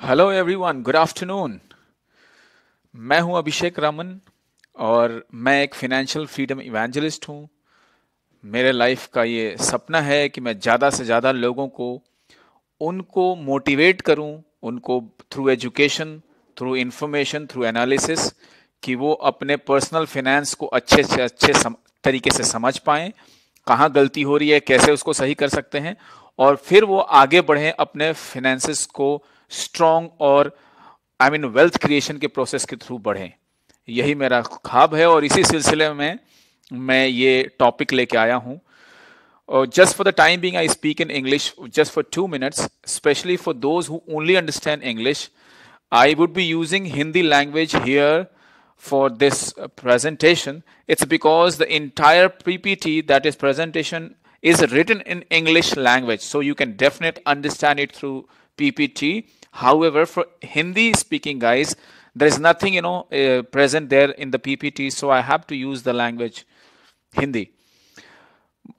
Hello everyone good afternoon मैं हूं अभिषेक रामन और मैं एक फिनेंशियल फ्रीडम इवेंजलिस्ट हूं मेरे लाइफ का ये सपना है कि मैं ज़्यादा से ज़्यादा लोगों को उनको मोटिवेट करूं उनको through education through information through analysis कि वो अपने पर्सनल फाइनेंस को अच्छे से अच्छे सम, तरीके से समझ पाए कहाँ गलती हो रही है कैसे उसको सही कर सकते हैं और फिर वो आगे बढ़ें अपने फिनेंसिस को स्ट्रांग और आई मीन वेल्थ क्रिएशन के प्रोसेस के थ्रू बढ़ें यही मेरा ख्वाब है और इसी सिलसिले में मैं ये टॉपिक लेके आया हूँ और just for the time being I speak in English just for two minutes specially for those who only understand English I would be using Hindi language here for this presentation it's because the entire ppt that is presentation is written in english language so you can definitely understand it through ppt However, for Hindi speaking guys, there is nothing you know uh, present there in the PPT, so I have to use the language Hindi.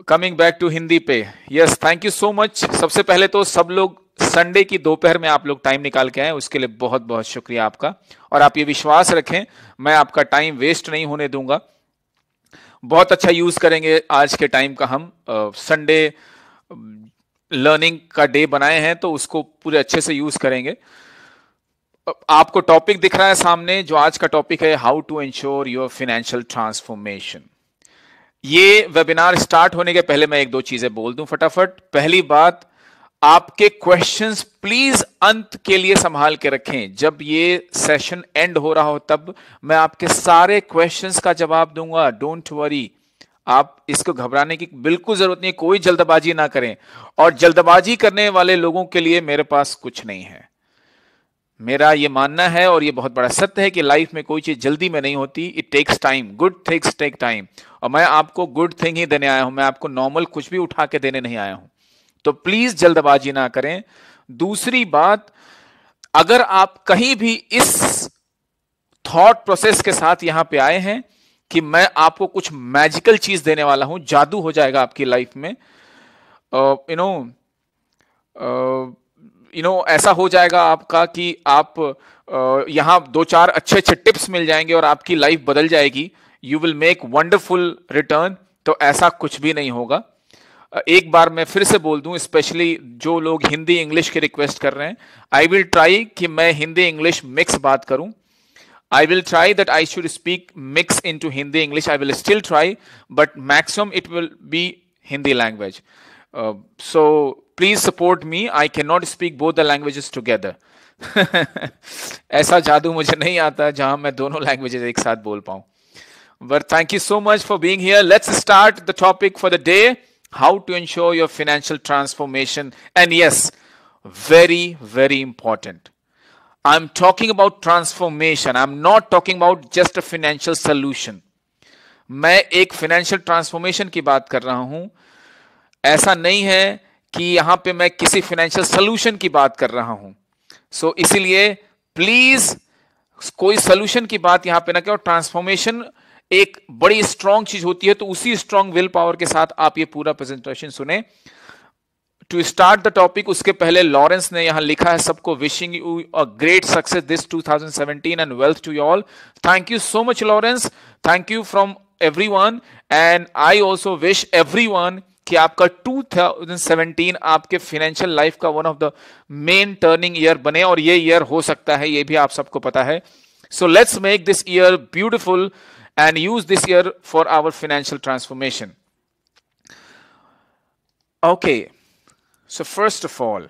Coming back to Hindi पे yes thank you so much सबसे पहले तो सब लोग Sunday की दोपहर में आप लोग टाइम निकाल के आए उसके लिए बहुत बहुत शुक्रिया आपका और आप ये विश्वास रखें मैं आपका टाइम वेस्ट नहीं होने दूंगा बहुत अच्छा यूज करेंगे आज के टाइम का हम संडे लर्निंग का डे बनाए हैं तो उसको पूरे अच्छे से यूज करेंगे आपको टॉपिक दिख रहा है सामने जो आज का टॉपिक है how to ensure your financial transformation ये वेबिनार स्टार्ट होने के पहले मैं एक दो चीजें बोल दूं फटाफट पहली बात आपके क्वेश्चंस प्लीज अंत के लिए संभाल के रखें जब ये सेशन एंड हो रहा हो तब मैं आपके सारे क्वेश्चंस का जवाब दूंगा डोंट वरी आप इसको घबराने की बिल्कुल जरूरत नहीं कोई जल्दबाजी ना करें और जल्दबाजी करने वाले लोगों के लिए मेरे पास कुछ नहीं है मेरा ये मानना है और ये बहुत बड़ा सत्य है कि लाइफ में कोई चीज़ जल्दी में नहीं होती it takes time good things take time और मैं आपको गुड थिंग ही देने आया हूं मैं आपको नॉर्मल कुछ भी उठा के देने नहीं आया हूं तो प्लीज जल्दबाजी ना करें दूसरी बात अगर आप कहीं भी इस थॉट प्रोसेस के साथ यहां पे आए हैं कि मैं आपको कुछ मैजिकल चीज देने वाला हूं जादू हो जाएगा आपकी लाइफ में यू नो यू नो ऐसा हो जाएगा आपका कि आप uh, यहां दो चार अच्छे अच्छे टिप्स मिल जाएंगे और आपकी लाइफ बदल जाएगी you will make wonderful return तो ऐसा कुछ भी नहीं होगा एक बार मैं फिर से बोल दूं स्पेशली जो लोग हिंदी इंग्लिश की रिक्वेस्ट कर रहे हैं आई विल ट्राई कि मैं हिंदी इंग्लिश मिक्स बात करूं I will try that I should speak mix into Hindi English. I will still try, but maximum it will be Hindi language. Uh, so please support me. I cannot speak both the languages together. ऐसा जादू मुझे नहीं आता जहां मैं दोनों languages एक साथ बोल पाऊं But thank you so much for being here. Let's start the topic for the day how to ensure your financial transformation. And yes, very, very important. I'm talking about transformation. I'm not talking about just a financial solution. मैं एक financial transformation की बात कर रहा हूं ऐसा नहीं है कि यहां पे मैं किसी फाइनेंशियल सोल्यूशन की बात कर रहा हूं सो so, इसीलिए प्लीज कोई सोल्यूशन की बात यहां पे ना करो ट्रांसफॉर्मेशन एक बड़ी स्ट्रांग चीज होती है तो उसी स्ट्रांग विल पावर के साथ आप ये पूरा प्रेजेंटेशन सुने टू स्टार्ट द टॉपिक उसके पहले लॉरेंस ने यहां लिखा है सबको wishing you a great success this 2017 and wealth to you all thank you so much Lawrence thank you from everyone and I also wish everyone कि आपका 2017 आपके फाइनेंशियल लाइफ का one of the main turning year बने और ये year हो सकता है ये भी आप सबको पता है so let's make this year beautiful and use this year for our financial transformation okay so first of all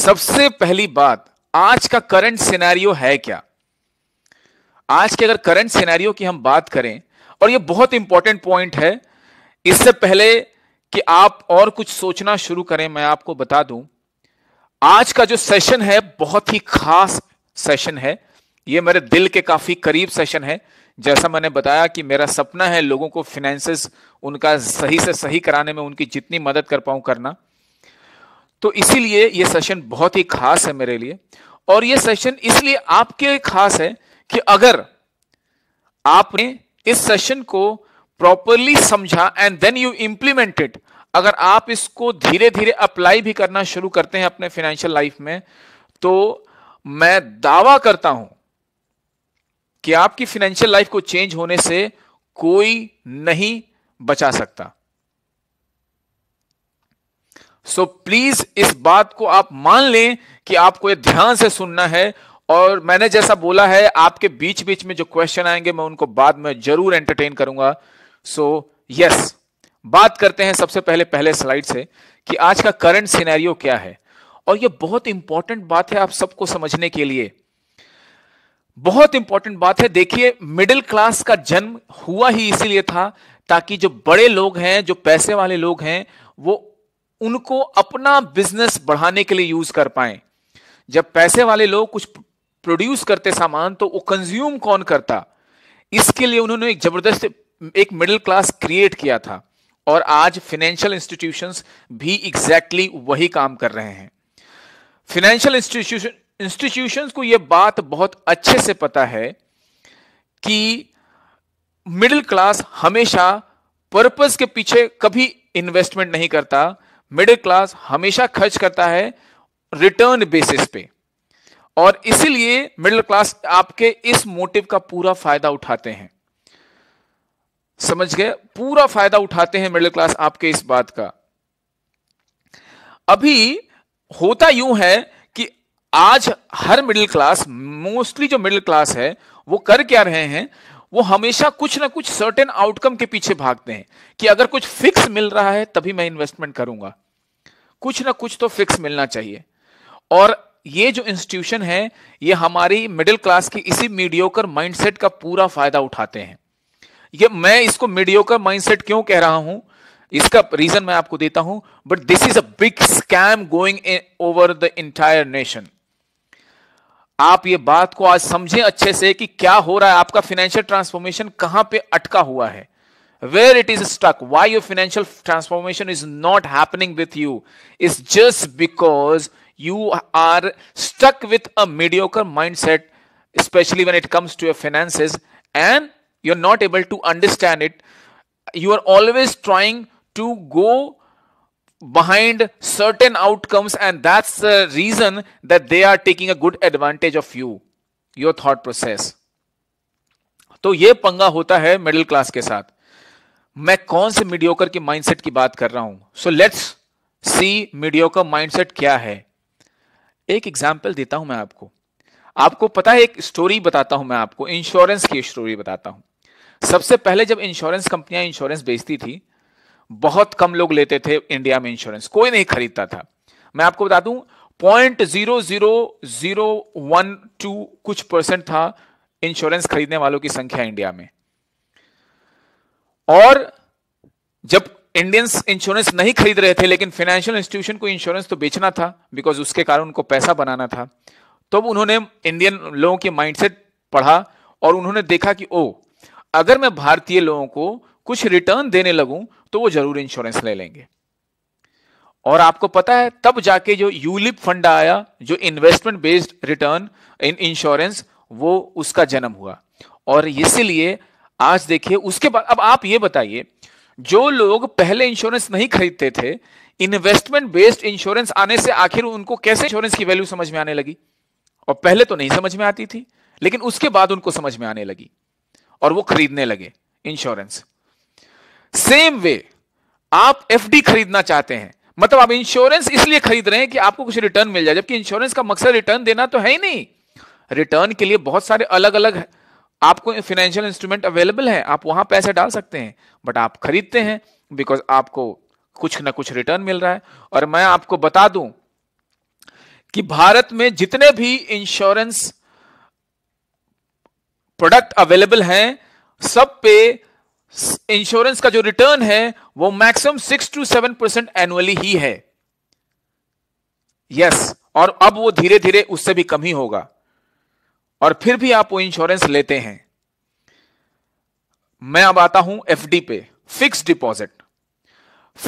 सबसे पहली बात आज का करंट सिनेरियो है क्या आज के अगर करंट सिनेरियो की हम बात करें और यह बहुत इंपॉर्टेंट पॉइंट है इससे पहले कि आप और कुछ सोचना शुरू करें मैं आपको बता दूं आज का जो सेशन है बहुत ही खास सेशन है ये मेरे दिल के काफी करीब सेशन है जैसा मैंने बताया कि मेरा सपना है लोगों को फिनेंसेस उनका सही से सही कराने में उनकी जितनी मदद कर पाऊं करना तो इसीलिए ये सेशन बहुत ही खास है मेरे लिए और ये सेशन इसलिए आपके खास है कि अगर आपने इस सेशन को प्रॉपरली समझा एंड देन यू इंप्लीमेंटेड अगर आप इसको धीरे धीरे अप्लाई भी करना शुरू करते हैं अपने फाइनेंशियल लाइफ में तो मैं दावा करता हूं कि आपकी फाइनेंशियल लाइफ को चेंज होने से कोई नहीं बचा सकता सो so, प्लीज इस बात को आप मान लें कि आपको यह ध्यान से सुनना है और मैंने जैसा बोला है आपके बीच बीच में जो क्वेश्चन आएंगे मैं उनको बाद में जरूर एंटरटेन करूंगा सो so, यस yes, बात करते हैं सबसे पहले पहले स्लाइड से कि आज का करंट सिनेरियो क्या है और यह बहुत इंपॉर्टेंट बात है आप सबको समझने के लिए बहुत इंपॉर्टेंट बात है देखिए मिडिल क्लास का जन्म हुआ ही इसीलिए था ताकि जो बड़े लोग हैं जो पैसे वाले लोग हैं वो उनको अपना बिजनेस बढ़ाने के लिए यूज कर पाए जब पैसे वाले लोग कुछ प्रोड्यूस करते सामान तो वो कंज्यूम कौन करता इसके लिए उन्होंने एक जबरदस्त एक मिडिल क्लास क्रिएट किया था और आज फाइनेंशियल इंस्टीट्यूशंस भी एग्जैक्टली exactly वही काम कर रहे हैं फाइनेंशियल इंस्टीट्यूशन इंस्टीट्यूशंस को यह बात बहुत अच्छे से पता है कि मिडिल क्लास हमेशा पर्पस के पीछे कभी इन्वेस्टमेंट नहीं करता मिडिल क्लास हमेशा खर्च करता है रिटर्न बेसिस पे और इसीलिए मिडिल क्लास आपके इस मोटिव का पूरा फायदा उठाते हैं समझ गए पूरा फायदा उठाते हैं मिडिल क्लास आपके इस बात का अभी होता यूं है आज हर मिडिल क्लास मोस्टली जो मिडिल क्लास है वो कर क्या रहे हैं वो हमेशा कुछ ना कुछ सर्टेन आउटकम के पीछे भागते हैं कि अगर कुछ फिक्स मिल रहा है तभी मैं इन्वेस्टमेंट करूंगा कुछ ना कुछ तो फिक्स मिलना चाहिए और ये जो इंस्टीट्यूशन है ये हमारी मिडिल क्लास की इसी मीडियोकर माइंडसेट का पूरा फायदा उठाते हैं ये मैं इसको मीडियोकर माइंडसेट क्यों कह रहा हूं इसका रीजन मैं आपको देता हूं but this is a big scam going over the entire nation आप ये बात को आज समझें अच्छे से कि क्या हो रहा है आपका फाइनेंशियल ट्रांसफॉर्मेशन कहां पे अटका हुआ है where it is stuck why your financial transformation is not happening with you is just because you are stuck with a mediocre mind set specially when it comes to your and you are not able to understand it you are always trying to go behind certain outcomes and that's the reason that they are taking a good advantage of you your thought process तो ये पंगा होता है middle class के साथ मैं कौन से मीडियोकर के माइंडसेट की बात कर रहा हूं so let's see mediocre mindset क्या है एक एग्जाम्पल देता हूं मैं आपको आपको पता है एक स्टोरी बताता हूं मैं आपको इंश्योरेंस की स्टोरी बताता हूं सबसे पहले जब इंश्योरेंस कंपनियां इंश्योरेंस बेचती थी बहुत कम लोग लेते थे इंडिया में इंश्योरेंस कोई नहीं खरीदता था मैं आपको बता दूं point zero zero zero one two कुछ परसेंट था इंश्योरेंस खरीदने वालों की संख्या इंडिया में और जब इंडियंस इंश्योरेंस नहीं खरीद रहे थे लेकिन फाइनेंशियल इंस्टीट्यूशन को इंश्योरेंस तो बेचना था बिकॉज उसके कारण उनको पैसा बनाना था तब तो उन्होंने इंडियन लोगों के माइंडसेट पढ़ा और उन्होंने देखा कि ओ अगर मैं भारतीय लोगों को कुछ रिटर्न देने लगूं तो वो जरूर इंश्योरेंस ले लेंगे और आपको पता है तब जाके जो यूलिप फंड आया जो investment based return in insurance वो उसका जन्म हुआ और इसीलिए आज देखिए उसके बाद अब आप ये बताइए जो लोग पहले इंश्योरेंस नहीं खरीदते थे इन्वेस्टमेंट बेस्ड इंश्योरेंस आने से आखिर उनको कैसे इंश्योरेंस की वैल्यू समझ में आने लगी और पहले तो नहीं समझ में आती थी लेकिन उसके बाद उनको समझ में आने लगी और वो खरीदने लगे इंश्योरेंस सेम वे आप एफडी खरीदना चाहते हैं मतलब आप इंश्योरेंस इसलिए खरीद रहे हैं कि आपको कुछ रिटर्न मिल जाए जबकि इंश्योरेंस का मकसद रिटर्न देना तो है ही नहीं रिटर्न के लिए बहुत सारे अलग अलग आपको फाइनेंशियल इंस्ट्रूमेंट अवेलेबल है आप वहां पैसे डाल सकते हैं बट आप खरीदते हैं बिकॉज आपको कुछ ना कुछ रिटर्न मिल रहा है और मैं आपको बता दूं कि भारत में जितने भी इंश्योरेंस प्रोडक्ट अवेलेबल हैं सब पे इंश्योरेंस का जो रिटर्न है वो maximum six to seven percent annually ही है यस yes, और अब वो धीरे धीरे उससे भी कम ही होगा और फिर भी आप वो इंश्योरेंस लेते हैं मैं अब आता हूं एफडी पे फिक्स डिपॉजिट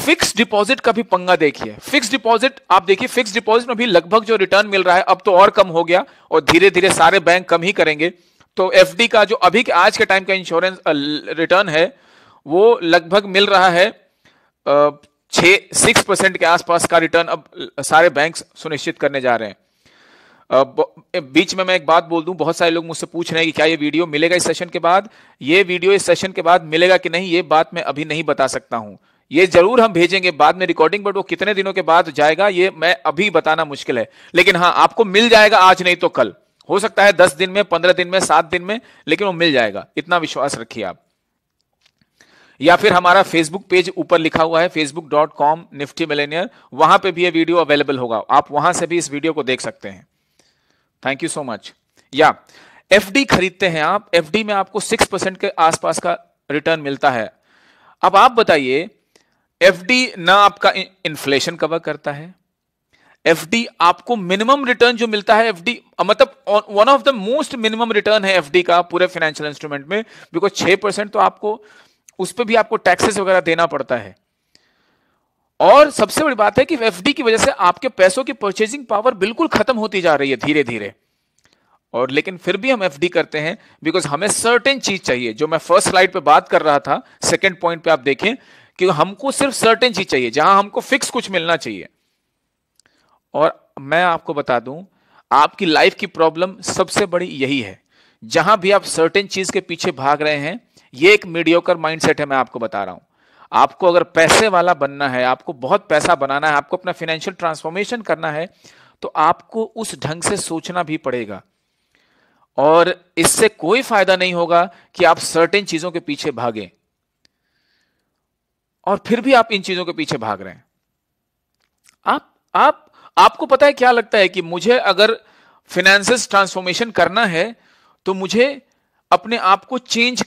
फिक्स डिपॉजिट का भी पंगा देखिए फिक्स डिपॉजिट आप देखिए फिक्स डिपॉजिट में भी लगभग जो रिटर्न मिल रहा है अब तो और कम हो गया और धीरे धीरे सारे बैंक कम ही करेंगे तो एफडी का जो अभी के आज के टाइम का इंश्योरेंस रिटर्न uh, है वो लगभग मिल रहा है छ सिक्स परसेंट के आसपास का रिटर्न अब uh, सारे बैंक सुनिश्चित करने जा रहे हैं uh, बीच में मैं एक बात बोल दूं बहुत सारे लोग मुझसे पूछ रहे हैं कि क्या ये वीडियो मिलेगा इस सेशन के बाद ये वीडियो इस सेशन के बाद मिलेगा कि नहीं ये बात मैं अभी नहीं बता सकता हूं ये जरूर हम भेजेंगे बाद में रिकॉर्डिंग बट वो कितने दिनों के बाद जाएगा ये मैं अभी बताना मुश्किल है लेकिन हाँ आपको मिल जाएगा आज नहीं तो कल हो सकता है दस दिन में पंद्रह दिन में सात दिन में लेकिन वो मिल जाएगा इतना विश्वास रखिए आप या फिर हमारा फेसबुक पेज ऊपर लिखा हुआ है Facebook dot com Nifty millionaire वहां पे भी ये वीडियो अवेलेबल होगा आप वहां से भी इस वीडियो को देख सकते हैं थैंक यू सो मच या एफ खरीदते हैं आप एफ में आपको सिक्स परसेंट के आसपास का रिटर्न मिलता है अब आप बताइए एफ ना आपका इन्फ्लेशन कवर करता है एफडी आपको मिनिमम रिटर्न जो मिलता है एफडी मतलब one of the most minimum return है एफडी का पूरे फाइनेंशियल इंस्ट्रूमेंट में बिकॉज छह परसेंट तो आपको उस पर भी आपको टैक्सेस वगैरह देना पड़ता है और सबसे बड़ी बात है कि एफडी की वजह से आपके पैसों की परचेजिंग पावर बिल्कुल खत्म होती जा रही है धीरे धीरे और लेकिन फिर भी हम एफ करते हैं बिकॉज हमें सर्टेन चीज चाहिए जो मैं फर्स्ट स्लाइड पे बात कर रहा था सेकंड पॉइंट पे आप देखें कि हमको सिर्फ सर्टेन चीज चाहिए जहां हमको फिक्स कुछ मिलना चाहिए और मैं आपको बता दूं आपकी लाइफ की प्रॉब्लम सबसे बड़ी यही है जहां भी आप सर्टेन चीज के पीछे भाग रहे हैं ये एक मीडियोकर माइंडसेट है मैं आपको बता रहा हूं आपको अगर पैसे वाला बनना है आपको बहुत पैसा बनाना है आपको अपना फाइनेंशियल ट्रांसफॉर्मेशन करना है तो आपको उस ढंग से सोचना भी पड़ेगा और इससे कोई फायदा नहीं होगा कि आप सर्टेन चीजों के पीछे भागें और फिर भी आप इन चीजों के पीछे भाग रहे हैं आप आप आपको पता है क्या लगता है कि मुझे अगर फिनेंसेस ट्रांसफॉर्मेशन करना है तो मुझे अपने आप को चेंज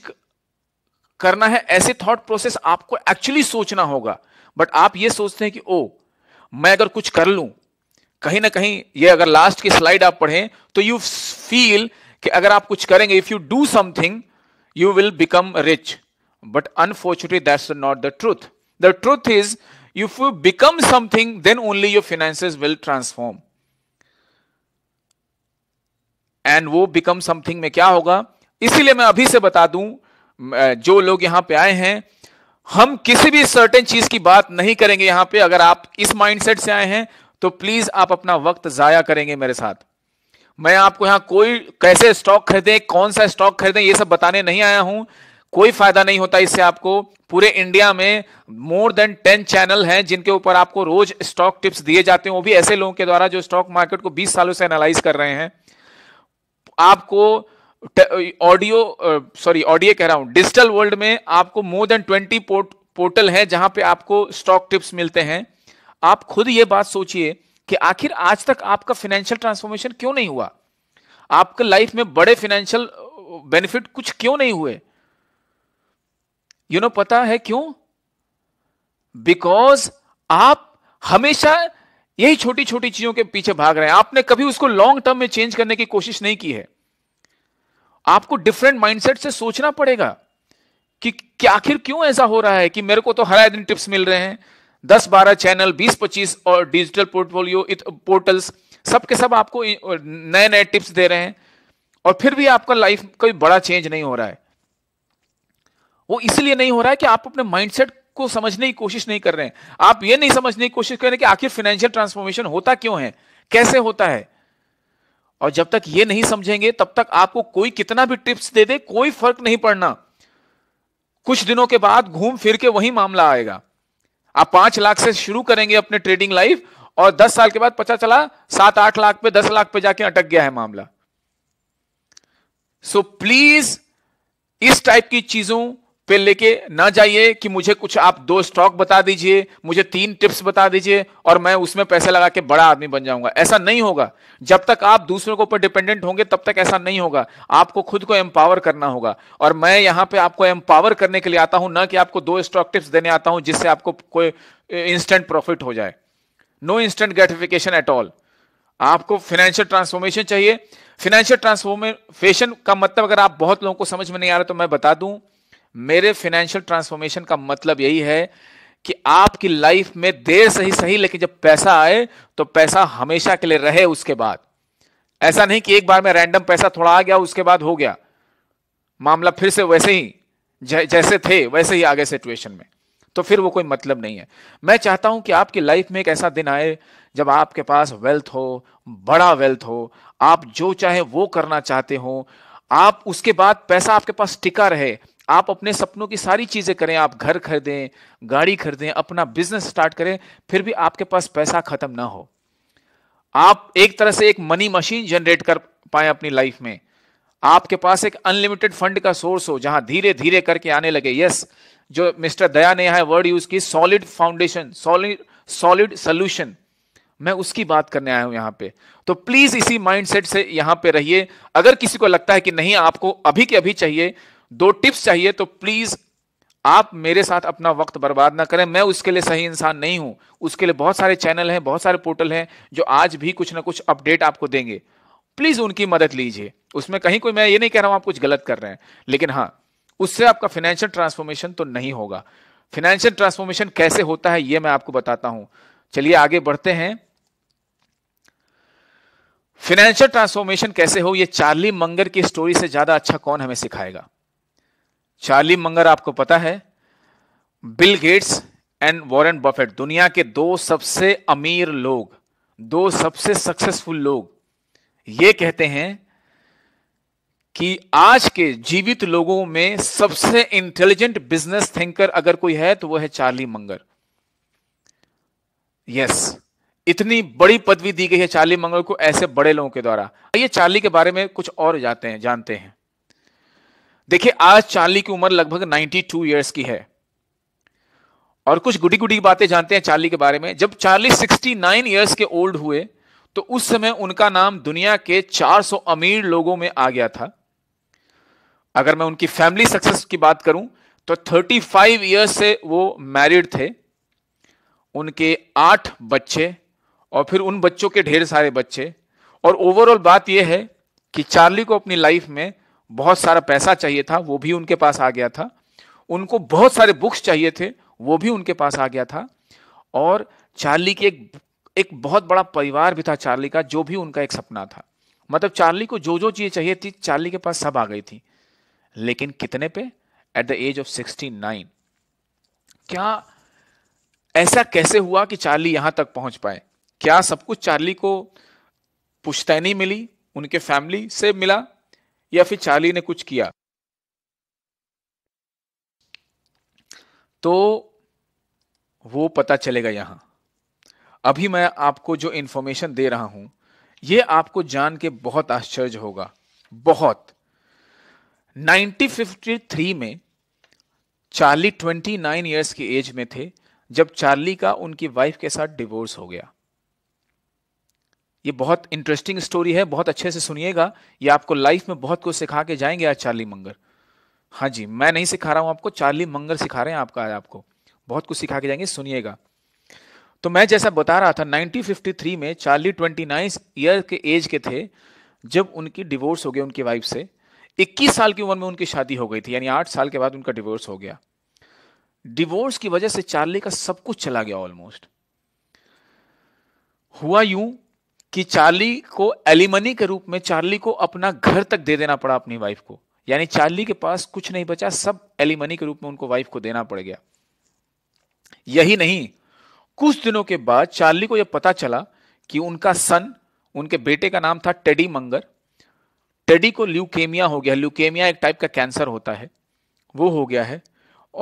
करना है ऐसे थॉट प्रोसेस आपको एक्चुअली सोचना होगा बट आप ये सोचते हैं कि ओ मैं अगर कुछ कर लूं कहीं ना कहीं ये अगर लास्ट की स्लाइड आप पढ़ें तो यू फील कि अगर आप कुछ करेंगे if you do something you will become rich but unfortunately that's not the truth the truth is If you become something, then only your finances will transform. And वो become something में क्या होगा इसीलिए मैं अभी से बता दूं जो लोग यहां पे आए हैं हम किसी भी सर्टेन चीज की बात नहीं करेंगे यहां पे अगर आप इस माइंडसेट से आए हैं तो प्लीज आप अपना वक्त जाया करेंगे मेरे साथ मैं आपको यहां कोई कैसे स्टॉक खरीदें कौन सा स्टॉक खरीदें ये सब बताने नहीं आया हूं कोई फायदा नहीं होता इससे आपको पूरे इंडिया में मोर देन टेन चैनल हैं जिनके ऊपर आपको रोज स्टॉक टिप्स दिए जाते हैं वो भी ऐसे लोगों के द्वारा जो स्टॉक मार्केट को 20 सालों से एनालाइज कर रहे हैं आपको ऑडियो सॉरी ऑडियो कह रहा हूं डिजिटल वर्ल्ड में आपको मोर देन ट्वेंटी पोर्टल है जहां पे आपको स्टॉक टिप्स मिलते हैं आप खुद ये बात सोचिए कि आखिर आज तक आपका फाइनेंशियल ट्रांसफॉर्मेशन क्यों नहीं हुआ आपके लाइफ में बड़े फाइनेंशियल बेनिफिट कुछ क्यों नहीं हुए यू नो पता है क्यों बिकॉज आप हमेशा यही छोटी छोटी चीजों के पीछे भाग रहे हैं आपने कभी उसको लॉन्ग टर्म में चेंज करने की कोशिश नहीं की है आपको डिफरेंट माइंडसेट से सोचना पड़ेगा कि, क्या आखिर क्यों ऐसा हो रहा है कि मेरे को तो हर दिन टिप्स मिल रहे हैं दस बारह चैनल बीस पच्चीस और डिजिटल पोर्टफोलियो पोर्टल्स सब के सब आपको नए नए टिप्स दे रहे हैं और फिर भी आपका लाइफ कोई बड़ा चेंज नहीं हो रहा है वो इसलिए नहीं हो रहा है कि आप अपने माइंडसेट को समझने की कोशिश नहीं कर रहे हैं आप ये नहीं समझने की कोशिश कर रहे हैं कि आखिर फाइनेंशियल ट्रांसफॉर्मेशन होता क्यों है कैसे होता है और जब तक ये नहीं समझेंगे तब तक आपको कोई कितना भी टिप्स दे दे कोई फर्क नहीं पड़ना कुछ दिनों के बाद घूम फिर के वही मामला आएगा आप पांच लाख से शुरू करेंगे अपने ट्रेडिंग लाइफ और दस साल के बाद पता चला सात आठ लाख पे दस लाख पे जाके अटक गया है मामला सो so, प्लीज इस टाइप की चीजों पे लेके ना जाइए कि मुझे कुछ आप दो स्टॉक बता दीजिए मुझे तीन टिप्स बता दीजिए और मैं उसमें पैसे लगा के बड़ा आदमी बन जाऊंगा ऐसा नहीं होगा जब तक आप दूसरों के ऊपर डिपेंडेंट होंगे तब तक ऐसा नहीं होगा आपको खुद को एम्पावर करना होगा और मैं यहां पे आपको एम्पावर करने के लिए आता हूं ना कि आपको दो स्टॉक टिप्स देने आता हूं जिससे आपको कोई इंस्टेंट प्रॉफिट हो जाए no instant gratification at all आपको फाइनेंशियल ट्रांसफॉर्मेशन चाहिए फाइनेंशियल ट्रांसफॉर्मेशन का मतलब अगर आप बहुत लोगों को समझ में नहीं आ रहा तो मैं बता दूं मेरे फाइनेंशियल ट्रांसफॉर्मेशन का मतलब यही है कि आपकी लाइफ में देर सही सही लेकिन जब पैसा आए तो पैसा हमेशा के लिए रहे उसके बाद ऐसा नहीं कि एक बार में रैंडम पैसा थोड़ा आ गया उसके बाद हो गया मामला फिर से वैसे ही जैसे थे वैसे ही आगे सिचुएशन में तो फिर वो कोई मतलब नहीं है मैं चाहता हूं कि आपकी लाइफ में एक ऐसा दिन आए जब आपके पास वेल्थ हो बड़ा वेल्थ हो आप जो चाहे वो करना चाहते हो आप उसके बाद पैसा आपके पास टिका रहे आप अपने सपनों की सारी चीजें करें आप घर खरीदें गाड़ी खरीदें अपना बिजनेस स्टार्ट करें फिर भी आपके पास पैसा खत्म ना हो आप एक तरह से एक मनी मशीन जनरेट कर पाए अपनी लाइफ में आपके पास एक अनलिमिटेड फंड का सोर्स हो जहां धीरे धीरे करके आने लगे यस जो मिस्टर दया ने यहां वर्ड यूज की solid foundation solid solid solution मैं उसकी बात करने आया हूं यहां पे तो प्लीज इसी माइंडसेट से यहां पे रहिए अगर किसी को लगता है कि नहीं आपको अभी के अभी चाहिए दो टिप्स चाहिए तो प्लीज आप मेरे साथ अपना वक्त बर्बाद ना करें मैं उसके लिए सही इंसान नहीं हूं उसके लिए बहुत सारे चैनल हैं बहुत सारे पोर्टल हैं जो आज भी कुछ ना कुछ अपडेट आपको देंगे प्लीज उनकी मदद लीजिए उसमें कहीं कोई मैं ये नहीं कह रहा हूं आप कुछ गलत कर रहे हैं लेकिन हाँ उससे आपका फाइनेंशियल ट्रांसफॉर्मेशन तो नहीं होगा फाइनेंशियल ट्रांसफॉर्मेशन कैसे होता है ये मैं आपको बताता हूं चलिए आगे बढ़ते हैं फाइनेंशियल ट्रांसफॉर्मेशन कैसे हो ये चार्ली मंगर की स्टोरी से ज्यादा अच्छा कौन हमें सिखाएगा चार्ली मंगर आपको पता है Bill Gates and Warren Buffett दुनिया के दो सबसे अमीर लोग दो सबसे सक्सेसफुल लोग ये कहते हैं कि आज के जीवित लोगों में सबसे इंटेलिजेंट बिजनेस थिंकर अगर कोई है तो वह है चार्ली मंगर यस yes, इतनी बड़ी पदवी दी गई है चार्ली मंगर को ऐसे बड़े लोगों के द्वारा आइए चार्ली के बारे में कुछ और जाते हैं जानते हैं देखिए आज चार्ली की उम्र लगभग 92 इयर्स की है और कुछ गुडी गुडी बातें जानते हैं चार्ली के बारे में जब चार्ली 69 इयर्स के ओल्ड हुए तो उस समय उनका नाम दुनिया के 400 अमीर लोगों में आ गया था अगर मैं उनकी फैमिली सक्सेस की बात करूं तो 35 इयर्स से वो मैरिड थे उनके आठ बच्चे और फिर उन बच्चों के ढेर सारे बच्चे और ओवरऑल बात यह है कि चार्ली को अपनी लाइफ में बहुत सारा पैसा चाहिए था वो भी उनके पास आ गया था उनको बहुत सारे बुक्स चाहिए थे वो भी उनके पास आ गया था और चार्ली की एक एक बहुत बड़ा परिवार भी था चार्ली का जो भी उनका एक सपना था मतलब चार्ली को जो जो चीज चाहिए थी चार्ली के पास सब आ गई थी लेकिन कितने पे at the age of sixty nine क्या ऐसा कैसे हुआ कि चार्ली यहां तक पहुंच पाए क्या सब कुछ चार्ली को पुश्तैनी मिली उनके फैमिली से मिला या फिर चार्ली ने कुछ किया तो वो पता चलेगा यहां अभी मैं आपको जो इंफॉर्मेशन दे रहा हूं ये आपको जान के बहुत आश्चर्य होगा बहुत 1953 में चार्ली 29 इयर्स की एज में थे जब चार्ली का उनकी वाइफ के साथ डिवोर्स हो गया ये बहुत इंटरेस्टिंग स्टोरी है बहुत अच्छे से सुनिएगा ये आपको लाइफ में बहुत कुछ सिखा के जाएंगे आज चार्ली मंगर हाँ जी मैं नहीं सिखा रहा हूँ आपको चार्ली मंगर सिखा रहे हैं आपका आज आपको बहुत कुछ सिखा के जाएंगे सुनिएगा तो मैं जैसा बता रहा था 1953 में चार्ली 29 ईयर के एज के थे जब उनकी डिवोर्स हो गई उनकी वाइफ से 21 साल की उम्र में उनकी शादी हो गई थी यानी 8 साल के बाद उनका डिवोर्स हो गया डिवोर्स की वजह से चार्ली का सब कुछ चला गया ऑलमोस्ट हुआ यूं कि चार्ली को एलिमनी के रूप में चार्ली को अपना घर तक दे देना पड़ा अपनी वाइफ को यानी चार्ली के पास कुछ नहीं बचा सब एलिमनी के रूप में उनको वाइफ को देना पड़ गया यही नहीं कुछ दिनों के बाद चार्ली को यह पता चला कि उनका सन उनके बेटे का नाम था टेडी मंगर टेडी को ल्यूकेमिया हो गया ल्यूकेमिया एक टाइप का कैंसर होता है वो हो गया है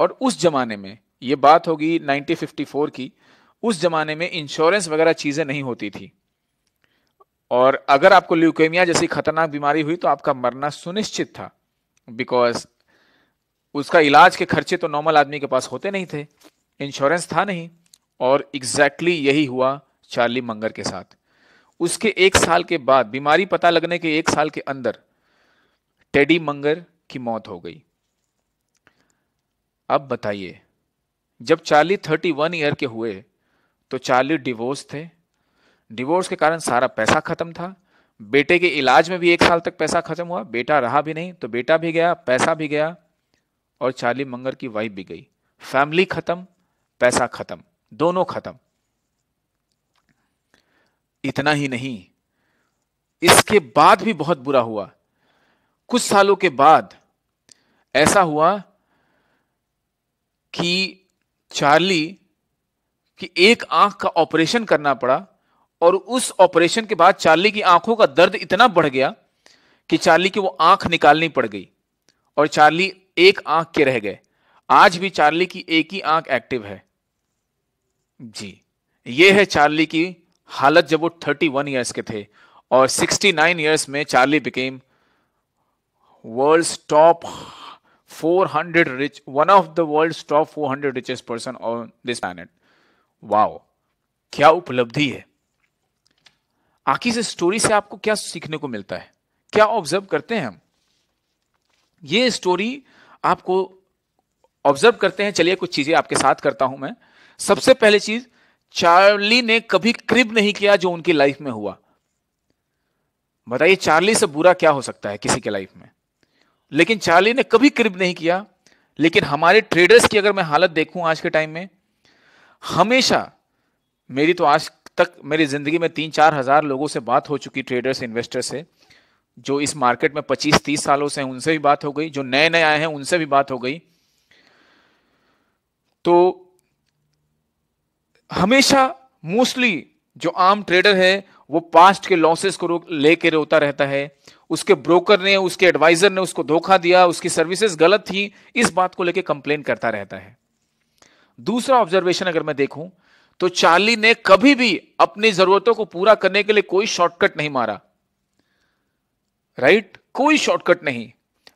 और उस जमाने में ये बात होगी 1954 की उस जमाने में इंश्योरेंस वगैरह चीज़ें नहीं होती थी और अगर आपको ल्यूकेमिया जैसी खतरनाक बीमारी हुई तो आपका मरना सुनिश्चित था बिकॉज उसका इलाज के खर्चे तो नॉर्मल आदमी के पास होते नहीं थे इंश्योरेंस था नहीं और एग्जैक्टली exactly यही हुआ चार्ली मंगर के साथ उसके एक साल के बाद बीमारी पता लगने के एक साल के अंदर टेडी मंगर की मौत हो गई अब बताइए जब चार्ली थर्टी वन ईयर के हुए तो चार्ली डिवोर्स थे डिवोर्स के कारण सारा पैसा खत्म था बेटे के इलाज में भी एक साल तक पैसा खत्म हुआ बेटा रहा भी नहीं तो बेटा भी गया पैसा भी गया और चार्ली मंगर की वाइफ भी गई फैमिली खत्म पैसा खत्म दोनों खत्म इतना ही नहीं इसके बाद भी बहुत बुरा हुआ कुछ सालों के बाद ऐसा हुआ कि चार्ली की एक आंख का ऑपरेशन करना पड़ा और उस ऑपरेशन के बाद चार्ली की आंखों का दर्द इतना बढ़ गया कि चार्ली की वो आंख निकालनी पड़ गई और चार्ली एक आंख के रह गए आज भी चार्ली की एक ही आंख एक्टिव है जी ये है चार्ली की हालत जब वो 31 ईयर्स के थे और 69 ईयर्स में Charlie became world top 400 rich one of the world top 400 richest person on this planet wow क्या उपलब्धि है आखिर से स्टोरी से आपको क्या सीखने को मिलता है क्या ऑब्जर्व करते हैं हम ये स्टोरी आपको ऑब्जर्व करते हैं चलिए कुछ चीजें आपके साथ करता हूं मैं सबसे पहले चीज चार्ली ने कभी क्रिब नहीं किया जो उनकी लाइफ में हुआ बताइए चार्ली से बुरा क्या हो सकता है किसी के लाइफ में लेकिन चार्ली ने कभी क्रिब नहीं किया लेकिन हमारे ट्रेडर्स की अगर मैं हालत देखूं आज के टाइम में हमेशा मेरी तो आज तक मेरी ज़िंदगी में तीन चार हज़ार लोगों से बात हो चुकी ट्रेडर्स इन्वेस्टर से जो इस मार्केट में पच्चीस तीस सालों से उनसे भी बात हो गई जो नए नए आए हैं उनसे भी बात हो गई तो हमेशा मोस्टली जो आम ट्रेडर है वो पास्ट के लॉसेस को लेकर लेके रोता रहता है उसके ब्रोकर ने उसके एडवाइजर ने उसको धोखा दिया उसकी सर्विसेज गलत थी इस बात को लेके कंप्लेन करता रहता है दूसरा ऑब्जर्वेशन अगर मैं देखूं तो चार्ली ने कभी भी अपनी जरूरतों को पूरा करने के लिए कोई शॉर्टकट नहीं मारा राइट कोई शॉर्टकट नहीं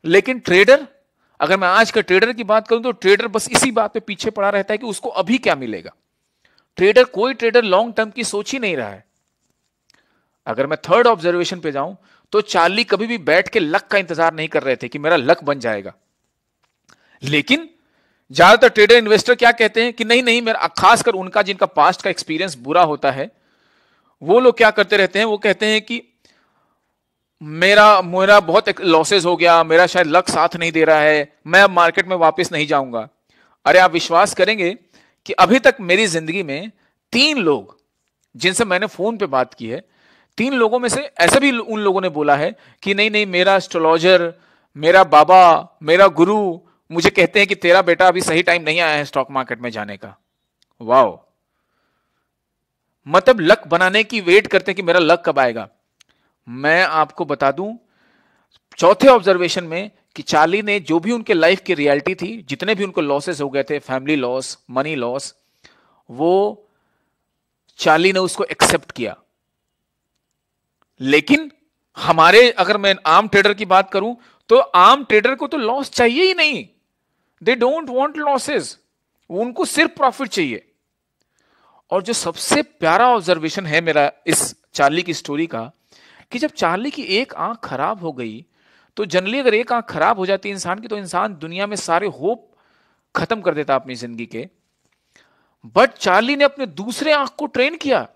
लेकिन ट्रेडर अगर मैं आज का ट्रेडर की बात करूं तो ट्रेडर बस इसी बात पे पीछे पड़ा रहता है कि उसको अभी क्या मिलेगा ट्रेडर कोई ट्रेडर लॉन्ग टर्म की सोच ही नहीं रहा है अगर मैं थर्ड ऑब्जर्वेशन पे जाऊं तो चार्ली कभी भी बैठ के लक का इंतजार नहीं कर रहे थे कि मेरा लक बन जाएगा लेकिन ज्यादातर ट्रेडर इन्वेस्टर क्या कहते हैं कि नहीं नहीं मेरा खासकर उनका जिनका पास्ट का एक्सपीरियंस बुरा होता है वो लोग क्या करते रहते हैं वो कहते हैं कि मेरा मेरा बहुत लॉसेस हो गया मेरा शायद लक साथ नहीं दे रहा है मैं अब मार्केट में वापस नहीं जाऊंगा अरे आप विश्वास करेंगे कि अभी तक मेरी जिंदगी में तीन लोग जिनसे मैंने फोन पे बात की है तीन लोगों में से ऐसे भी उन लोगों ने बोला है कि नहीं नहीं मेरा एस्ट्रोलॉजर मेरा बाबा मेरा गुरु मुझे कहते हैं कि तेरा बेटा अभी सही टाइम नहीं आया है स्टॉक मार्केट में जाने का वाओ मतलब लक बनाने की वेट करते हैं कि मेरा लक कब आएगा मैं आपको बता दूं चौथे ऑब्जर्वेशन में कि चार्ली ने जो भी उनके लाइफ की रियलिटी थी जितने भी उनको लॉसेस हो गए थे फैमिली लॉस मनी लॉस वो चार्ली ने उसको एक्सेप्ट किया लेकिन हमारे अगर मैं आम ट्रेडर की बात करूं तो आम ट्रेडर को तो लॉस चाहिए ही नहीं दे डोंट वॉन्ट लॉसेज उनको सिर्फ प्रॉफिट चाहिए और जो सबसे प्यारा ऑब्जर्वेशन है मेरा इस चार्ली की स्टोरी का कि जब चार्ली की एक आंख खराब हो गई तो जनरली अगर एक आंख खराब हो जाती है इंसान की तो इंसान दुनिया में सारे होप खत्म कर देता अपनी जिंदगी के बट चार्ली ने अपने दूसरे आंख को ट्रेन किया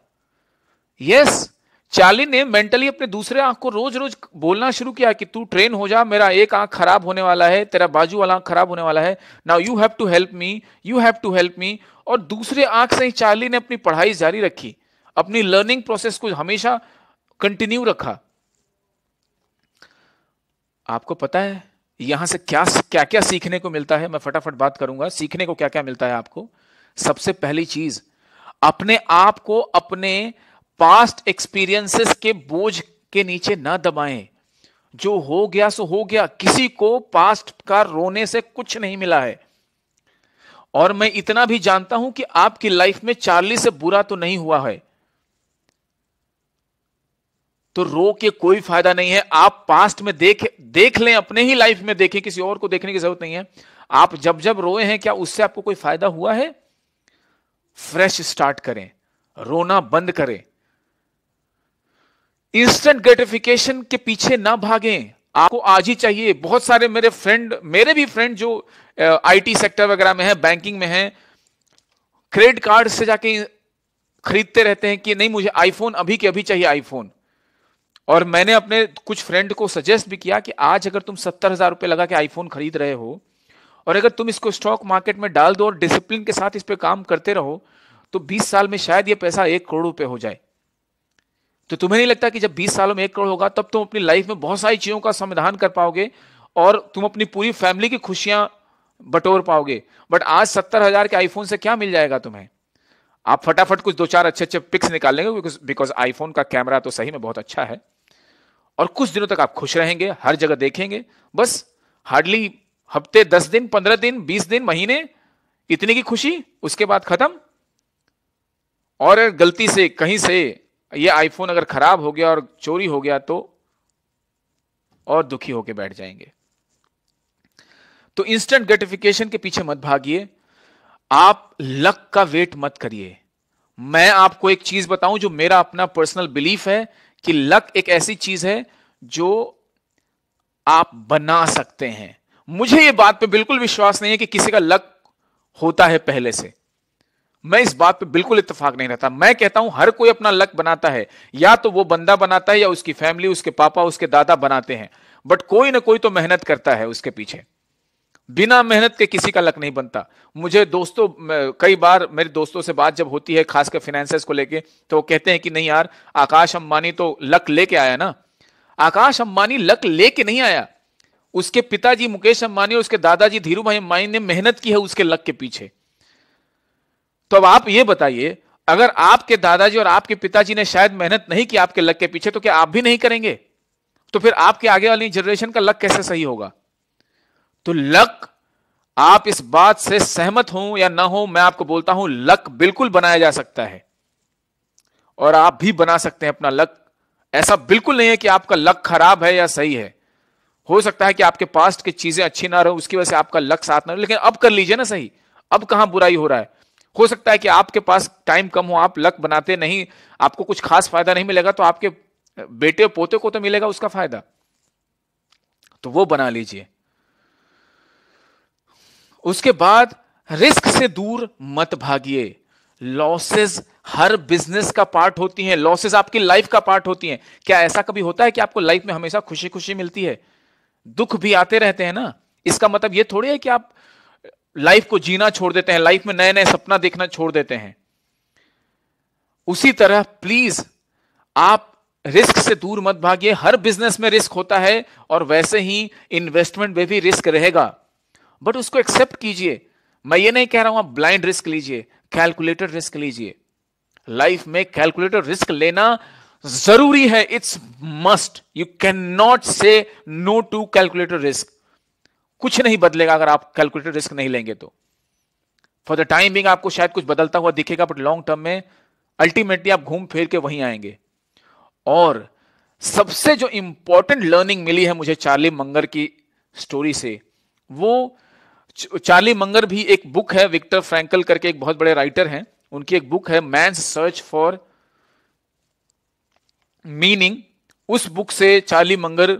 यस yes, चार्ली ने मेंटली अपने दूसरे आंख को रोज रोज बोलना शुरू किया कि तू ट्रेन हो जा मेरा एक आंख खराब होने वाला है तेरा बाजू वाला आंख खराब होने वाला है now you have to help me you have to help me और दूसरे आंख से ही चार्ली ने अपनी पढ़ाई जारी रखी अपनी लर्निंग प्रोसेस को हमेशा कंटिन्यू रखा आपको पता है यहां से क्या क्या क्या सीखने को मिलता है मैं फटाफट बात करूंगा सीखने को क्या क्या मिलता है आपको सबसे पहली चीज अपने आप को अपने पास्ट एक्सपीरियंसेस के बोझ के नीचे ना दबाएं जो हो गया सो हो गया किसी को पास्ट का रोने से कुछ नहीं मिला है और मैं इतना भी जानता हूं कि आपकी लाइफ में चार्ली से बुरा तो नहीं हुआ है तो रो के कोई फायदा नहीं है आप पास्ट में देख देख लें अपने ही लाइफ में देखें किसी और को देखने की जरूरत नहीं है आप जब जब रोए हैं क्या उससे आपको कोई फायदा हुआ है फ्रेश स्टार्ट करें रोना बंद करें इंस्टेंट ग्रेटिफिकेशन के पीछे ना भागें आपको आज ही चाहिए बहुत सारे मेरे फ्रेंड मेरे भी फ्रेंड जो आईटी सेक्टर वगैरह में है बैंकिंग में है क्रेडिट कार्ड से जाके खरीदते रहते हैं कि नहीं मुझे आईफोन अभी के अभी चाहिए आईफोन और मैंने अपने कुछ फ्रेंड को सजेस्ट भी किया कि आज अगर तुम सत्तर हजार रुपये लगा के आईफोन खरीद रहे हो और अगर तुम इसको स्टॉक मार्केट में डाल दो और डिसिप्लिन के साथ इस पर काम करते रहो तो 20 साल में शायद ये पैसा एक करोड़ रुपए हो जाए तो तुम्हें नहीं लगता कि जब 20 सालों में एक करोड़ होगा तब तुम अपनी लाइफ में बहुत सारी चीज़ों का समाधान कर पाओगे और तुम अपनी पूरी फैमिली की खुशियां बटोर पाओगे बट आज सत्तर हज़ार के आईफोन से क्या मिल जाएगा तुम्हें आप फटाफट कुछ दो चार अच्छे अच्छे पिक्स निकाल लेंगे बिकॉज आईफोन का कैमरा तो सही में बहुत अच्छा है और कुछ दिनों तक आप खुश रहेंगे हर जगह देखेंगे बस हार्डली हफ्ते दस दिन पंद्रह दिन बीस दिन महीने इतनी की खुशी उसके बाद खत्म और गलती से कहीं से ये आईफोन अगर ख़राब हो गया और चोरी हो गया तो और दुखी होकर बैठ जाएंगे तो इंस्टेंट ग्रेटिफिकेशन के पीछे मत भागिए आप लक का वेट मत करिए मैं आपको एक चीज बताऊं जो मेरा अपना पर्सनल बिलीफ है कि लक एक ऐसी चीज है जो आप बना सकते हैं मुझे ये बात पे बिल्कुल विश्वास नहीं है कि किसी का लक होता है पहले से मैं इस बात पे बिल्कुल इतफाक नहीं रहता मैं कहता हूं हर कोई अपना लक बनाता है या तो वो बंदा बनाता है या उसकी फैमिली उसके पापा उसके दादा बनाते हैं बट कोई ना कोई तो मेहनत करता है उसके पीछे बिना मेहनत के किसी का लक नहीं बनता मुझे दोस्तों कई बार मेरे दोस्तों से बात जब होती है खासकर फिनेंसेस को लेके तो वो कहते हैं कि नहीं यार आकाश अंबानी तो लक लेके आया ना आकाश अंबानी लक लेके नहीं आया उसके पिताजी मुकेश अंबानी और उसके दादाजी धीरू भाई अंबानी ने मेहनत की है उसके लक के पीछे तो अब आप ये बताइए अगर आपके दादाजी और आपके पिताजी ने शायद मेहनत नहीं की आपके लक के पीछे तो क्या आप भी नहीं करेंगे तो फिर आपके आगे वाली जनरेशन का लक कैसे सही होगा तो लक आप इस बात से सहमत हो या ना हो मैं आपको बोलता हूं लक बिल्कुल बनाया जा सकता है और आप भी बना सकते हैं अपना लक ऐसा बिल्कुल नहीं है कि आपका लक खराब है या सही है हो सकता है कि आपके पास्ट की चीजें अच्छी ना रहो उसकी वजह से आपका लक साथ ना रहे लेकिन अब कर लीजिए ना सही अब कहां बुराई हो रहा है हो सकता है कि आपके पास टाइम कम हो आप लक बनाते नहीं आपको कुछ खास फायदा नहीं मिलेगा तो आपके बेटे पोते को तो मिलेगा उसका फायदा तो वो बना लीजिए उसके बाद रिस्क से दूर मत भागिए लॉसेस हर बिजनेस का पार्ट होती हैं लॉसेस आपकी लाइफ का पार्ट होती हैं क्या ऐसा कभी होता है कि आपको लाइफ में हमेशा खुशी खुशी मिलती है दुख भी आते रहते हैं ना इसका मतलब ये थोड़ी है कि आप लाइफ को जीना छोड़ देते हैं लाइफ में नए नए सपना देखना छोड़ देते हैं उसी तरह प्लीज आप रिस्क से दूर मत भागिए हर बिजनेस में रिस्क होता है और वैसे ही इन्वेस्टमेंट में भी रिस्क रहेगा बट उसको एक्सेप्ट कीजिए मैं ये नहीं कह रहा हूं आप ब्लाइंड रिस्क लीजिए कैलकुलेटर रिस्क लीजिए लाइफ में कैलकुलेटर रिस्क लेना जरूरी है it's must you can not say no to calculator risk कुछ नहीं बदलेगा अगर आप कैलकुलेटेड रिस्क नहीं लेंगे तो फॉर द टाइम बिंग आपको शायद कुछ बदलता हुआ दिखेगा बट लॉन्ग टर्म में अल्टीमेटली आप घूम फिर के वहीं आएंगे और सबसे जो इंपॉर्टेंट लर्निंग मिली है मुझे चार्ली मंगर की स्टोरी से वो चार्ली मंगर भी एक बुक है विक्टर फ्रैंकल करके एक बहुत बड़े राइटर हैं उनकी एक बुक है मैं सर्च फॉर मीनिंग उस बुक से चार्ली मंगर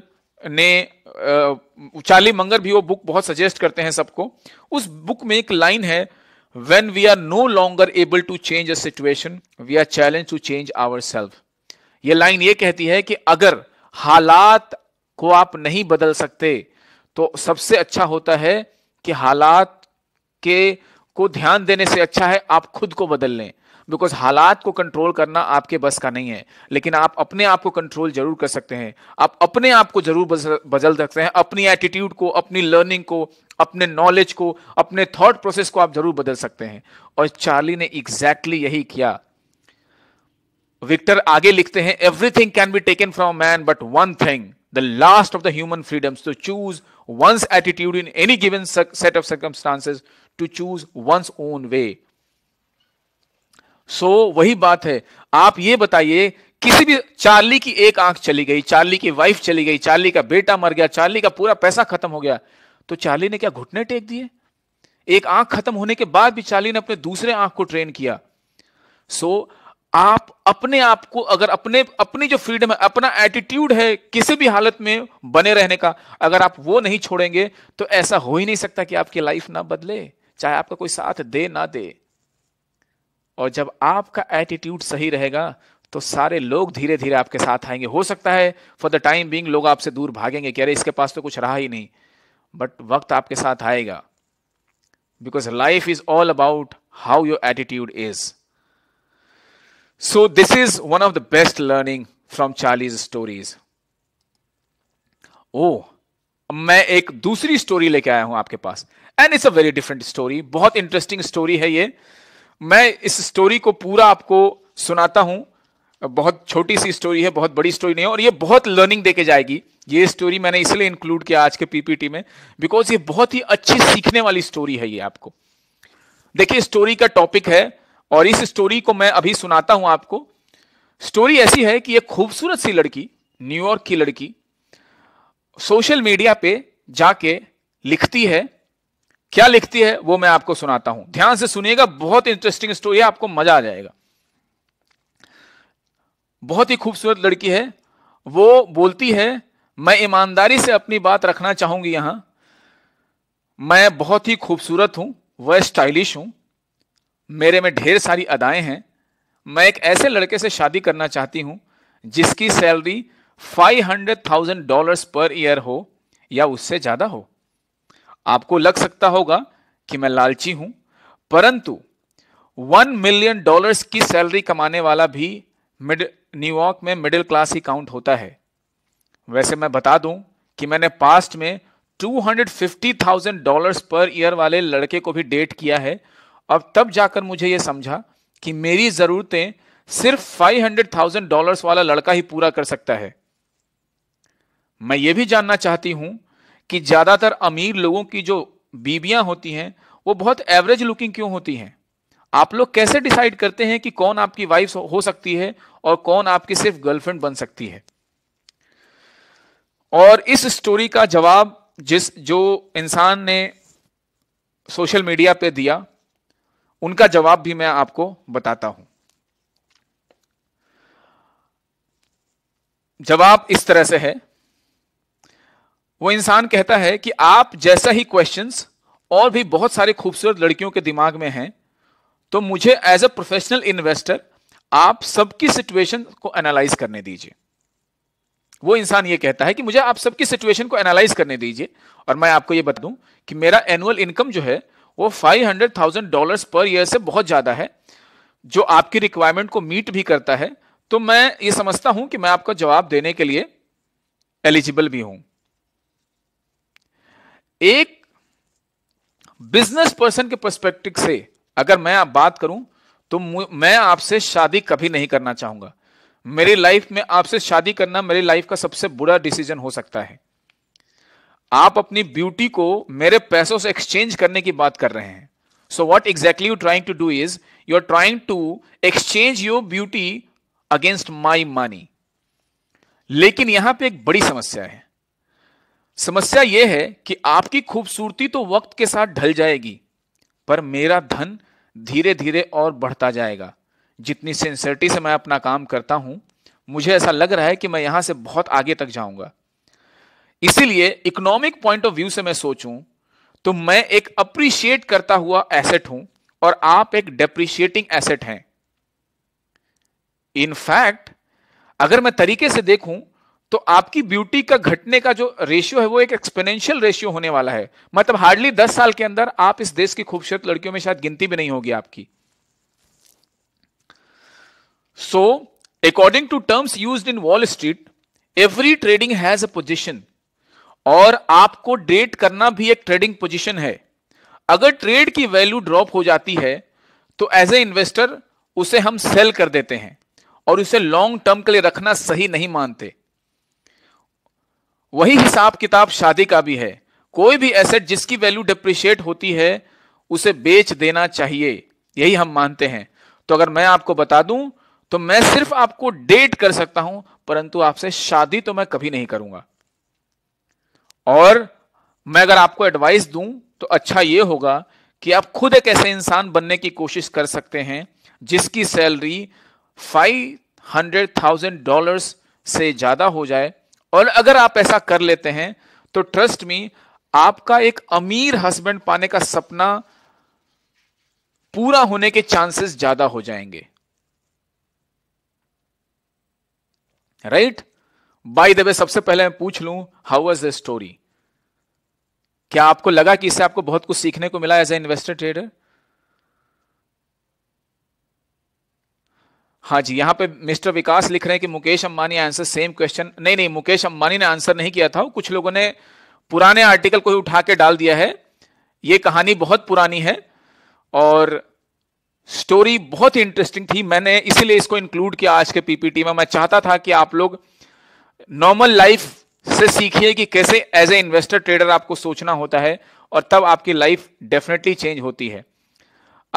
ने चार्ली मंगर भी वो बुक बहुत सजेस्ट करते हैं सबको उस बुक में एक लाइन है when we are no longer able to change a situation we are challenge to change our self ये लाइन ये कहती है कि अगर हालात को आप नहीं बदल सकते तो सबसे अच्छा होता है कि हालात के को ध्यान देने से अच्छा है आप खुद को बदल लें बिकॉज हालात को कंट्रोल करना आपके बस का नहीं है लेकिन आप अपने आप को कंट्रोल जरूर कर सकते हैं आप अपने आप को जरूर बदल सकते हैं अपनी एटीट्यूड को अपनी लर्निंग को अपने नॉलेज को अपने थॉट प्रोसेस को आप जरूर बदल सकते हैं और चार्ली ने एग्जैक्टली exactly यही किया विक्टर आगे लिखते हैं everything can be taken from man but one thing the last of the human freedoms to choose one's attitude in any given set of circumstances to choose one's own way so वही बात है आप ये बताइए किसी भी Charlie की एक आंख चली गई चार्ली की वाइफ चली गई चार्ली का बेटा मर गया चार्ली का पूरा पैसा खत्म हो गया तो चार्ली ने क्या घुटने टेक दिए एक आंख खत्म होने के बाद भी चार्ली ने अपने दूसरे आंख को ट्रेन किया सो so, आप अपने आप को अगर अपने अपनी जो फ्रीडम है अपना एटीट्यूड है किसी भी हालत में बने रहने का अगर आप वो नहीं छोड़ेंगे तो ऐसा हो ही नहीं सकता कि आपकी लाइफ ना बदले चाहे आपका कोई साथ दे ना दे और जब आपका एटीट्यूड सही रहेगा तो सारे लोग धीरे धीरे आपके साथ आएंगे हो सकता है फॉर द टाइम बींग लोग आपसे दूर भागेंगे कि अरे इसके पास तो कुछ रहा ही नहीं बट वक्त आपके साथ आएगा because life is all about how your attitude is so this is one of the best learning from Charlie's stories ओ मैं एक दूसरी स्टोरी लेके आया हूं आपके पास and it's a very different story बहुत इंटरेस्टिंग स्टोरी है ये मैं इस स्टोरी को पूरा आपको सुनाता हूं बहुत छोटी सी स्टोरी है बहुत बड़ी स्टोरी नहीं है और ये बहुत लर्निंग देके जाएगी ये स्टोरी मैंने इसलिए इंक्लूड किया आज के पीपीटी में बिकॉज ये बहुत ही अच्छी सीखने वाली स्टोरी है ये आपको देखिए स्टोरी का टॉपिक है और इस स्टोरी को मैं अभी सुनाता हूं आपको स्टोरी ऐसी है कि एक खूबसूरत सी लड़की न्यूयॉर्क की लड़की सोशल मीडिया पे जाके लिखती है क्या लिखती है वो मैं आपको सुनाता हूं ध्यान से सुनिएगा बहुत इंटरेस्टिंग स्टोरी है आपको मजा आ जाएगा बहुत ही खूबसूरत लड़की है वो बोलती है मैं ईमानदारी से अपनी बात रखना चाहूंगी यहां मैं बहुत ही खूबसूरत हूं वह स्टाइलिश हूं मेरे में ढेर सारी अदाएं हैं मैं एक ऐसे लड़के से शादी करना चाहती हूं जिसकी salary five hundred thousand dollar per year हो या उससे ज्यादा हो आपको लग सकता होगा कि मैं लालची हूं परंतु वन मिलियन डॉलर्स की सैलरी कमाने वाला भी मिड न्यूयॉर्क में मिडिल क्लास ही काउंट होता है वैसे मैं बता दूं कि मैंने पास्ट में 250,000 डॉलर्स पर ईयर वाले लड़के को भी डेट किया है अब तब जाकर मुझे यह समझा कि मेरी ज़रूरतें सिर्फ 500,000 डॉलर्स वाला लड़का ही पूरा कर सकता है मैं ये भी जानना चाहती हूं कि ज्यादातर अमीर लोगों की जो बीबियां होती हैं वो बहुत एवरेज लुकिंग क्यों होती हैं आप लोग कैसे डिसाइड करते हैं कि कौन आपकी वाइफ हो सकती है और कौन आपकी सिर्फ गर्लफ्रेंड बन सकती है और इस स्टोरी का जवाब जिस जो इंसान ने सोशल मीडिया पे दिया उनका जवाब भी मैं आपको बताता हूं जवाब इस तरह से है वो इंसान कहता है कि आप जैसा ही क्वेश्चंस और भी बहुत सारे खूबसूरत लड़कियों के दिमाग में हैं तो मुझे एज अ प्रोफेशनल इन्वेस्टर आप सबकी सिचुएशन को एनालाइज करने दीजिए वो इंसान ये कहता है कि मुझे आप सबकी सिचुएशन को एनालाइज करने दीजिए और मैं आपको ये बता दूं कि मेरा एनुअल इनकम जो है वो 500,000 डॉलर्स पर ईयर से बहुत ज़्यादा है जो आपकी रिक्वायरमेंट को मीट भी करता है तो मैं ये समझता हूं कि मैं आपका जवाब देने के लिए एलिजिबल भी हूं एक बिजनेस पर्सन के परस्पेक्टिव से अगर मैं आप बात करूं तो मैं आपसे शादी कभी नहीं करना चाहूंगा मेरी लाइफ में आपसे शादी करना मेरी लाइफ का सबसे बुरा डिसीजन हो सकता है आप अपनी ब्यूटी को मेरे पैसों से एक्सचेंज करने की बात कर रहे हैं so what exactly you trying to do is you are trying to exchange your beauty against my money लेकिन यहां पे एक बड़ी समस्या है समस्या यह है कि आपकी खूबसूरती तो वक्त के साथ ढल जाएगी पर मेरा धन धीरे धीरे और बढ़ता जाएगा जितनी सेंसरिटी से मैं अपना काम करता हूं मुझे ऐसा लग रहा है कि मैं यहां से बहुत आगे तक जाऊंगा इसीलिए इकोनॉमिक पॉइंट ऑफ व्यू से मैं सोचूं तो मैं एक अप्रिशिएट करता हुआ एसेट हूं और आप एक डेप्रिशिएटिंग एसेट हैं इनफैक्ट अगर मैं तरीके से देखूं तो आपकी ब्यूटी का घटने का जो रेशियो है वो एक एक्सपोनेंशियल रेशियो होने वाला है मतलब हार्डली दस साल के अंदर आप इस देश की खूबसूरत लड़कियों में शायद गिनती भी नहीं होगी आपकी so according to terms use in Wall Street every trading has a position और आपको ट्रेड करना भी एक ट्रेडिंग पोजिशन है अगर ट्रेड की वैल्यू ड्रॉप हो जाती है तो एज ए इन्वेस्टर उसे हम सेल कर देते हैं और उसे लॉन्ग टर्म के लिए रखना सही नहीं मानते वही हिसाब किताब शादी का भी है कोई भी एसेट जिसकी वैल्यू डिप्रिशिएट होती है उसे बेच देना चाहिए यही हम मानते हैं तो अगर मैं आपको बता दूं तो मैं सिर्फ आपको डेट कर सकता हूं परंतु आपसे शादी तो मैं कभी नहीं करूंगा और मैं अगर आपको एडवाइस दूं तो अच्छा यह होगा कि आप खुद एक ऐसे इंसान बनने की कोशिश कर सकते हैं जिसकी salary five hundred thousand dollar से ज्यादा हो जाए और अगर आप ऐसा कर लेते हैं तो ट्रस्ट मी आपका एक अमीर हस्बैंड पाने का सपना पूरा होने के चांसेस ज्यादा हो जाएंगे राइट बाय द वे सबसे पहले मैं पूछ लू हाउ वॉज द स्टोरी क्या आपको लगा कि इससे आपको बहुत कुछ सीखने को मिला एज ए इन्वेस्टर ट्रेडर हाँ जी यहाँ पे मिस्टर विकास लिख रहे हैं कि Mukesh Ambani answer same question नहीं नहीं मुकेश अंबानी ने आंसर नहीं किया था कुछ लोगों ने पुराने आर्टिकल को ही उठा के डाल दिया है ये कहानी बहुत पुरानी है और स्टोरी बहुत ही इंटरेस्टिंग थी मैंने इसीलिए इसको इंक्लूड किया आज के पीपीटी में मैं चाहता था कि आप लोग नॉर्मल लाइफ से सीखिए कि कैसे एज ए इन्वेस्टर ट्रेडर आपको सोचना होता है और तब आपकी लाइफ डेफिनेटली चेंज होती है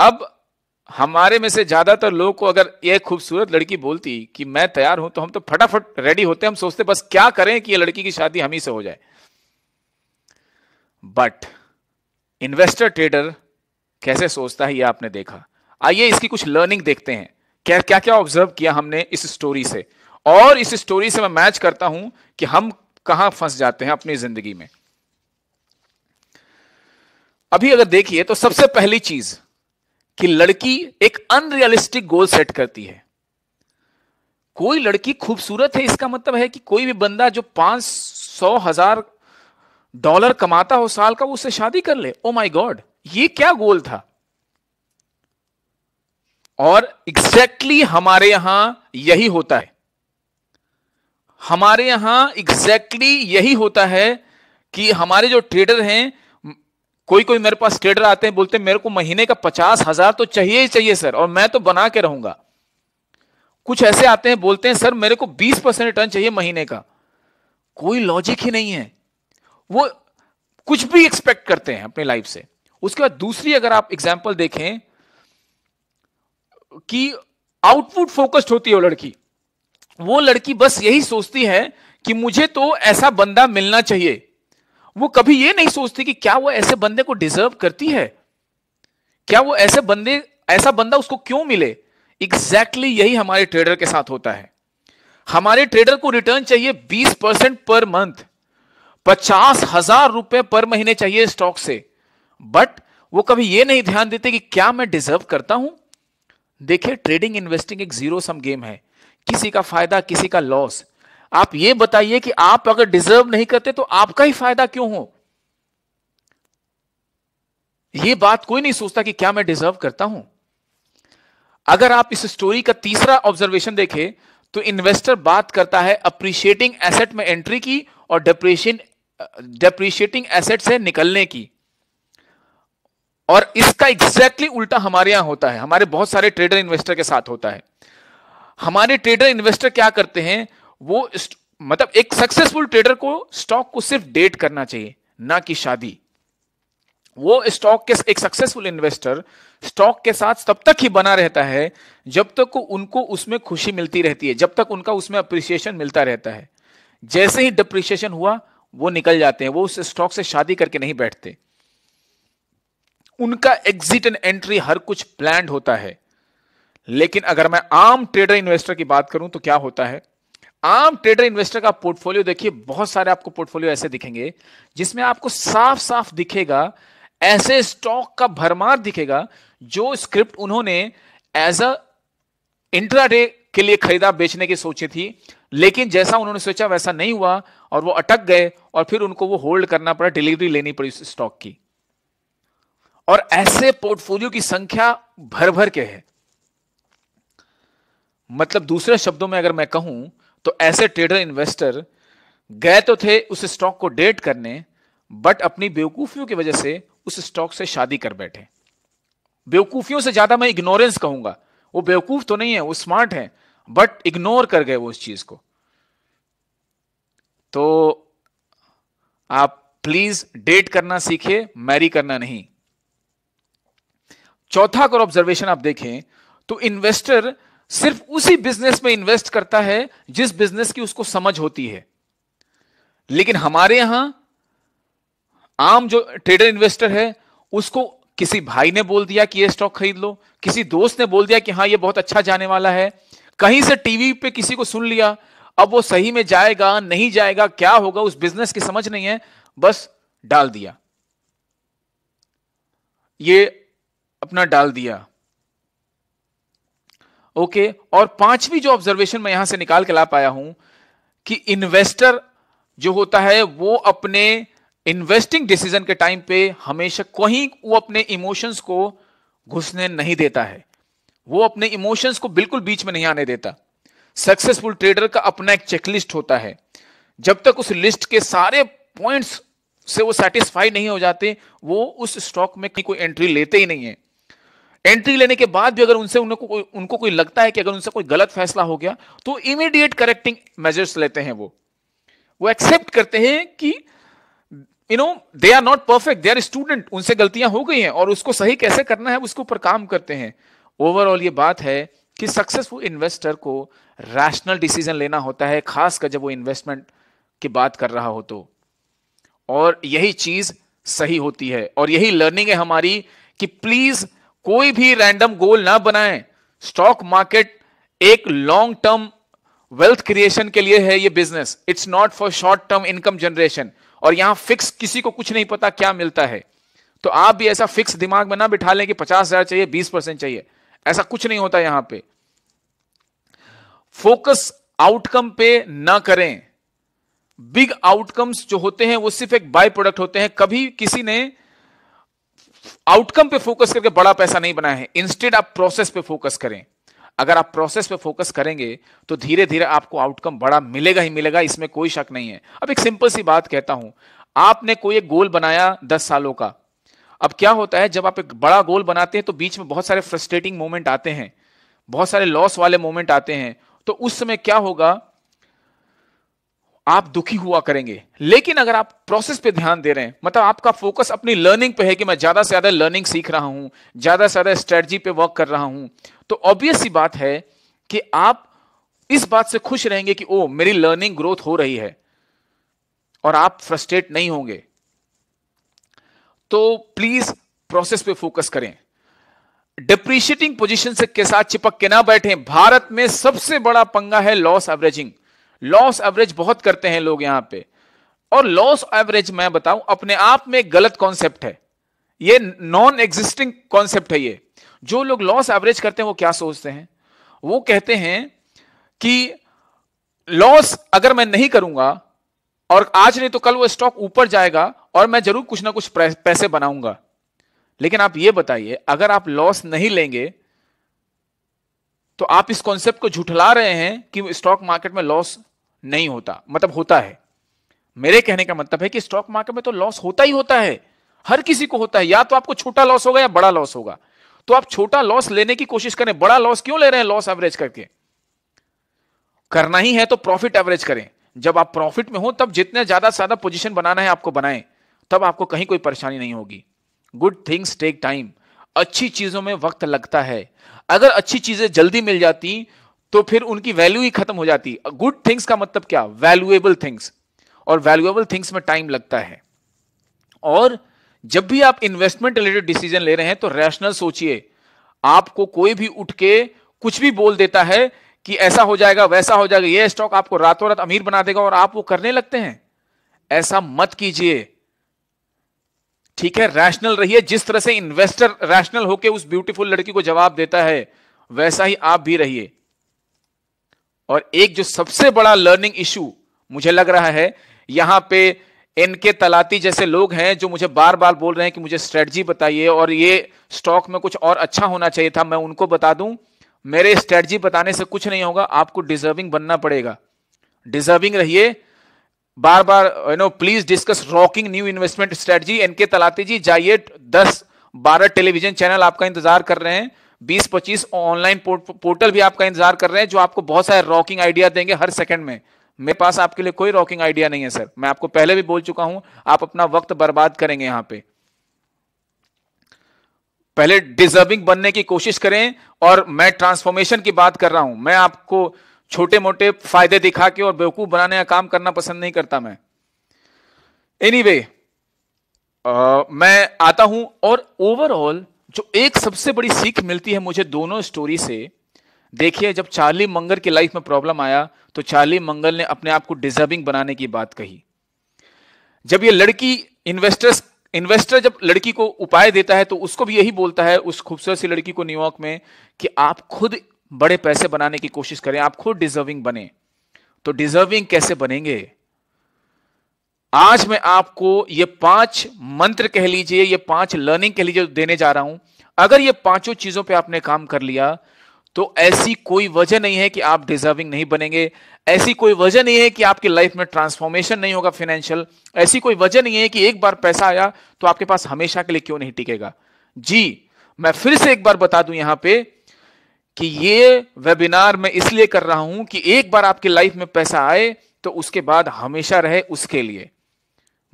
अब हमारे में से ज्यादातर लोग को अगर ये खूबसूरत लड़की बोलती कि मैं तैयार हूं तो हम तो फटाफट रेडी होते हम सोचते बस क्या करें कि ये लड़की की शादी हम ही से हो जाए बट इन्वेस्टर ट्रेडर कैसे सोचता है ये आपने देखा आइए इसकी कुछ लर्निंग देखते हैं क्या क्या क्या ऑब्जर्व किया हमने इस स्टोरी से और इस स्टोरी से मैं मैच करता हूं कि हम कहां फंस जाते हैं अपनी जिंदगी में अभी अगर देखिए तो सबसे पहली चीज कि लड़की एक अनरियलिस्टिक गोल सेट करती है कोई लड़की खूबसूरत है इसका मतलब है कि कोई भी बंदा जो पांच सौ हजार डॉलर कमाता हो साल का वो उससे शादी कर ले ओ माई गॉड ये क्या गोल था और एग्जैक्टली exactly हमारे यहां यही होता है हमारे यहां एग्जैक्टली exactly यही होता है कि हमारे जो ट्रेडर हैं कोई कोई मेरे पास ट्रेडर आते हैं बोलते हैं मेरे को महीने का पचास हजार तो चाहिए ही चाहिए सर और मैं तो बना के रहूंगा कुछ ऐसे आते हैं बोलते हैं सर मेरे को बीस परसेंट रिटर्न चाहिए महीने का कोई लॉजिक ही नहीं है वो कुछ भी एक्सपेक्ट करते हैं अपने लाइफ से उसके बाद दूसरी अगर आप एग्जाम्पल देखें कि आउटपुट फोकस्ड होती है वो लड़की वो लड़की बस यही सोचती है कि मुझे तो ऐसा बंदा मिलना चाहिए वो कभी ये नहीं सोचती कि क्या वो ऐसे बंदे को डिजर्व करती है क्या वो ऐसे बंदे ऐसा बंदा उसको क्यों मिले एग्जैक्टली exactly यही हमारे ट्रेडर के साथ होता है हमारे ट्रेडर को रिटर्न चाहिए 20 परसेंट पर मंथ पचास हजार रुपए पर महीने चाहिए स्टॉक से बट वो कभी ये नहीं ध्यान देते कि क्या मैं डिजर्व करता हूं देखिए ट्रेडिंग इन्वेस्टिंग एक जीरो सम गेम है किसी का फायदा किसी का लॉस आप ये बताइए कि आप अगर डिजर्व नहीं करते तो आपका ही फायदा क्यों हो यह बात कोई नहीं सोचता कि क्या मैं डिजर्व करता हूं अगर आप इस स्टोरी का तीसरा ऑब्जर्वेशन देखें तो इन्वेस्टर बात करता है अप्रिशिएटिंग एसेट में एंट्री की और डेप्रेशन डेप्रिशिएटिंग एसेट से निकलने की और इसका एग्जैक्टली exactly उल्टा हमारे यहां होता है हमारे बहुत सारे ट्रेडर इन्वेस्टर के साथ होता है हमारे ट्रेडर इन्वेस्टर क्या करते हैं वो मतलब एक सक्सेसफुल ट्रेडर को स्टॉक को सिर्फ डेट करना चाहिए ना कि शादी वो स्टॉक के एक सक्सेसफुल इन्वेस्टर स्टॉक के साथ तब तक ही बना रहता है जब तक उनको उसमें खुशी मिलती रहती है जब तक उनका उसमें अप्रिसिएशन मिलता रहता है जैसे ही डिप्रिसिएशन हुआ वो निकल जाते हैं वो उस स्टॉक से शादी करके नहीं बैठते उनका एग्जिट एंड एंट्री हर कुछ प्लान होता है लेकिन अगर मैं आम ट्रेडर इन्वेस्टर की बात करूं तो क्या होता है आम ट्रेडर इन्वेस्टर का पोर्टफोलियो देखिए बहुत सारे आपको पोर्टफोलियो ऐसे दिखेंगे जिसमें आपको साफ साफ दिखेगा ऐसे स्टॉक का भरमार दिखेगा जो स्क्रिप्ट उन्होंने एज अ इंट्राडे के लिए खरीदा बेचने की सोची थी लेकिन जैसा उन्होंने सोचा वैसा नहीं हुआ और वो अटक गए और फिर उनको वो होल्ड करना पड़ा डिलीवरी लेनी पड़ी उस स्टॉक की और ऐसे पोर्टफोलियो की संख्या भर भर के है मतलब दूसरे शब्दों में अगर मैं कहूं तो ऐसे ट्रेडर इन्वेस्टर गए तो थे उस स्टॉक को डेट करने बट अपनी बेवकूफियों की वजह से उस स्टॉक से शादी कर बैठे बेवकूफियों से ज्यादा मैं इग्नोरेंस कहूंगा वो बेवकूफ तो नहीं है वो स्मार्ट है बट इग्नोर कर गए वो उस चीज को तो आप प्लीज डेट करना सीखे मैरी करना नहीं चौथा अगर ऑब्जर्वेशन आप देखें तो इन्वेस्टर सिर्फ उसी बिजनेस में इन्वेस्ट करता है जिस बिजनेस की उसको समझ होती है लेकिन हमारे यहां आम जो ट्रेडर इन्वेस्टर है उसको किसी भाई ने बोल दिया कि ये स्टॉक खरीद लो किसी दोस्त ने बोल दिया कि हाँ ये बहुत अच्छा जाने वाला है कहीं से टीवी पे किसी को सुन लिया अब वो सही में जाएगा नहीं जाएगा क्या होगा उस बिजनेस की समझ नहीं है बस डाल दिया ये अपना डाल दिया ओके और पांचवी जो ऑब्जर्वेशन मैं यहां से निकाल के ला पाया हूं कि इन्वेस्टर जो होता है वो अपने इन्वेस्टिंग डिसीजन के टाइम पे हमेशा कहीं वो अपने इमोशंस को घुसने नहीं देता है वो अपने इमोशंस को बिल्कुल बीच में नहीं आने देता सक्सेसफुल ट्रेडर का अपना एक चेकलिस्ट होता है जब तक उस लिस्ट के सारे पॉइंट्स से वो सेटिस्फाई नहीं हो जाते वो उस स्टॉक में कोई एंट्री लेते ही नहीं है एंट्री लेने के बाद भी अगर उनसे उनको कोई उनको कोई लगता है कि अगर उनसे कोई गलत फैसला हो गया तो इमीडिएट करेक्टिंग मेजर्स लेते हैं वो वो एक्सेप्ट करते हैं कि you know they are not perfect they are student उनसे गलतियां हो गई हैं और उसको सही कैसे करना है उसके ऊपर काम करते हैं ओवरऑल ये बात है कि सक्सेसफुल इन्वेस्टर को रैशनल डिसीजन लेना होता है खासकर जब वो इन्वेस्टमेंट की बात कर रहा हो तो और यही चीज सही होती है और यही लर्निंग है हमारी कि प्लीज कोई भी रैंडम गोल ना बनाए स्टॉक मार्केट एक लॉन्ग टर्म वेल्थ क्रिएशन के लिए है ये business it's not for short term income generation और यहां फिक्स किसी को कुछ नहीं पता क्या मिलता है तो आप भी ऐसा फिक्स दिमाग में ना बिठा लें कि पचास हजार चाहिए बीस परसेंट चाहिए ऐसा कुछ नहीं होता यहां पे फोकस आउटकम पे ना करें बिग आउटकम्स जो होते हैं वो सिर्फ एक बाय प्रोडक्ट होते हैं कभी किसी ने आउटकम पे फोकस करके बड़ा पैसा नहीं बनाए है इंस्टेड आप प्रोसेस पे फोकस करें अगर आप प्रोसेस पे फोकस करेंगे तो धीरे धीरे आपको आउटकम बड़ा मिलेगा ही मिलेगा इसमें कोई शक नहीं है अब एक सिंपल सी बात कहता हूं आपने कोई एक गोल बनाया दस सालों का अब क्या होता है जब आप एक बड़ा गोल बनाते हैं तो बीच में बहुत सारे फ्रस्ट्रेटिंग मोमेंट आते हैं बहुत सारे लॉस वाले मोमेंट आते हैं तो उस समय क्या होगा आप दुखी हुआ करेंगे लेकिन अगर आप प्रोसेस पे ध्यान दे रहे हैं मतलब आपका फोकस अपनी लर्निंग पे है कि मैं ज्यादा से ज्यादा लर्निंग सीख रहा हूं ज्यादा से ज्यादा स्ट्रेटजी पे वर्क कर रहा हूं तो ऑब्वियस सी बात है कि आप इस बात से खुश रहेंगे कि ओ मेरी लर्निंग ग्रोथ हो रही है और आप फ्रस्ट्रेट नहीं होंगे तो प्लीज प्रोसेस पे फोकस करें डिप्रिशिएटिंग पोजीशन से के साथ चिपक के ना बैठे भारत में सबसे बड़ा पंगा है लॉस एवरेजिंग लॉस एवरेज बहुत करते हैं लोग यहां पे और लॉस एवरेज मैं बताऊं अपने आप में गलत कॉन्सेप्ट है ये नॉन एग्जिस्टिंग कॉन्सेप्ट है ये जो लोग लॉस एवरेज करते हैं वो क्या सोचते हैं वो कहते हैं कि लॉस अगर मैं नहीं करूंगा और आज नहीं तो कल वो स्टॉक ऊपर जाएगा और मैं जरूर कुछ ना कुछ पैसे बनाऊंगा लेकिन आप ये बताइए अगर आप लॉस नहीं लेंगे तो आप इस कॉन्सेप्ट को झुठला रहे हैं कि स्टॉक मार्केट में लॉस नहीं होता मतलब होता है मेरे कहने का मतलब है कि स्टॉक मार्केट में तो लॉस होता ही होता है हर किसी को होता है या तो आपको छोटा लॉस होगा या बड़ा लॉस होगा तो आप छोटा लॉस लेने की कोशिश करें बड़ा लॉस क्यों ले रहे हैं लॉस एवरेज करके करना ही है तो प्रॉफिट एवरेज करें जब आप प्रॉफिट में हो तब जितने ज्यादा ज्यादा पोजिशन बनाना है आपको बनाए तब आपको कहीं कोई परेशानी नहीं होगी गुड थिंग्स टेक टाइम अच्छी चीजों में वक्त लगता है अगर अच्छी चीजें जल्दी मिल जाती तो फिर उनकी वैल्यू ही खत्म हो जाती गुड थिंग्स का मतलब क्या वैल्यूएबल थिंग्स और वैल्यूएबल थिंग्स में टाइम लगता है और जब भी आप इन्वेस्टमेंट रिलेटेड डिसीजन ले रहे हैं तो रैशनल सोचिए आपको कोई भी उठ के कुछ भी बोल देता है कि ऐसा हो जाएगा वैसा हो जाएगा यह स्टॉक आपको रातों रात अमीर बना देगा और आप वो करने लगते हैं ऐसा मत कीजिए ठीक है रैशनल रहिए जिस तरह से इन्वेस्टर रैशनल होकर उस ब्यूटीफुल लड़की को जवाब देता है वैसा ही आप भी रहिए और एक जो सबसे बड़ा लर्निंग इशू मुझे लग रहा है यहां पे इनके तलाती जैसे लोग हैं जो मुझे बार बार बोल रहे हैं कि मुझे स्ट्रेटजी बताइए और ये स्टॉक में कुछ और अच्छा होना चाहिए था मैं उनको बता दूं मेरे स्ट्रेटजी बताने से कुछ नहीं होगा आपको डिजर्विंग बनना पड़ेगा डिजर्विंग रहिए बार बार you know please discuss rocking new investment strategy NK Talati ji जाइए दस बारह टेलीविजन चैनल आपका इंतजार कर रहे हैं बीस पच्चीस ऑनलाइन पोर्टल भी आपका इंतजार कर रहे हैं जो आपको बहुत सारे रॉकिंग आइडिया देंगे हर सेकंड में मेरे पास आपके लिए कोई रॉकिंग आइडिया नहीं है सर मैं आपको पहले भी बोल चुका हूं आप अपना वक्त बर्बाद करेंगे यहां पे पहले डिजर्विंग बनने की कोशिश करें और मैं ट्रांसफॉर्मेशन की बात कर रहा हूं मैं आपको छोटे मोटे फायदे दिखा के और बेवकूफ बनाने का काम करना पसंद नहीं करता मैं एनी anyway, मैं आता हूं और ओवरऑल जो एक सबसे बड़ी सीख मिलती है मुझे दोनों स्टोरी से देखिए जब चार्ली मंगर की लाइफ में प्रॉब्लम आया तो चार्ली मंगल ने अपने आप को डिजर्विंग बनाने की बात कही जब ये लड़की इन्वेस्टर्स इन्वेस्टर जब लड़की को उपाय देता है तो उसको भी यही बोलता है उस खूबसूरत सी लड़की को न्यूयॉर्क में कि आप खुद बड़े पैसे बनाने की कोशिश करें आप खुद डिजर्विंग बने तो डिजर्विंग कैसे बनेंगे आज मैं आपको ये पांच मंत्र कह लीजिए ये पांच लर्निंग कह लीजिए देने जा रहा हूं अगर ये पांचों चीजों पे आपने काम कर लिया तो ऐसी कोई वजह नहीं है कि आप डिजर्विंग नहीं बनेंगे ऐसी कोई वजह नहीं है कि आपकी लाइफ में ट्रांसफॉर्मेशन नहीं होगा फाइनेंशियल ऐसी कोई वजह नहीं है कि एक बार पैसा आया तो आपके पास हमेशा के लिए क्यों नहीं टिकेगा जी मैं फिर से एक बार बता दूं यहां पे कि ये वेबिनार मैं इसलिए कर रहा हूं कि एक बार आपकी लाइफ में पैसा आए तो उसके बाद हमेशा रहे उसके लिए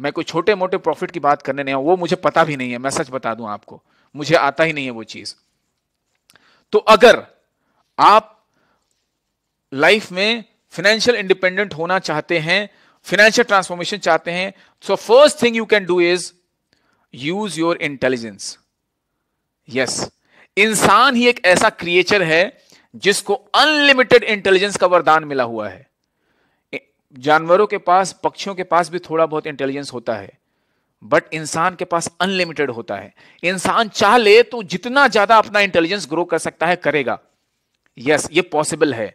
मैं कोई छोटे मोटे प्रॉफिट की बात करने नहीं हूं वो मुझे पता भी नहीं है मैं सच बता दूं आपको मुझे आता ही नहीं है वो चीज तो अगर आप लाइफ में फाइनेंशियल इंडिपेंडेंट होना चाहते हैं फाइनेंशियल ट्रांसफॉर्मेशन चाहते हैं so first thing you can do is use your intelligence yes इंसान ही एक ऐसा क्रिएचर है जिसको अनलिमिटेड इंटेलिजेंस का वरदान मिला हुआ है जानवरों के पास पक्षियों के पास भी थोड़ा बहुत इंटेलिजेंस होता है बट इंसान के पास अनलिमिटेड होता है इंसान चाह ले तो जितना ज्यादा अपना इंटेलिजेंस ग्रो कर सकता है करेगा यस yes, ये पॉसिबल है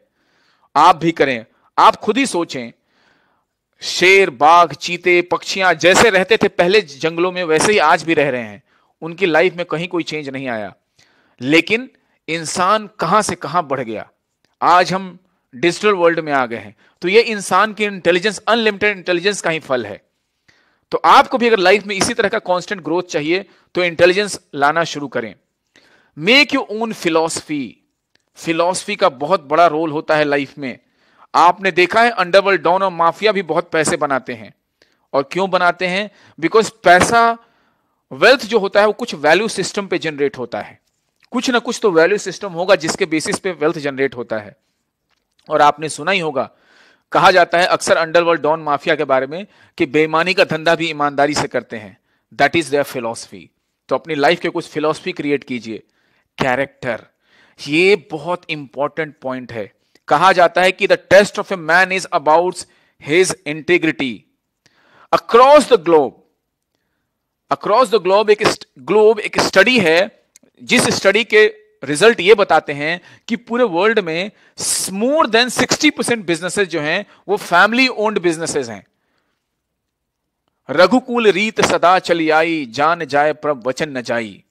आप भी करें आप खुद ही सोचें शेर बाघ चीते पक्षियां जैसे रहते थे पहले जंगलों में वैसे ही आज भी रह रहे हैं उनकी लाइफ में कहीं कोई चेंज नहीं आया लेकिन इंसान कहां से कहां बढ़ गया आज हम डिजिटल वर्ल्ड में आ गए हैं तो ये इंसान की इंटेलिजेंस अनलिमिटेड इंटेलिजेंस का ही फल है तो आपको भी अगर लाइफ में इसी तरह का कांस्टेंट ग्रोथ चाहिए तो इंटेलिजेंस लाना शुरू करें make you own philosophy philosophy का बहुत बड़ा रोल होता है लाइफ में आपने देखा है अंडरवर्ल्ड डॉन और माफिया भी बहुत पैसे बनाते हैं और क्यों बनाते हैं बिकॉज पैसा वेल्थ जो होता है वो कुछ वैल्यू सिस्टम पे जनरेट होता है कुछ ना कुछ तो वैल्यू सिस्टम होगा जिसके बेसिस पे वेल्थ जनरेट होता है और आपने सुना ही होगा कहा जाता है अक्सर अंडरवर्ल्ड डॉन माफिया के बारे में कि बेईमानी का धंधा भी ईमानदारी से करते हैं दैट इज देयर फिलोसफी तो अपनी लाइफ के कुछ फिलोसफी क्रिएट कीजिए कैरेक्टर ये बहुत इंपॉर्टेंट पॉइंट है कहा जाता है कि the test of a man is about his integrity across the globe across the globe एक ग्लोब एक स्टडी है जिस स्टडी के रिजल्ट ये बताते हैं कि पूरे वर्ल्ड में मोर देन 60 परसेंट बिजनेसेस जो हैं वो फैमिली ओन्ड बिजनेसेस हैं रघुकुल रीत सदा चली आई जान जाए प्रभ वचन न जाई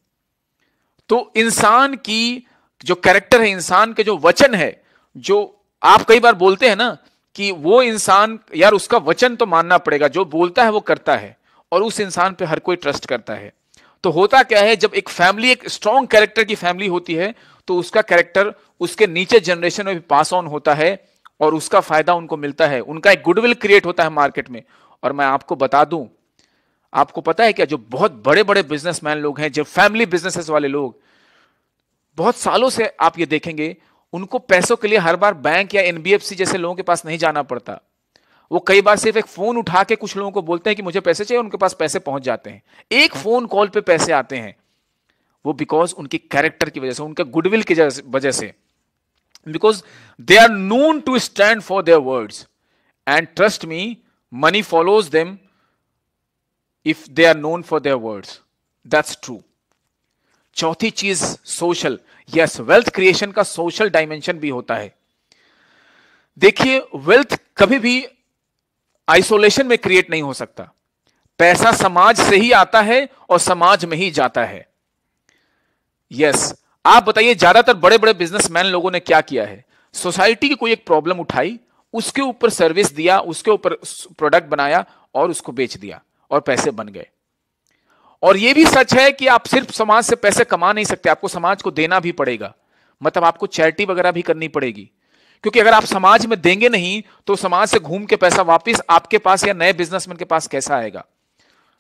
तो इंसान की जो कैरेक्टर है इंसान के जो वचन है जो आप कई बार बोलते हैं ना कि वो इंसान यार उसका वचन तो मानना पड़ेगा जो बोलता है वो करता है और उस इंसान पे हर कोई ट्रस्ट करता है तो होता क्या है जब एक फैमिली एक स्ट्रॉन्ग कैरेक्टर की फैमिली होती है तो उसका कैरेक्टर उसके नीचे जनरेशन में भी पास ऑन होता है और उसका फायदा उनको मिलता है उनका एक गुडविल क्रिएट होता है मार्केट में और मैं आपको बता दूं आपको पता है क्या जो बहुत बड़े बड़े बिजनेसमैन लोग हैं जो फैमिली बिजनेसेस वाले लोग बहुत सालों से आप ये देखेंगे उनको पैसों के लिए हर बार बैंक या एनबीएफसी जैसे लोगों के पास नहीं जाना पड़ता वो कई बार सिर्फ एक फोन उठा के कुछ लोगों को बोलते हैं कि मुझे पैसे चाहिए उनके पास पैसे पहुंच जाते हैं एक हाँ। फोन कॉल पे पैसे आते हैं वो बिकॉज उनकी कैरेक्टर की वजह से उनके गुडविल की वजह से because they are known to stand for their words and trust me money follows them if they are known for their words that's true चौथी चीज सोशल यस वेल्थ क्रिएशन का सोशल डायमेंशन भी होता है देखिए वेल्थ कभी भी isolation में क्रिएट नहीं हो सकता पैसा समाज से ही आता है और समाज में ही जाता है यस yes, आप बताइए ज्यादातर बड़े बड़े बिजनेसमैन लोगों ने क्या किया है सोसाइटी की कोई एक प्रॉब्लम उठाई उसके ऊपर सर्विस दिया उसके ऊपर प्रोडक्ट बनाया और उसको बेच दिया और पैसे बन गए और यह भी सच है कि आप सिर्फ समाज से पैसे कमा नहीं सकते आपको समाज को देना भी पड़ेगा मतलब आपको चैरिटी वगैरह भी करनी पड़ेगी क्योंकि अगर आप समाज में देंगे नहीं तो समाज से घूम के पैसा वापस आपके पास या नए बिजनेसमैन के पास कैसा आएगा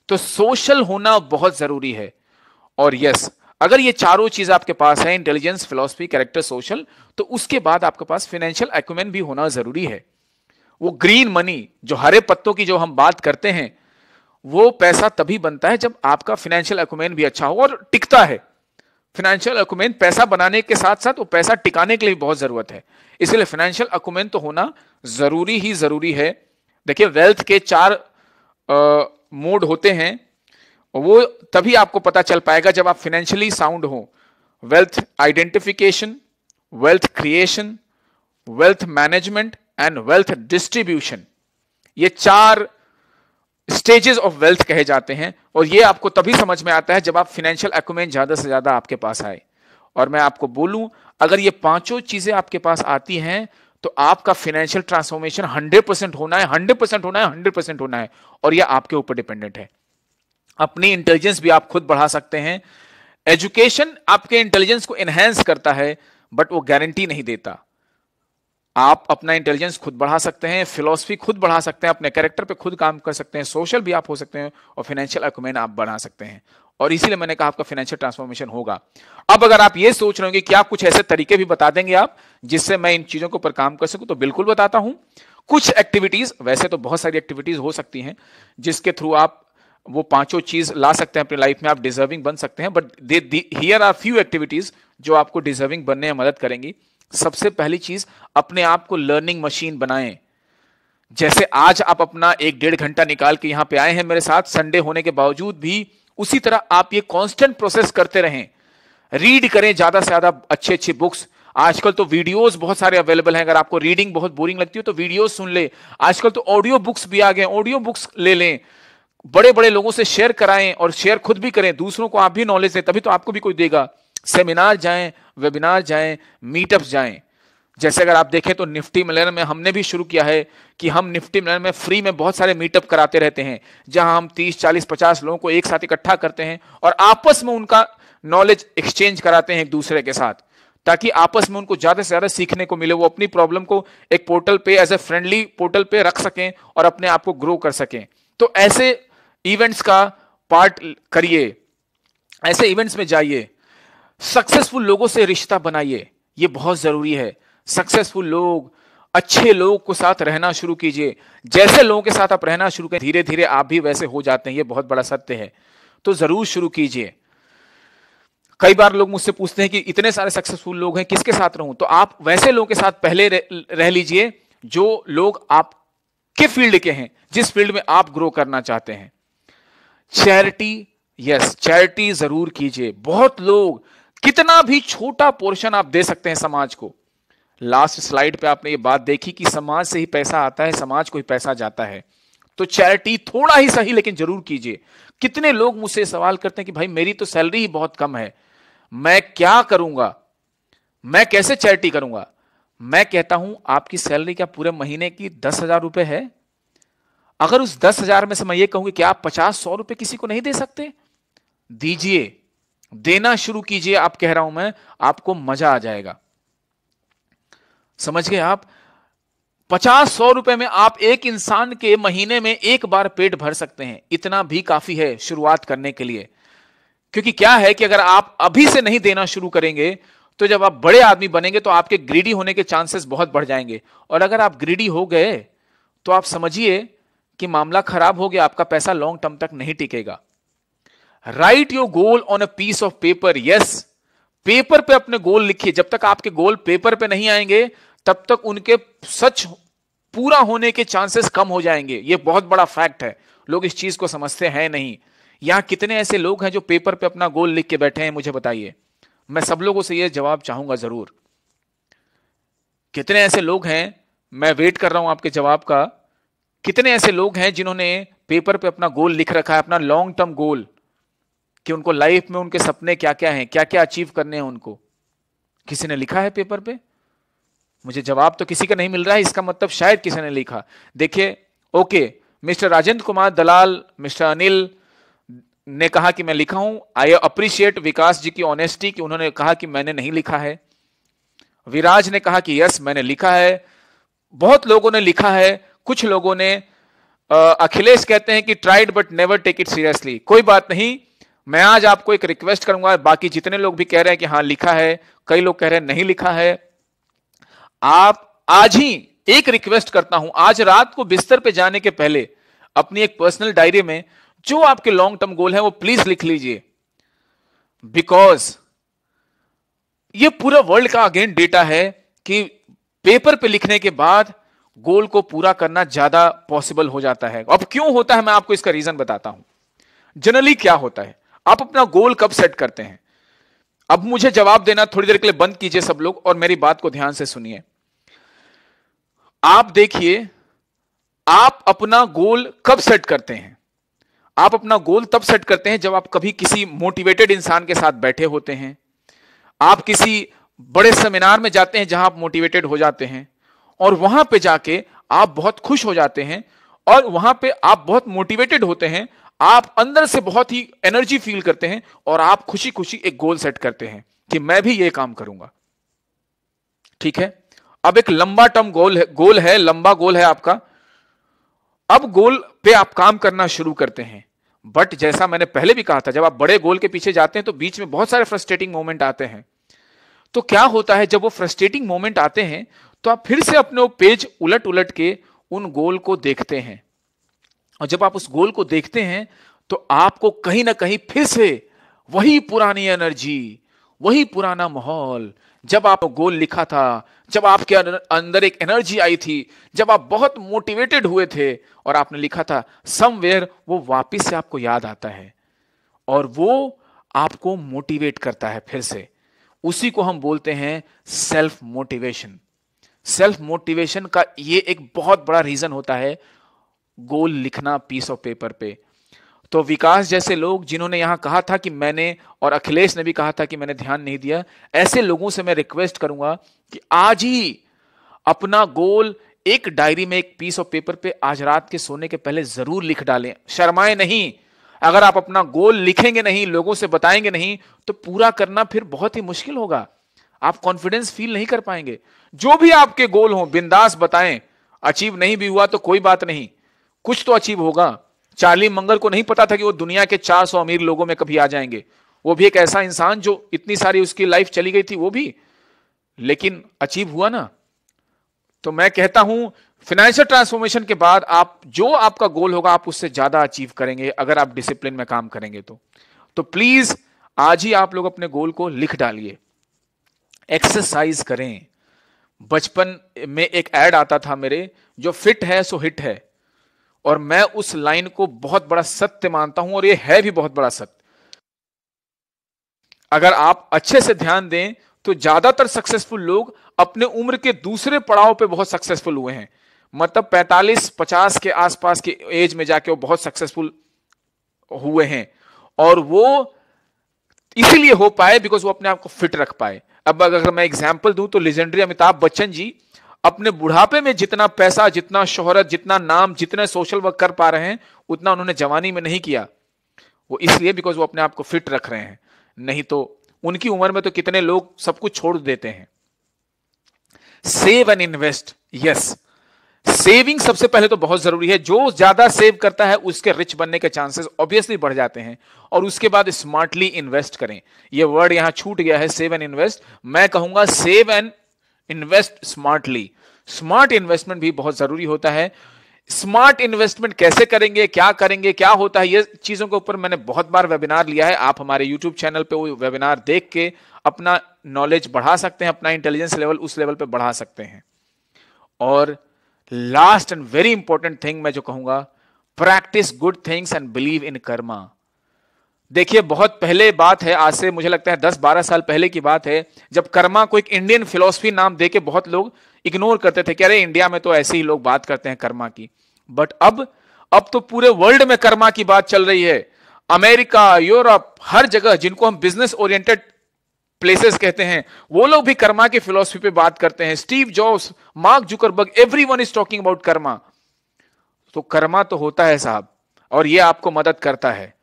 तो सोशल होना बहुत जरूरी है और यस अगर ये चारों चीज आपके पास है इंटेलिजेंस फिलोसफी कैरेक्टर सोशल तो उसके बाद आपके पास फाइनेंशियल एक्यूमेंट भी होना जरूरी है वो ग्रीन मनी जो हरे पत्तों की जो हम बात करते हैं वो पैसा तभी बनता है जब आपका फाइनेंशियल एक्यूमेंट भी अच्छा हो और टिकता है फाइनेंशियल अकूमेंट पैसा बनाने के साथ साथ वो पैसा टिकाने के लिए भी बहुत ज़रूरत है इसलिए फाइनेंशियल अकूमेंट तो होना ज़रूरी ही ज़रूरी है देखिए वेल्थ के चार मोड होते हैं वो तभी आपको पता चल पाएगा जब आप फाइनेंशियली साउंड हो wealth identification wealth creation wealth management and wealth distribution ये चार स्टेजेस ऑफ वेल्थ कहे जाते हैं और ये आपको तभी समझ में आता है जब आप फिनेंशियल एक्यूमेन ज़्यादा से ज़्यादा आपके पास आए और मैं आपको बोलूं अगर ये पांचों चीज़ें आपके पास आती हैं तो आपका फिनेंशियल ट्रांसफॉर्मेशन 100 परसेंट होना है 100 परसेंट होना है 100 परसेंट होना है और ये आपके ऊपर डिपेंडेंट है अपनी इंटेलिजेंस भी आप खुद बढ़ा सकते हैं एजुकेशन आपके इंटेलिजेंस को एनहेंस करता है बट वो गारंटी नहीं देता आप अपना इंटेलिजेंस खुद बढ़ा सकते हैं फिलोसफी खुद बढ़ा सकते हैं अपने कैरेक्टर पे खुद काम कर सकते हैं सोशल भी आप हो सकते हैं और फाइनेंशियल अकुमेन आप बना सकते हैं और इसीलिए मैंने कहा आपका फाइनेंशियल ट्रांसफॉर्मेशन होगा अब अगर आप ये सोच रहे होंगे कि आप कुछ ऐसे तरीके भी बता देंगे आप जिससे मैं इन चीजों के ऊपर काम कर सकूं तो बिल्कुल बताता हूं कुछ एक्टिविटीज वैसे तो बहुत सारी एक्टिविटीज हो सकती हैं जिसके थ्रू आप वो पांचों चीज ला सकते हैं अपनी लाइफ में आप डिजर्विंग बन सकते हैं but they here are few activities जो आपको डिजर्विंग बनने में मदद करेंगी सबसे पहली चीज अपने आप को लर्निंग मशीन बनाएं जैसे आज आप अपना एक डेढ़ घंटा निकाल के यहां पे आए हैं मेरे साथ संडे होने के बावजूद भी उसी तरह आप ये कांस्टेंट प्रोसेस करते रहें रीड करें ज्यादा से ज्यादा अच्छे अच्छे बुक्स आजकल तो वीडियोस बहुत सारे अवेलेबल हैं अगर आपको रीडिंग बहुत बोरिंग लगती हो तो वीडियोस सुन ले आजकल तो ऑडियो बुक्स भी आ गए ऑडियो बुक्स ले लें बड़े बड़े लोगों से शेयर कराएं और शेयर खुद भी करें दूसरों को आप भी नॉलेज दें तभी तो आपको भी कोई देगा सेमिनार जाएं वेबिनार जाएं मीटअप्स जाएं जैसे अगर आप देखें तो निफ्टी मिलन में हमने भी शुरू किया है कि हम निफ्टी मिलन में फ्री में बहुत सारे मीटअप कराते रहते हैं जहां हम 30, 40, 50 लोगों को एक साथ इकट्ठा करते हैं और आपस में उनका नॉलेज एक्सचेंज कराते हैं एक दूसरे के साथ ताकि आपस में उनको ज़्यादा से ज़्यादा सीखने को मिले वो अपनी प्रॉब्लम को एक पोर्टल पे एज ए फ्रेंडली पोर्टल पे रख सकें और अपने आप को ग्रो कर सकें तो ऐसे इवेंट्स का पार्ट करिए ऐसे इवेंट्स में जाइए सक्सेसफुल लोगों से रिश्ता बनाइए ये बहुत जरूरी है सक्सेसफुल लोग अच्छे लोगों के साथ रहना शुरू कीजिए जैसे लोगों के साथ आप रहना शुरू करें धीरे धीरे आप भी वैसे हो जाते हैं ये बहुत बड़ा सत्य है तो जरूर शुरू कीजिए कई बार लोग मुझसे पूछते हैं कि इतने सारे सक्सेसफुल लोग हैं किसके साथ रहूं तो आप वैसे लोगों के साथ पहले रह, रह लीजिए जो लोग आपके फील्ड के हैं जिस फील्ड में आप ग्रो करना चाहते हैं चैरिटी यस चैरिटी जरूर कीजिए बहुत लोग कितना भी छोटा पोर्शन आप दे सकते हैं समाज को लास्ट स्लाइड पे आपने ये बात देखी कि समाज से ही पैसा आता है समाज को ही पैसा जाता है तो चैरिटी थोड़ा ही सही लेकिन जरूर कीजिए कितने लोग मुझसे सवाल करते हैं कि भाई मेरी तो सैलरी ही बहुत कम है मैं क्या करूंगा मैं कैसे चैरिटी करूंगा मैं कहता हूं आपकी सैलरी क्या पूरे महीने की दस हजार रुपये है अगर उस दस हजार में से मैं ये कहूंगी कि आप पचास सौ रुपये किसी को नहीं दे सकते दीजिए देना शुरू कीजिए आप कह रहा हूं मैं आपको मजा आ जाएगा समझ गए आप पचास सौ रुपए में आप एक इंसान के महीने में एक बार पेट भर सकते हैं इतना भी काफी है शुरुआत करने के लिए क्योंकि क्या है कि अगर आप अभी से नहीं देना शुरू करेंगे तो जब आप बड़े आदमी बनेंगे तो आपके ग्रीडी होने के चांसेस बहुत बढ़ जाएंगे और अगर आप ग्रीडी हो गए तो आप समझिए कि मामला खराब हो गया आपका पैसा लॉन्ग टर्म तक नहीं टिकेगा write your goal on a piece of paper yes paper पे अपने गोल लिखिए जब तक आपके गोल पेपर पे नहीं आएंगे तब तक उनके सच पूरा होने के चांसेस कम हो जाएंगे ये बहुत बड़ा फैक्ट है लोग इस चीज को समझते हैं नहीं यहां कितने ऐसे लोग हैं जो पेपर पे अपना गोल लिख के बैठे हैं मुझे बताइए मैं सब लोगों से यह जवाब चाहूंगा जरूर कितने ऐसे लोग हैं मैं वेट कर रहा हूं आपके जवाब का कितने ऐसे लोग हैं जिन्होंने पेपर पे अपना गोल लिख रखा है अपना लॉन्ग टर्म गोल कि उनको लाइफ में उनके सपने क्या क्या हैं क्या क्या अचीव करने हैं उनको किसी ने लिखा है पेपर पे मुझे जवाब तो किसी का नहीं मिल रहा है इसका मतलब शायद किसी ने लिखा देखिए okay mister Rajendra Kumar Dalal mister Anil ने कहा कि मैं लिखा हूं आई अप्रिशिएट विकास जी की ऑनेस्टी कि उन्होंने कहा कि मैंने नहीं लिखा है विराज ने कहा कि यस मैंने लिखा है बहुत लोगों ने लिखा है कुछ लोगों ने अखिलेश कहते हैं कि tried but never take it seriously कोई बात नहीं मैं आज आपको एक रिक्वेस्ट करूंगा बाकी जितने लोग भी कह रहे हैं कि हाँ लिखा है कई लोग कह रहे हैं नहीं लिखा है आप आज ही एक रिक्वेस्ट करता हूं आज रात को बिस्तर पे जाने के पहले अपनी एक पर्सनल डायरी में जो आपके लॉन्ग टर्म गोल है वो प्लीज लिख लीजिए बिकॉज ये पूरा वर्ल्ड का अगेन डेटा है कि पेपर पे लिखने के बाद गोल को पूरा करना ज्यादा पॉसिबल हो जाता है अब क्यों होता है मैं आपको इसका रीजन बताता हूं जनरली क्या होता है आप अपना गोल कब सेट करते हैं अब मुझे जवाब देना थोड़ी देर के लिए बंद कीजिए सब लोग और मेरी बात को ध्यान से सुनिए आप देखिए आप अपना गोल कब सेट करते हैं आप अपना गोल तब सेट करते हैं जब आप कभी किसी मोटिवेटेड इंसान के साथ बैठे होते हैं आप किसी बड़े सेमिनार में जाते हैं जहां आप मोटिवेटेड हो जाते हैं और वहां पे जाके आप बहुत खुश हो जाते हैं और वहां पे आप बहुत मोटिवेटेड होते हैं आप अंदर से बहुत ही एनर्जी फील करते हैं और आप खुशी खुशी एक गोल सेट करते हैं कि मैं भी ये काम करूंगा ठीक है अब एक लंबा टर्म गोल है गोल है लंबा गोल है आपका अब गोल पे आप काम करना शुरू करते हैं बट जैसा मैंने पहले भी कहा था जब आप बड़े गोल के पीछे जाते हैं तो बीच में बहुत सारे फ्रस्ट्रेटिंग मोमेंट आते हैं तो क्या होता है जब वो फ्रस्ट्रेटिंग मोमेंट आते हैं तो आप फिर से अपने वो पेज उलट उलट के उन गोल को देखते हैं और जब आप उस गोल को देखते हैं तो आपको कहीं ना कहीं फिर से वही पुरानी एनर्जी वही पुराना माहौल जब आप गोल लिखा था जब आपके अंदर एक एनर्जी आई थी जब आप बहुत मोटिवेटेड हुए थे और आपने लिखा था समवेयर वो वापस से आपको याद आता है और वो आपको मोटिवेट करता है फिर से उसी को हम बोलते हैं सेल्फ मोटिवेशन सेल्फ मोटिवेशन का ये एक बहुत बड़ा रीजन होता है गोल लिखना पीस ऑफ पेपर पे तो विकास जैसे लोग जिन्होंने यहां कहा था कि मैंने और अखिलेश ने भी कहा था कि मैंने ध्यान नहीं दिया ऐसे लोगों से मैं रिक्वेस्ट करूंगा कि आज ही अपना गोल एक डायरी में एक पीस ऑफ पेपर पे आज रात के सोने के पहले जरूर लिख डालें शर्माए नहीं अगर आप अपना गोल लिखेंगे नहीं लोगों से बताएंगे नहीं तो पूरा करना फिर बहुत ही मुश्किल होगा आप कॉन्फिडेंस फील नहीं कर पाएंगे जो भी आपके गोल हो बिंदास बताएं अचीव नहीं भी हुआ तो कोई बात नहीं कुछ तो अचीव होगा चार्ली मंगल को नहीं पता था कि वो दुनिया के 400 अमीर लोगों में कभी आ जाएंगे वो भी एक ऐसा इंसान जो इतनी सारी उसकी लाइफ चली गई थी वो भी लेकिन अचीव हुआ ना तो मैं कहता हूं फाइनेंशियल ट्रांसफॉर्मेशन के बाद आप जो आपका गोल होगा आप उससे ज्यादा अचीव करेंगे अगर आप डिसिप्लिन में काम करेंगे तो तो प्लीज आज ही आप लोग अपने गोल को लिख डालिए एक्सरसाइज करें बचपन में एक एड आता था मेरे जो फिट है सो हिट है और मैं उस लाइन को बहुत बड़ा सत्य मानता हूं और यह है भी बहुत बड़ा सत्य अगर आप अच्छे से ध्यान दें तो ज्यादातर सक्सेसफुल लोग अपने उम्र के दूसरे पड़ाव पे बहुत सक्सेसफुल हुए हैं मतलब 45 50 के आसपास की एज में जाके वो बहुत सक्सेसफुल हुए हैं और वो इसीलिए हो पाए बिकॉज वो अपने आप को फिट रख पाए अब अगर मैं एग्जाम्पल दूं तो लेजेंडरी अमिताभ बच्चन जी अपने बुढ़ापे में जितना पैसा जितना शोहरत जितना नाम जितने सोशल वर्क कर पा रहे हैं उतना उन्होंने जवानी में नहीं किया वो इसलिए बिकॉज वो अपने आप को फिट रख रहे हैं नहीं तो उनकी उम्र में तो कितने लोग सब कुछ छोड़ देते हैं save and invest yes saving सबसे पहले तो बहुत जरूरी है जो ज्यादा सेव करता है उसके रिच बनने के चांसेस ऑब्वियसली बढ़ जाते हैं और उसके बाद स्मार्टली इन्वेस्ट करें यह वर्ड यहां छूट गया है सेव एंड इन्वेस्ट मैं कहूंगा save and invest smartly smart investment भी बहुत जरूरी होता है स्मार्ट इन्वेस्टमेंट कैसे करेंगे क्या करेंगे क्या होता है ये चीजों के ऊपर मैंने बहुत बार वेबिनार लिया है आप हमारे यूट्यूब चैनल पे वो वेबिनार देख के अपना नॉलेज बढ़ा सकते हैं अपना इंटेलिजेंस लेवल उस लेवल पे बढ़ा सकते हैं और last and very important thing मैं जो कहूंगा practice good things and believe in karma देखिए बहुत पहले बात है आज से मुझे लगता है दस बारह साल पहले की बात है जब कर्मा को एक इंडियन फिलोसफी नाम दे के बहुत लोग इग्नोर करते थे कि अरे इंडिया में तो ऐसे ही लोग बात करते हैं कर्मा की बट अब अब तो पूरे वर्ल्ड में कर्मा की बात चल रही है अमेरिका यूरोप हर जगह जिनको हम बिजनेस ओरिएंटेड प्लेसेस कहते हैं वो लोग भी कर्मा की फिलोसफी पे बात करते हैं Steve Jobs Mark Zuckerberg everyone is talking about karma तो कर्मा तो होता है साहब और ये आपको मदद करता है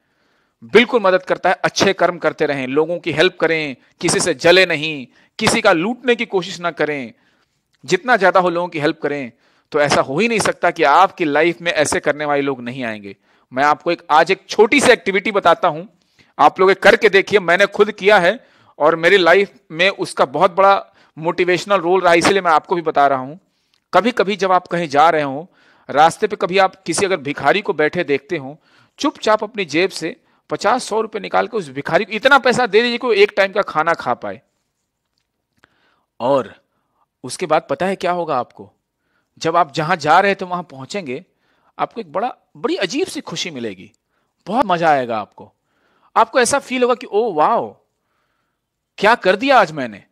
बिल्कुल मदद करता है अच्छे कर्म करते रहें लोगों की हेल्प करें किसी से जले नहीं किसी का लूटने की कोशिश ना करें जितना ज़्यादा हो लोगों की हेल्प करें तो ऐसा हो ही नहीं सकता कि आपकी लाइफ में ऐसे करने वाले लोग नहीं आएंगे मैं आपको एक आज एक छोटी सी एक्टिविटी बताता हूं आप लोग करके देखिए मैंने खुद किया है और मेरी लाइफ में उसका बहुत बड़ा मोटिवेशनल रोल रहा इसलिए मैं आपको भी बता रहा हूं कभी कभी जब आप कहीं जा रहे हो रास्ते पे कभी आप किसी अगर भिखारी को बैठे देखते हो चुपचाप अपनी जेब से पचास सौ रुपए निकाल के उस भिखारी को इतना पैसा दे दीजिए कि वो एक टाइम का खाना खा पाए और उसके बाद पता है क्या होगा आपको जब आप जहां जा रहे थे वहां पहुंचेंगे आपको एक बड़ा बड़ी अजीब सी खुशी मिलेगी बहुत मजा आएगा आपको आपको ऐसा फील होगा कि ओ वाह क्या कर दिया आज मैंने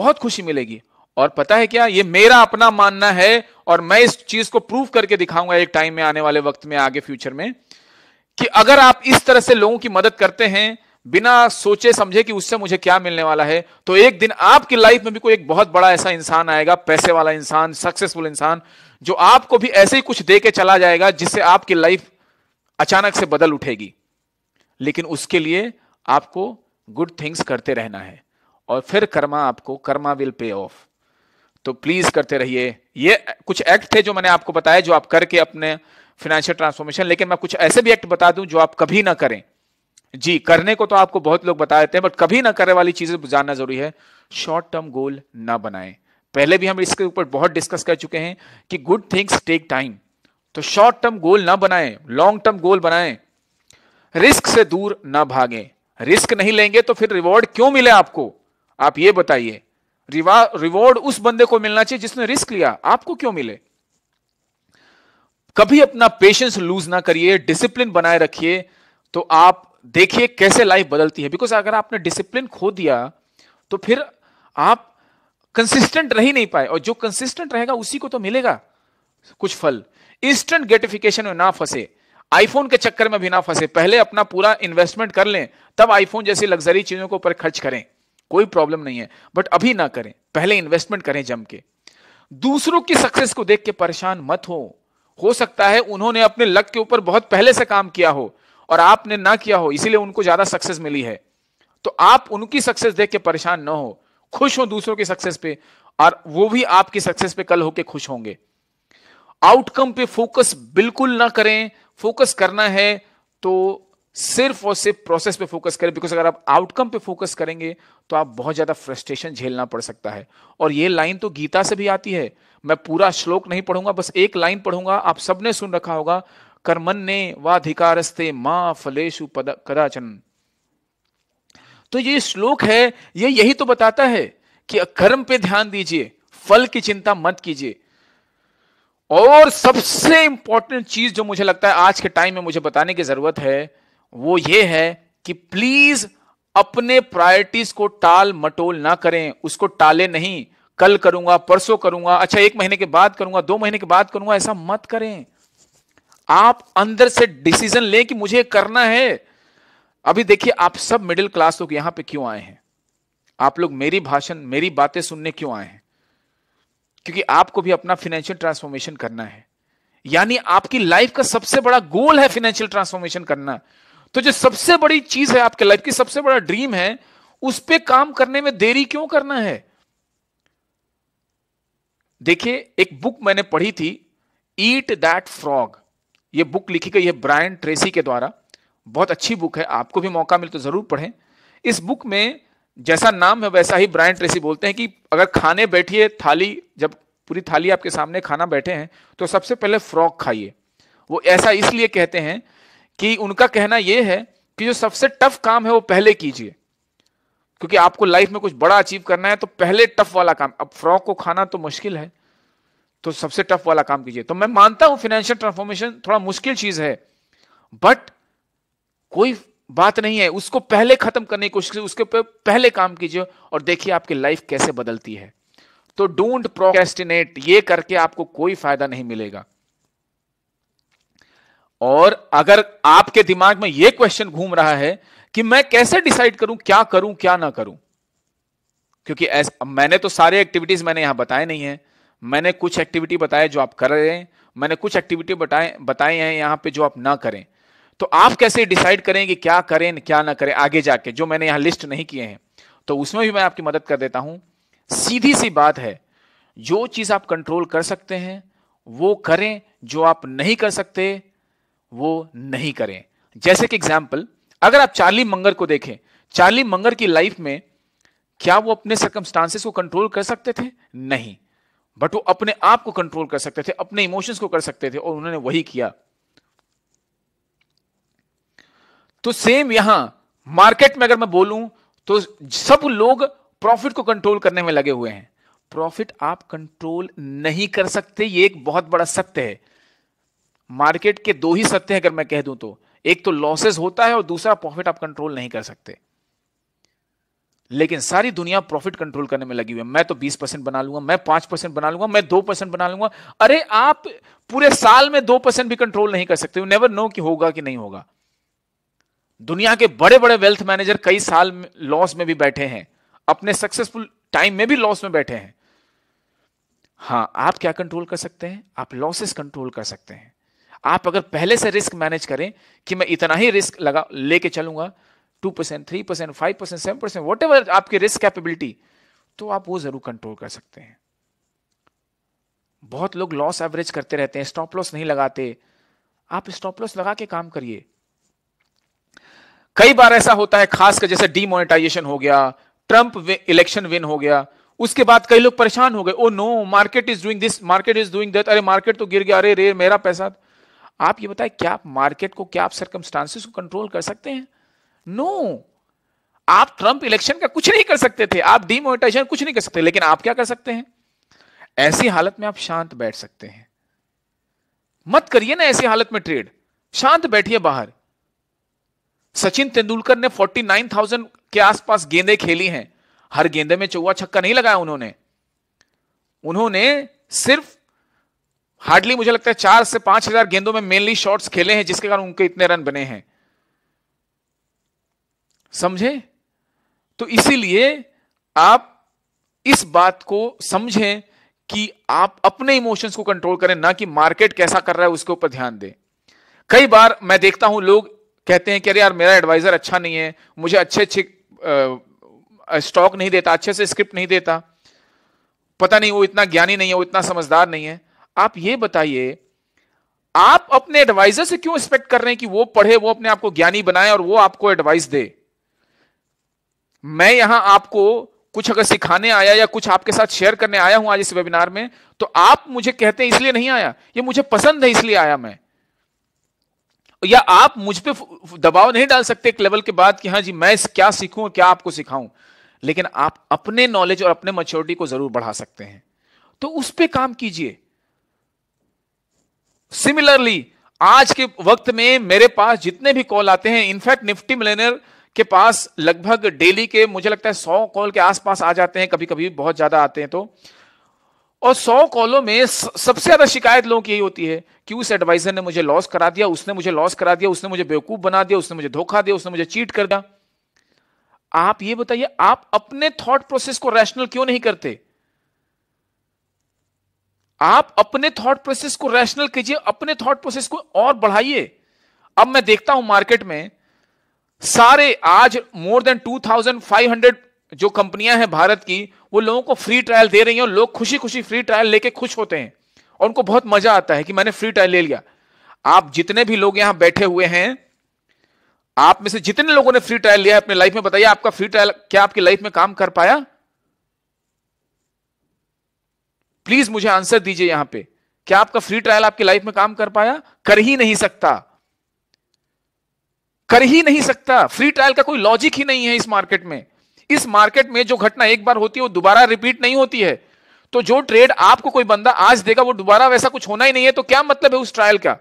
बहुत खुशी मिलेगी और पता है क्या ये मेरा अपना मानना है और मैं इस चीज को प्रूव करके दिखाऊंगा एक टाइम में आने वाले वक्त में आगे फ्यूचर में कि अगर आप इस तरह से लोगों की मदद करते हैं बिना सोचे समझे कि उससे मुझे क्या मिलने वाला है तो एक दिन आपकी लाइफ में भी कोई एक बहुत बड़ा ऐसा इंसान आएगा पैसे वाला इंसान सक्सेसफुल इंसान जो आपको भी ऐसे ही कुछ दे के चला जाएगा जिससे आपकी लाइफ अचानक से बदल उठेगी लेकिन उसके लिए आपको गुड थिंग्स करते रहना है और फिर कर्मा आपको कर्मा विल पे ऑफ तो प्लीज करते रहिए ये कुछ एक्ट थे जो मैंने आपको बताया जो आप करके अपने फाइनेंशियल ट्रांसफॉर्मेशन लेकिन मैं कुछ ऐसे भी एक्ट बता दूं जो आप कभी ना करें जी करने को तो आपको बहुत लोग बता देते हैं बट कभी ना करने वाली चीजें जानना जरूरी है शॉर्ट टर्म गोल ना बनाएं पहले भी हम इसके ऊपर बहुत डिस्कस कर चुके हैं कि गुड थिंग्स टेक टाइम तो शॉर्ट टर्म गोल ना बनाए लॉन्ग टर्म गोल बनाए रिस्क से दूर ना भागें रिस्क नहीं लेंगे तो फिर रिवॉर्ड क्यों मिले आपको आप ये बताइए रिवॉर्ड उस बंदे को मिलना चाहिए जिसने रिस्क लिया आपको क्यों मिले कभी अपना पेशेंस लूज ना करिए डिसिप्लिन बनाए रखिए तो आप देखिए कैसे लाइफ बदलती है बिकॉज अगर आपने डिसिप्लिन खो दिया तो फिर आप कंसिस्टेंट रह ही नहीं पाए और जो कंसिस्टेंट रहेगा उसी को तो मिलेगा कुछ फल इंस्टेंट ग्रेटिफिकेशन में ना फंसे आईफोन के चक्कर में भी ना फंसे पहले अपना पूरा इन्वेस्टमेंट कर लें तब आईफोन जैसी लग्जरी चीजों के ऊपर खर्च करें कोई प्रॉब्लम नहीं है बट अभी ना करें पहले इन्वेस्टमेंट करें जम के दूसरों की सक्सेस को देख के परेशान मत हो हो सकता है उन्होंने अपने लक के ऊपर बहुत पहले से काम किया हो और आपने ना किया हो इसीलिए उनको ज्यादा सक्सेस मिली है तो आप उनकी सक्सेस देख के परेशान ना हो खुश हो दूसरों की सक्सेस पे और वो भी आपकी सक्सेस पे कल होके खुश होंगे आउटकम पे फोकस बिल्कुल ना करें फोकस करना है तो सिर्फ और सिर्फ प्रोसेस पे फोकस करें बिकॉज अगर आप आउटकम पे फोकस करेंगे तो आप बहुत ज़्यादा फ्रस्ट्रेशन झेलना पड़ सकता है और ये लाइन तो गीता से भी आती है मैं पूरा श्लोक नहीं पढ़ूंगा बस एक लाइन पढ़ूंगा आप सबने सुन रखा होगा ने वाधिकारस्ते माँ फलेशु कदाचन तो ये श्लोक है ये यही तो बताता है कि कर्म पे ध्यान दीजिए फल की चिंता मत कीजिए और सबसे इंपॉर्टेंट चीज जो मुझे लगता है आज के टाइम में मुझे बताने की जरूरत है वो ये है कि प्लीज अपने प्रायोरिटीज को टाल मटोल ना करें उसको टाले नहीं कल करूंगा परसों करूंगा अच्छा एक महीने के बाद करूंगा दो महीने के बाद करूंगा ऐसा मत करें आप अंदर से डिसीजन लें कि मुझे करना है अभी देखिए आप सब मिडिल क्लास लोग यहां पे क्यों आए हैं आप लोग मेरी भाषण मेरी बातें सुनने क्यों आए हैं क्योंकि आपको भी अपना फाइनेंशियल ट्रांसफॉर्मेशन करना है यानी आपकी लाइफ का सबसे बड़ा गोल है फाइनेंशियल ट्रांसफॉर्मेशन करना तो जो सबसे बड़ी चीज है आपके लाइफ की सबसे बड़ा ड्रीम है उस पर काम करने में देरी क्यों करना है देखिए एक बुक मैंने पढ़ी थी ईट दैट फ्रॉग ये बुक लिखी गई है ब्रायन ट्रेसी के द्वारा बहुत अच्छी बुक है आपको भी मौका मिले तो जरूर पढ़ें इस बुक में जैसा नाम है वैसा ही ब्रायन ट्रेसी बोलते हैं कि अगर खाने बैठिए थाली जब पूरी थाली आपके सामने खाना बैठे हैं तो सबसे पहले फ्रॉग खाइए वो ऐसा इसलिए कहते हैं कि उनका कहना यह है कि जो सबसे टफ काम है वो पहले कीजिए क्योंकि आपको लाइफ में कुछ बड़ा अचीव करना है तो पहले टफ वाला काम अब फ्रॉक को खाना तो मुश्किल है तो सबसे टफ वाला काम कीजिए तो मैं मानता हूं फाइनेंशियल ट्रांसफॉर्मेशन थोड़ा मुश्किल चीज है बट कोई बात नहीं है उसको पहले खत्म करने की कोशिश उसके ऊपर पहले काम कीजिए और देखिए आपकी लाइफ कैसे बदलती है तो डोंट प्रोकेस्टिनेट ये करके आपको कोई फायदा नहीं मिलेगा और अगर आपके दिमाग में यह क्वेश्चन घूम रहा है कि मैं कैसे डिसाइड करूं क्या करूं क्या ना करूं क्योंकि एस, मैंने तो सारे एक्टिविटीज मैंने यहां बताए नहीं है मैंने कुछ एक्टिविटी बताए जो आप कर रहे हैं मैंने कुछ एक्टिविटी बताए बताए हैं यहां पे जो आप ना करें तो आप कैसे डिसाइड करें कि क्या करें क्या ना करें आगे जाके जो मैंने यहां लिस्ट नहीं किए हैं तो उसमें भी मैं आपकी मदद कर देता हूं सीधी सी बात है जो चीज आप कंट्रोल कर सकते हैं वो करें जो आप नहीं कर सकते वो नहीं करें जैसे कि एग्जाम्पल अगर आप चार्ली मंगर को देखें चार्ली मंगर की लाइफ में क्या वो अपने सर्कमस्टांसेस को कंट्रोल कर सकते थे नहीं बट वो अपने आप को कंट्रोल कर सकते थे अपने इमोशंस को कर सकते थे और उन्होंने वही किया तो सेम यहां मार्केट में अगर मैं बोलूं तो सब लोग प्रॉफिट को कंट्रोल करने में लगे हुए हैं प्रॉफिट आप कंट्रोल नहीं कर सकते ये एक बहुत बड़ा सत्य है मार्केट के दो ही सत्य है अगर मैं कह दूं तो एक तो लॉसेस होता है और दूसरा प्रॉफिट आप कंट्रोल नहीं कर सकते लेकिन सारी दुनिया प्रॉफिट कंट्रोल करने में लगी हुई है मैं तो 20 परसेंट बना लूंगा मैं 5 परसेंट बना लूंगा मैं 2 परसेंट बना लूंगा अरे आप पूरे साल में 2 परसेंट भी कंट्रोल नहीं कर सकते यू नेवर नो कि होगा कि नहीं होगा दुनिया के बड़े बड़े वेल्थ मैनेजर कई साल लॉस में भी बैठे हैं अपने सक्सेसफुल टाइम में भी लॉस में बैठे हैं हाँ आप क्या कंट्रोल कर सकते हैं आप लॉसेस कंट्रोल कर सकते हैं आप अगर पहले से रिस्क मैनेज करें कि मैं इतना ही रिस्क लगा लेके चलूंगा two percent three percent five percent seven percent whatever आपकी रिस्क कैपेबिलिटी तो आप वो जरूर कंट्रोल कर सकते हैं बहुत लोग लॉस एवरेज करते रहते हैं स्टॉप लॉस नहीं लगाते आप स्टॉप लॉस लगा के काम करिए कई बार ऐसा होता है खासकर जैसे डीमोनेटाइजेशन हो गया ट्रंप इलेक्शन विन हो गया उसके बाद कई लोग परेशान हो गए oh no market is doing this market is doing that अरे मार्केट तो गिर गया अरे रे मेरा पैसा आप ये बताएं क्या आप मार्केट को क्या आप सर्कमस्टांसिस को कंट्रोल कर सकते हैं नो no. आप ट्रंप इलेक्शन का कुछ नहीं कर सकते थे आप डिमोनिटाइजेशन कुछ नहीं कर सकते लेकिन आप क्या कर सकते हैं ऐसी हालत में आप शांत बैठ सकते हैं मत करिए ना ऐसी हालत में ट्रेड शांत बैठिए बाहर सचिन तेंदुलकर ने 49,000 के आसपास गेंदे खेली हैं हर गेंदे में चौवा छक्का नहीं लगाया उन्होंने उन्होंने सिर्फ हार्डली मुझे लगता है चार से पांच हजार गेंदों में मेनली शॉट्स खेले हैं जिसके कारण उनके इतने रन बने हैं समझे तो इसीलिए आप इस बात को समझें कि आप अपने इमोशंस को कंट्रोल करें ना कि मार्केट कैसा कर रहा है उसके ऊपर ध्यान दें कई बार मैं देखता हूं लोग कहते हैं कि अरे यार मेरा एडवाइजर अच्छा नहीं है मुझे अच्छे अच्छे स्टॉक नहीं देता अच्छे से स्क्रिप्ट नहीं देता पता नहीं वो इतना ज्ञानी नहीं है वो इतना समझदार नहीं है आप ये बताइए आप अपने एडवाइजर से क्यों एक्सपेक्ट कर रहे हैं कि वो पढ़े वो अपने आप को ज्ञानी बनाए और वो आपको एडवाइस दे मैं यहां आपको कुछ अगर सिखाने आया या कुछ आपके साथ शेयर करने आया हूं आज इस वेबिनार में तो आप मुझे कहते हैं इसलिए नहीं आया ये मुझे पसंद है इसलिए आया मैं या आप मुझ पर दबाव नहीं डाल सकते एक लेवल के बाद कि हाँ जी मैं क्या सीखूं क्या आपको सिखाऊं लेकिन आप अपने नॉलेज और अपने मच्योरिटी को जरूर बढ़ा सकते हैं तो उस पर काम कीजिए सिमिलरली आज के वक्त में मेरे पास जितने भी कॉल आते हैं इनफैक्ट निफ्टी मिलेनियर के पास लगभग डेली के मुझे लगता है सौ कॉल के आसपास आ जाते हैं कभी कभी बहुत ज्यादा आते हैं तो और सौ कॉलों में सबसे ज्यादा शिकायत लोगों की यही होती है कि उस एडवाइजर ने मुझे लॉस करा दिया उसने मुझे लॉस करा दिया उसने मुझे बेवकूफ बना दिया उसने मुझे धोखा दिया उसने मुझे चीट कर दिया आप ये बताइए आप अपने थॉट प्रोसेस को रैशनल क्यों नहीं करते आप अपने थॉट प्रोसेस को रैशनल कीजिए अपने थॉट प्रोसेस को और बढ़ाइए अब मैं देखता हूं मार्केट में सारे आज मोर देन 2500 जो कंपनियां हैं भारत की वो लोगों को फ्री ट्रायल दे रही हैं और लोग खुशी खुशी फ्री ट्रायल लेके खुश होते हैं और उनको बहुत मजा आता है कि मैंने फ्री ट्रायल ले लिया आप जितने भी लोग यहां बैठे हुए हैं आप में से जितने लोगों ने फ्री ट्रायल लिया है अपने लाइफ में बताइए आपका फ्री ट्रायल क्या आपकी लाइफ में काम कर पाया प्लीज मुझे आंसर दीजिए यहां पे क्या आपका फ्री ट्रायल आपकी लाइफ में काम कर पाया कर ही नहीं सकता कर ही नहीं सकता फ्री ट्रायल का कोई लॉजिक ही नहीं है इस मार्केट में इस मार्केट में जो घटना एक बार होती है वो दोबारा रिपीट नहीं होती है तो जो ट्रेड आपको कोई बंदा आज देगा वो दोबारा वैसा कुछ होना ही नहीं है तो क्या मतलब है उस ट्रायल का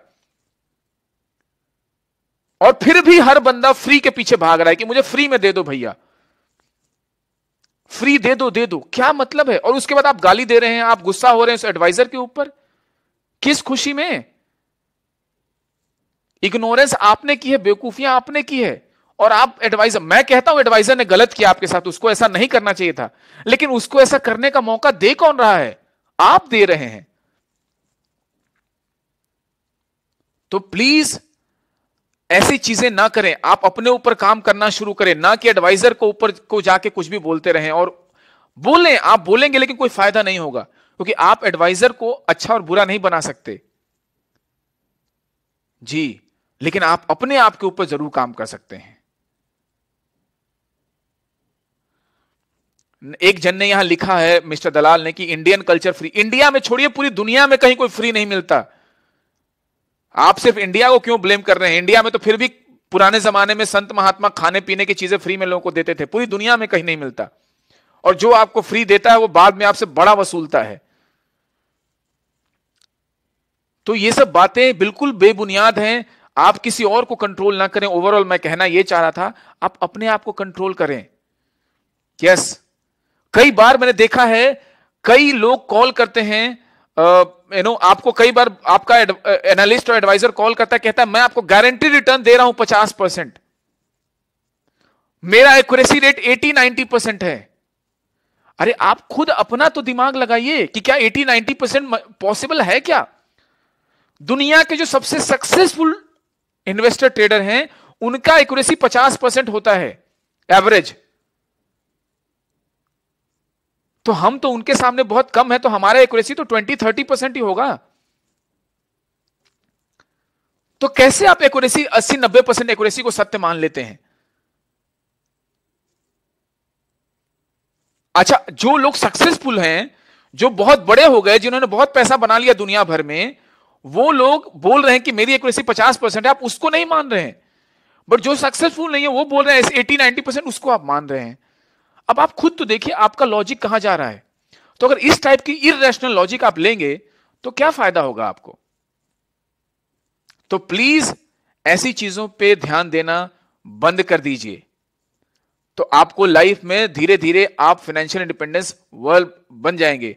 और फिर भी हर बंदा फ्री के पीछे भाग रहा है कि मुझे फ्री में दे दो भैया फ्री दे दो दे दो क्या मतलब है और उसके बाद आप गाली दे रहे हैं आप गुस्सा हो रहे हैं उस एडवाइजर के ऊपर किस खुशी में इग्नोरेंस आपने की है बेवकूफियां आपने की है और आप एडवाइजर मैं कहता हूं एडवाइजर ने गलत किया आपके साथ उसको ऐसा नहीं करना चाहिए था लेकिन उसको ऐसा करने का मौका दे कौन रहा है आप दे रहे हैं तो प्लीज ऐसी चीजें ना करें आप अपने ऊपर काम करना शुरू करें ना कि एडवाइजर को ऊपर को जाके कुछ भी बोलते रहें और बोलें आप बोलेंगे लेकिन कोई फायदा नहीं होगा क्योंकि आप एडवाइजर को अच्छा और बुरा नहीं बना सकते जी लेकिन आप अपने आप के ऊपर जरूर काम कर सकते हैं एक जन ने यहां लिखा है मिस्टर दलाल ने कि इंडियन कल्चर फ्री इंडिया में छोड़िए पूरी दुनिया में कहीं कोई फ्री नहीं मिलता आप सिर्फ इंडिया को क्यों ब्लेम कर रहे हैं इंडिया में तो फिर भी पुराने जमाने में संत महात्मा खाने पीने की चीजें फ्री में लोगों को देते थे पूरी दुनिया में कहीं नहीं मिलता और जो आपको फ्री देता है वो बाद में आपसे बड़ा वसूलता है तो ये सब बातें बिल्कुल बेबुनियाद हैं आप किसी और को कंट्रोल ना करें ओवरऑल मैं कहना यह चाह रहा था आप अपने आप को कंट्रोल करें यस yes. कई बार मैंने देखा है कई लोग कॉल करते हैं यू uh, नो आपको कई बार आपका एनालिस्ट uh, और एडवाइजर कॉल करता कहता है मैं आपको गारंटी रिटर्न दे रहा हूं पचास परसेंट मेरा accuracy rate eighty ninety percent है अरे आप खुद अपना तो दिमाग लगाइए कि क्या एटी नाइनटी परसेंट पॉसिबल है क्या दुनिया के जो सबसे सक्सेसफुल इन्वेस्टर ट्रेडर हैं उनका एक्यूरेसी पचास परसेंट होता है एवरेज तो हम तो उनके सामने बहुत कम है तो हमारा एक्यूरेसी तो ट्वेंटी थर्टी परसेंट ही होगा तो कैसे आप एक्यूरेसी अस्सी नब्बे परसेंट एक्यूरेसी को सत्य मान लेते हैं अच्छा जो लोग सक्सेसफुल हैं जो बहुत बड़े हो गए जिन्होंने बहुत पैसा बना लिया दुनिया भर में वो लोग बोल रहे हैं कि मेरी एक्यूरेसी पचास परसेंट है आप उसको नहीं मान रहे हैं बट जो सक्सेसफुल नहीं है वो बोल रहे हैं एटी नाइनटी परसेंट उसको आप मान रहे हैं अब आप खुद तो देखिए आपका लॉजिक कहां जा रहा है तो अगर इस टाइप की इरेशनल लॉजिक आप लेंगे तो क्या फायदा होगा आपको तो प्लीज ऐसी चीजों पे ध्यान देना बंद कर दीजिए तो आपको लाइफ में धीरे धीरे आप फाइनेंशियल इंडिपेंडेंस वर्ल्ड बन जाएंगे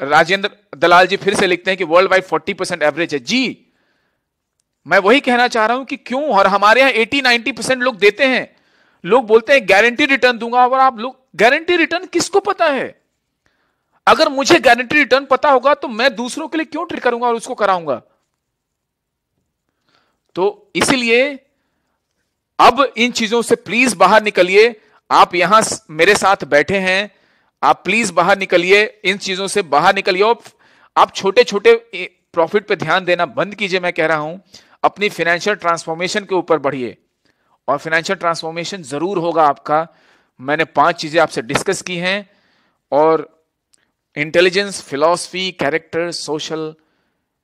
राजेंद्र दलाल जी फिर से लिखते हैं कि world wide forty percent average है जी मैं वही कहना चाह रहा हूं कि क्यों और हमारे यहां एटी नाइनटी परसेंट लोग देते हैं लोग बोलते हैं गारंटी रिटर्न दूंगा और आप लोग गारंटी रिटर्न किसको पता है अगर मुझे गारंटी रिटर्न पता होगा तो मैं दूसरों के लिए क्यों ट्रेड करूंगा और उसको कराऊंगा तो इसीलिए अब इन चीजों से प्लीज बाहर निकलिए आप यहां मेरे साथ बैठे हैं आप प्लीज बाहर निकलिए इन चीजों से बाहर निकलिए आप छोटे छोटे प्रॉफिट पे ध्यान देना बंद कीजिए मैं कह रहा हूं अपनी फाइनेंशियल ट्रांसफॉर्मेशन के ऊपर बढ़िए और फाइनेंशियल ट्रांसफॉर्मेशन जरूर होगा आपका मैंने पांच चीज़ें आपसे डिस्कस की हैं और इंटेलिजेंस फिलॉसफी कैरेक्टर सोशल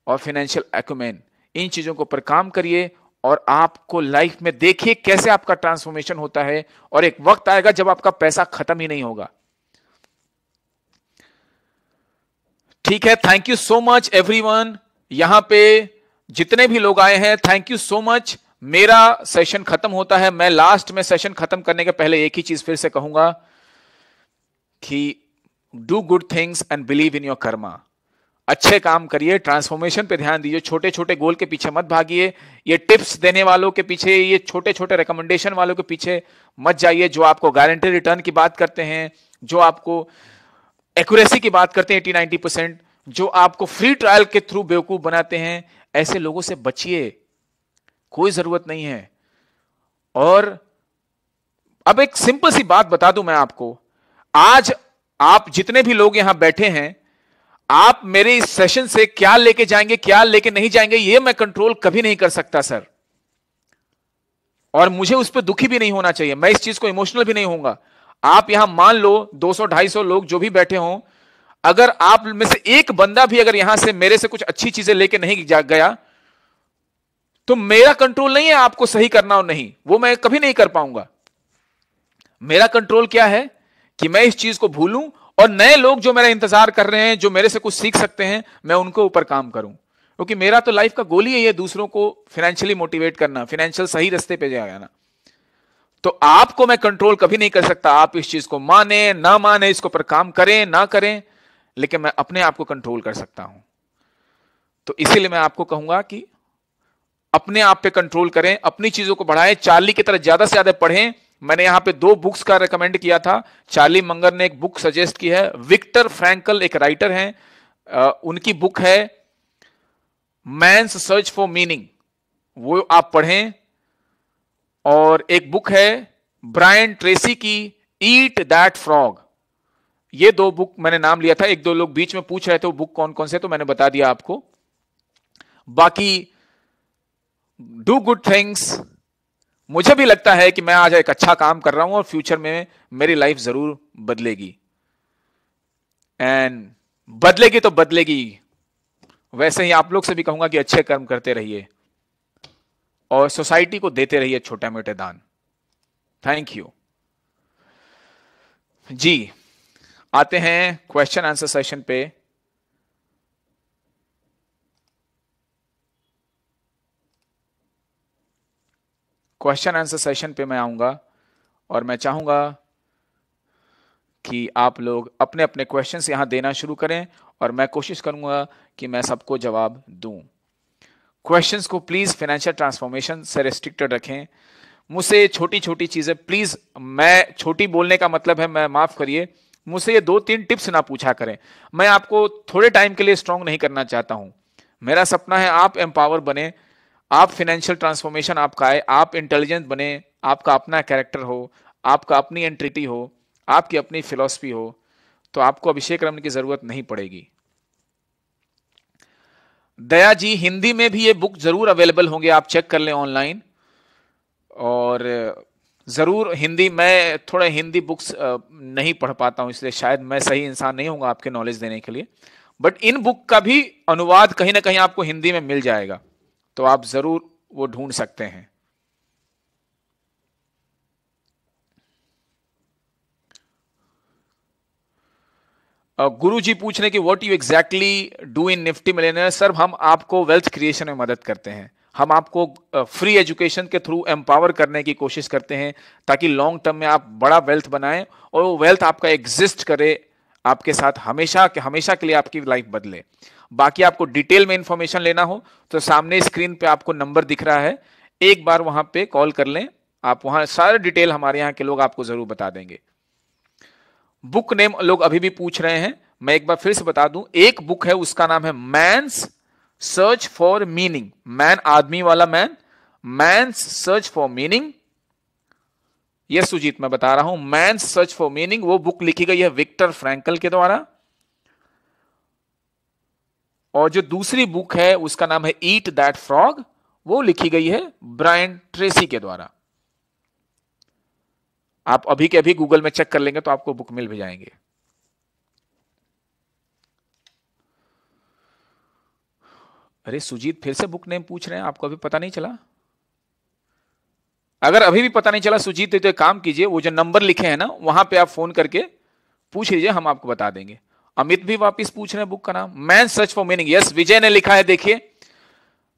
और फाइनेंशियल एक्यूमेन इन चीज़ों को पर काम करिए और आपको लाइफ में देखिए कैसे आपका ट्रांसफॉर्मेशन होता है और एक वक्त आएगा जब आपका पैसा खत्म ही नहीं होगा ठीक है thank you so much everyone यहां पे जितने भी लोग आए हैं थैंक यू सो मच मेरा सेशन खत्म होता है मैं लास्ट में सेशन खत्म करने के पहले एक ही चीज फिर से कहूंगा कि do good things and believe in your karma अच्छे काम करिए ट्रांसफॉर्मेशन पे ध्यान दीजिए छोटे छोटे गोल के पीछे मत भागिए ये टिप्स देने वालों के पीछे ये छोटे छोटे रिकमेंडेशन वालों के पीछे मत जाइए जो आपको गारंटी रिटर्न की बात करते हैं जो आपको एक्यूरेसी की बात करते हैं एटी नाइनटी परसेंट जो आपको फ्री ट्रायल के थ्रू बेवकूफ बनाते हैं ऐसे लोगों से बचिए कोई जरूरत नहीं है और अब एक सिंपल सी बात बता दूं मैं आपको आज आप जितने भी लोग यहां बैठे हैं आप मेरे इस सेशन से क्या लेके जाएंगे क्या लेके नहीं जाएंगे यह मैं कंट्रोल कभी नहीं कर सकता सर और मुझे उस पर दुखी भी नहीं होना चाहिए मैं इस चीज को इमोशनल भी नहीं होऊंगा आप यहां मान लो 200 250 लोग जो भी बैठे हों अगर आप में से एक बंदा भी अगर यहां से मेरे से कुछ अच्छी चीजें लेके नहीं गया तो मेरा कंट्रोल नहीं है आपको सही करना और नहीं वो मैं कभी नहीं कर पाऊंगा मेरा कंट्रोल क्या है कि मैं इस चीज को भूलूं और नए लोग जो मेरा इंतजार कर रहे हैं जो मेरे से कुछ सीख सकते हैं मैं उनके ऊपर काम करूं क्योंकि मेरा तो लाइफ का गोल ही है दूसरों को फाइनेंशियली मोटिवेट करना फाइनेंशियल सही रास्ते पे जाना तो आपको मैं कंट्रोल कभी नहीं कर सकता आप इस चीज को माने ना माने इसके ऊपर काम करें ना करें लेकिन मैं अपने आप को कंट्रोल कर सकता हूं तो इसीलिए मैं आपको कहूंगा कि अपने आप पे कंट्रोल करें अपनी चीजों को बढ़ाएं चार्ली की तरह ज्यादा से ज्यादा पढ़ें मैंने यहां पे दो बुक्स का रिकमेंड किया था चार्ली मंगर ने एक बुक सजेस्ट की है विक्टर फ्रैंकल एक राइटर हैं उनकी बुक है मैं सर्च फॉर मीनिंग वो आप पढ़ें और एक बुक है ब्रायन ट्रेसी की ईट दैट फ्रॉग ये दो बुक मैंने नाम लिया था एक दो लोग बीच में पूछ रहे थे वो बुक कौन कौन से तो मैंने बता दिया आपको बाकी डू गुड थिंग्स मुझे भी लगता है कि मैं आज एक अच्छा काम कर रहा हूं और फ्यूचर में मेरी लाइफ जरूर बदलेगी एंड बदलेगी तो बदलेगी वैसे ही आप लोग से भी कहूंगा कि अच्छे कर्म करते रहिए और सोसाइटी को देते रहिए छोटे मोटे दान थैंक यू जी आते हैं क्वेश्चन आंसर सेशन पे क्वेश्चन आंसर सेशन पे मैं आऊँगा और मैं चाहूँगा कि आप लोग अपने अपने क्वेश्चन यहाँ देना शुरू करें और मैं कोशिश करूँगा कि मैं सबको जवाब दूँ क्वेश्चन को प्लीज़ फाइनेंशियल ट्रांसफॉर्मेशन से रेस्ट्रिक्टेड रखें मुझसे छोटी छोटी चीज़ें प्लीज़ मैं छोटी बोलने का मतलब है मैं माफ़ करिए मुझसे ये दो तीन टिप्स ना पूछा करें मैं आपको थोड़े टाइम के लिए स्ट्रांग नहीं करना चाहता हूँ मेरा सपना है आप एम्पावर बने आप फाइनेंशियल ट्रांसफॉर्मेशन आपका आए आप इंटेलिजेंट बने आपका अपना कैरेक्टर हो आपका अपनी एंट्रिटी हो आपकी अपनी फिलॉसफी हो तो आपको अभिषेक रमन की जरूरत नहीं पड़ेगी दया जी हिंदी में भी ये बुक जरूर अवेलेबल होंगे आप चेक कर लें ऑनलाइन और ज़रूर हिंदी मैं थोड़ा हिंदी बुक्स नहीं पढ़ पाता हूं इसलिए शायद मैं सही इंसान नहीं हूँगा आपके नॉलेज देने के लिए बट इन बुक का भी अनुवाद कहीं ना कहीं आपको हिंदी में मिल जाएगा तो आप ज़रूर वो ढूंढ सकते हैं गुरु जी पूछ रहे कि what you exactly do in Nifty Millionaire sir हम आपको वेल्थ क्रिएशन में मदद करते हैं हम आपको फ्री एजुकेशन के थ्रू एम्पावर करने की कोशिश करते हैं ताकि लॉन्ग टर्म में आप बड़ा वेल्थ बनाएं और वो वेल्थ आपका एग्जिस्ट करे आपके साथ हमेशा के हमेशा के लिए आपकी लाइफ बदले बाकी आपको डिटेल में इंफॉर्मेशन लेना हो तो सामने स्क्रीन पे आपको नंबर दिख रहा है एक बार वहां पे कॉल कर लें आप वहां सारे डिटेल हमारे यहाँ के लोग आपको जरूर बता देंगे बुक नेम लोग अभी भी पूछ रहे हैं मैं एक बार फिर से बता दूं एक बुक है उसका नाम है man's search for meaning man आदमी वाला man man's search for meaning yes Sujit मैं बता रहा हूं मैं सर्च फॉर मीनिंग वो बुक लिखी गई है विक्टर फ्रैंकल के द्वारा और जो दूसरी बुक है उसका नाम है ईट दैट फ्रॉग वो लिखी गई है ब्रायन ट्रेसी के द्वारा आप अभी के अभी गूगल में चेक कर लेंगे तो आपको बुक मिल भी जाएंगे अरे सुजीत फिर से बुक नेम पूछ रहे हैं आपको अभी पता नहीं चला अगर अभी भी पता नहीं चला सुजीत तो एक काम कीजिए वो जो नंबर लिखे हैं ना वहां पे आप फोन करके पूछ लीजिए हम आपको बता देंगे अमित भी वापस पूछ रहे हैं बुक का नाम man search for meaning yes Vijay ने लिखा है देखिए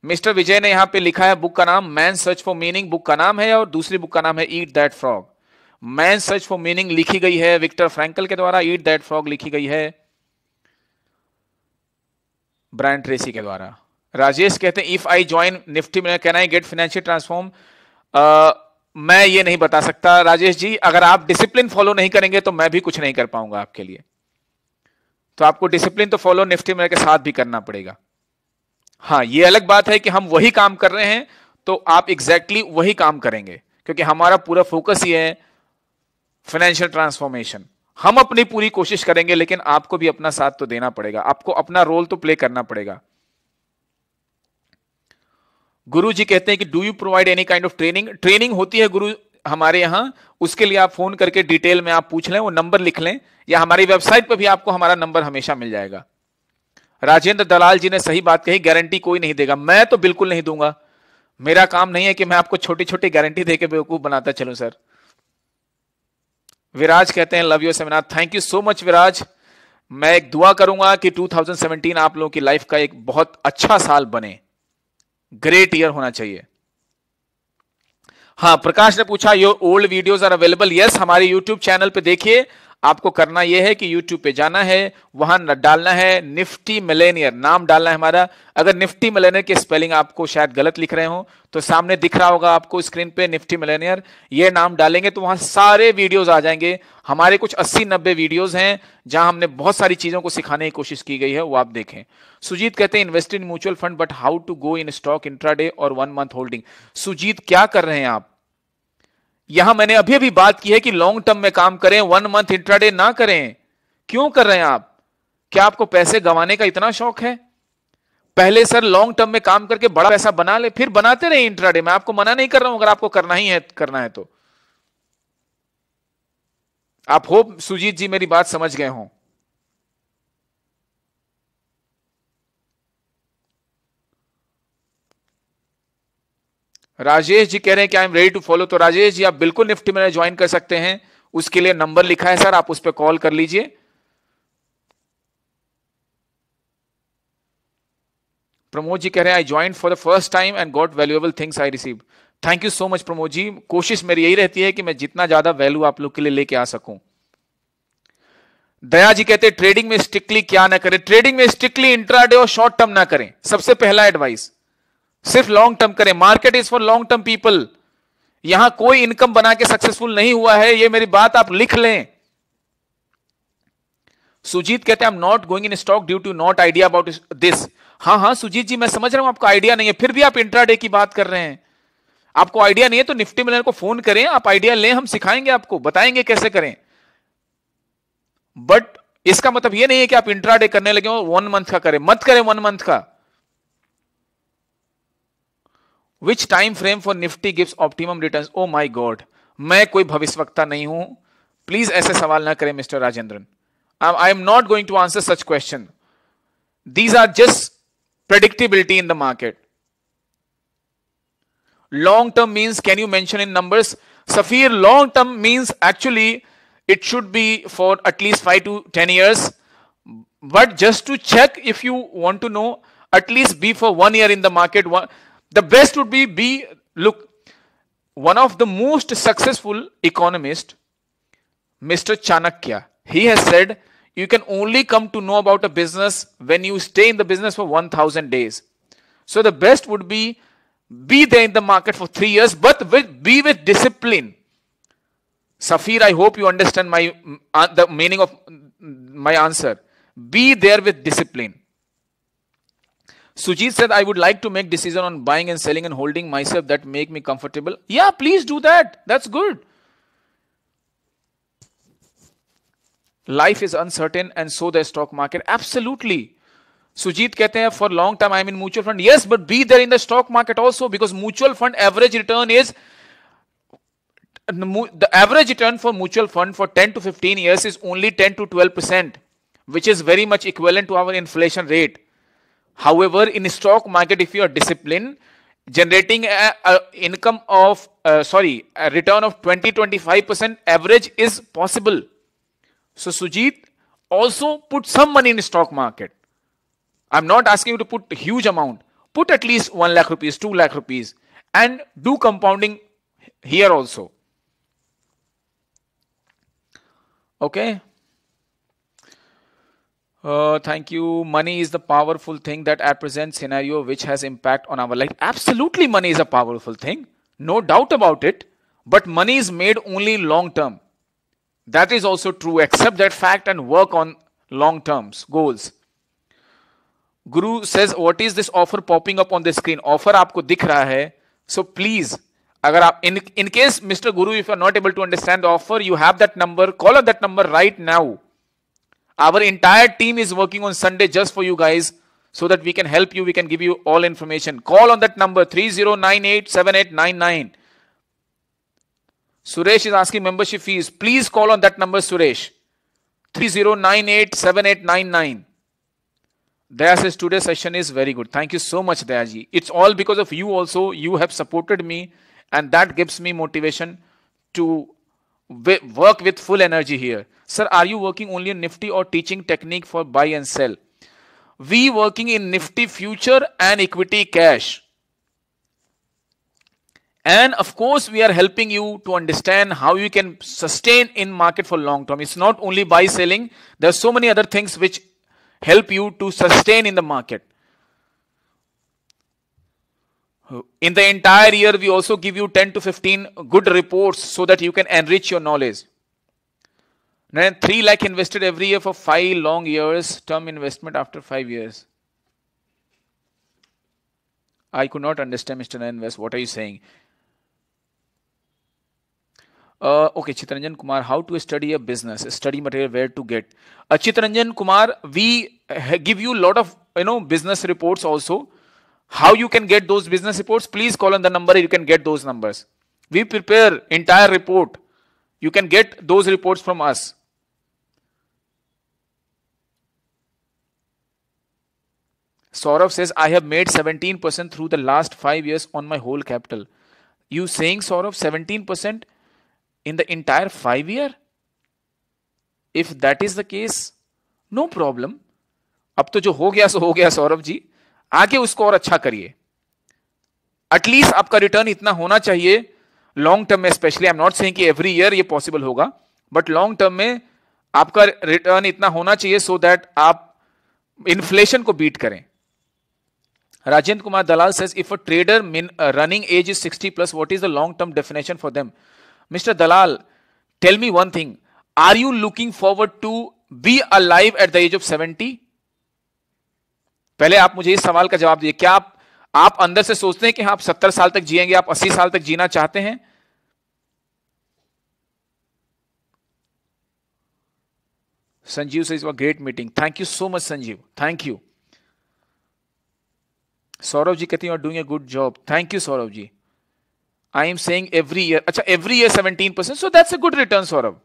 मिस्टर विजय ने यहां पे लिखा है बुक का नाम man search for meaning book का नाम है और दूसरी बुक का नाम है eat that frog man search for meaning लिखी गई है विक्टर फ्रैंकल के द्वारा ईट दैट फ्रॉग लिखी गई है ब्रायन ट्रेसी के द्वारा राजेश कहते हैं इफ आई ज्वाइन निफ्टी में can I get financial transform मैं ये नहीं बता सकता राजेश जी अगर आप डिसिप्लिन फॉलो नहीं करेंगे तो मैं भी कुछ नहीं कर पाऊंगा आपके लिए तो आपको डिसिप्लिन तो फॉलो निफ्टी मेरे के साथ भी करना पड़ेगा हाँ ये अलग बात है कि हम वही काम कर रहे हैं तो आप एग्जैक्टली exactly वही काम करेंगे क्योंकि हमारा पूरा फोकस ये है फाइनेंशियल ट्रांसफॉर्मेशन हम अपनी पूरी कोशिश करेंगे लेकिन आपको भी अपना साथ तो देना पड़ेगा आपको अपना रोल तो प्ले करना पड़ेगा गुरु जी कहते हैं कि do you provide any kind of training training होती है गुरु हमारे यहाँ उसके लिए आप फोन करके डिटेल में आप पूछ लें वो नंबर लिख लें या हमारी वेबसाइट पर भी आपको हमारा नंबर हमेशा मिल जाएगा राजेंद्र दलाल जी ने सही बात कही गारंटी कोई नहीं देगा मैं तो बिल्कुल नहीं दूंगा मेरा काम नहीं है कि मैं आपको छोटी छोटी गारंटी दे के बेवकूफ बनाता चलूं सर विराज कहते हैं love you seminar thank you so much Viraj मैं एक दुआ करूंगा कि 2017 आप लोगों की लाइफ का एक बहुत अच्छा साल बने ग्रेट ईयर होना चाहिए हाँ प्रकाश ने पूछा your old videos are available yes हमारे यूट्यूब चैनल पे देखिए आपको करना यह है कि यूट्यूब पे जाना है वहां डालना है निफ्टी मिलेनियर नाम डालना है हमारा अगर निफ्टी मिलेनियर की स्पेलिंग आपको शायद गलत लिख रहे हो तो सामने दिख रहा होगा आपको स्क्रीन पे निफ्टी मिलेनियर ये नाम डालेंगे तो वहां सारे वीडियोस आ जाएंगे हमारे कुछ 80-90 वीडियोस हैं जहां हमने बहुत सारी चीजों को सिखाने की कोशिश की गई है वो आप देखें सुजीत कहते हैं invest in mutual fund but how to go in stock intraday और वन मंथ होल्डिंग सुजीत क्या कर रहे हैं आप यहां मैंने अभी अभी बात की है कि लॉन्ग टर्म में काम करें वन मंथ इंट्राडे ना करें क्यों कर रहे हैं आप क्या आपको पैसे गंवाने का इतना शौक है पहले सर लॉन्ग टर्म में काम करके बड़ा पैसा बना ले फिर बनाते रहे इंट्राडे मैं आपको मना नहीं कर रहा हूं अगर आपको करना ही है करना है तो आप होप सुजीत जी मेरी बात समझ गए हों राजेश जी कह रहे हैं कि I am ready to follow तो राजेश जी आप बिल्कुल निफ्टी में ज्वाइन कर सकते हैं उसके लिए नंबर लिखा है सर आप उस पर कॉल कर लीजिए प्रमोद जी कह रहे हैं I join for the first time and got valuable things I receive thank you so much Pramod ji कोशिश मेरी यही रहती है कि मैं जितना ज्यादा वैल्यू आप लोग के लिए लेके आ सकूं दया जी कहते हैं ट्रेडिंग में स्ट्रिक्टली क्या ना करें ट्रेडिंग में स्ट्रिक्टली इंट्राडे और शॉर्ट टर्म ना करें सबसे पहला एडवाइस सिर्फ लॉन्ग टर्म करें market is for long term people यहां कोई इनकम बना के सक्सेसफुल नहीं हुआ है ये मेरी बात आप लिख लें सुजीत कहते हैं not going in stock due to not idea about this हां हां सुजीत जी मैं समझ रहा हूं आपको आइडिया नहीं है फिर भी आप इंट्राडे की बात कर रहे हैं आपको आइडिया नहीं है तो निफ्टी मिलर को फोन करें आप आइडिया लें हम सिखाएंगे आपको बताएंगे कैसे करें बट इसका मतलब यह नहीं है कि आप इंट्राडे करने लगे वन मंथ का करें मत करें वन मंथ का which time frame for nifty gives optimum returns oh my god मैं कोई भविष्यवक्ता नहीं हूं प्लीज ऐसे सवाल ना करें mister Rajendran I am not going to answer such question these are predictability in the market long term means can you mention in numbers safir long term means actually it should be for at least 5 to 10 years but just to check if you want to know at least be for one year in the market the best would be be look, one of the most successful economists, Mr. Chanakya, he has said you can only come to know about a business when you stay in the business for 1000 days. So the best would be be there in the market for three years, but with, be with discipline. Safir, I hope you understand my uh, the meaning of my answer. Be there with discipline. Sujit said, I would like to make decision on buying and selling and holding myself that make me comfortable. Yeah, please do that. That's good. Life is uncertain and so the stock market. Absolutely. Sujit कहते हैं long time I am in mutual fund. Yes, but be there in the stock market also because mutual fund average return is the average return for mutual fund for 10 to 15 years is only 10 to 12 percent which is very much equivalent to our inflation rate However, in stock market, if you are disciplined, generating a, a income of uh, sorry a return of 20 25% average is possible so sujit also put some money in stock market i'm not asking you to put huge amount put at least 1 lakh rupees 2 lakh rupees and do compounding here also okay uh, thank you. Money is the powerful thing that at present scenario which has impact on our life. Absolutely, money is a powerful thing. No doubt about it. But money is made only long term. That is also true. Accept that fact and work on long terms goals. Guru says, what is this offer popping up on the screen? Offer आपको दिख रहा है. So please, अगर आप in in case Mr. Guru, if you are not able to understand the offer, you have that number. Call on that number right now. Our entire team is working on Sunday just for you guys so that we can help you. We can give you all information. Call on that number 30987899. Suresh is asking membership fees. Please call on that number, Suresh. 30987899. Daya says today's session is very good. Thank you so much, Dayaji. It's all because of you also. You have supported me and that gives me motivation to work with full energy here. Sir, are you working only in Nifty or teaching technique for buy and sell? We working in Nifty future and equity cash. And of course, we are helping you to understand how you can sustain in market for long term. It's not only buy selling. There are so many other things which help you to sustain in the market. In the entire year, we also give you 10 to 15 good reports so that you can enrich your knowledge. Then 3 lakh invested every year for 5 long years, term investment after 5 years. I could not understand, Mr. Invest. What are you saying? Uh, okay, Chitranjan Kumar, how to study a business, study material, where to get. Uh, Chitranjan Kumar, we uh, give you lot of, you know, business reports also. How you can get those business reports? Please call on the number. You can get those numbers. We prepare entire report. You can get those reports from us. Saurav says, I have made 17% through the last five years on my whole capital. You saying, Saurav, 17% in the entire five year? If that is the case, no problem. अब तो जो हो गया सो हो गया सौरभ जी आगे उसको और अच्छा करिए एटलीस्ट आपका रिटर्न इतना होना चाहिए लॉन्ग टर्म में specially I am not saying कि एवरी ईयर ये पॉसिबल होगा बट लॉन्ग टर्म में आपका रिटर्न इतना होना चाहिए सो so दैट आप इन्फ्लेशन को बीट करें Rajendra Kumar Dalal says if a trader mean running age is sixty plus what is the long term definition for them mister Dalal tell me one thing are you looking forward to be a eight the age of seventy पहले आप मुझे इस सवाल का जवाब दीजिए क्या आप आप अंदर से सोचते हैं कि हाँ, आप सत्तर साल तक जिएंगे आप अस्सी साल तक जीना चाहते हैं संजीव से इस a great meeting thank you so much Sanjeev thank you Saurabh ji कहती हैं doing a good job thank you Saurabh ji I am saying every year अच्छा every year seventeen percent so that's a good return Saurabh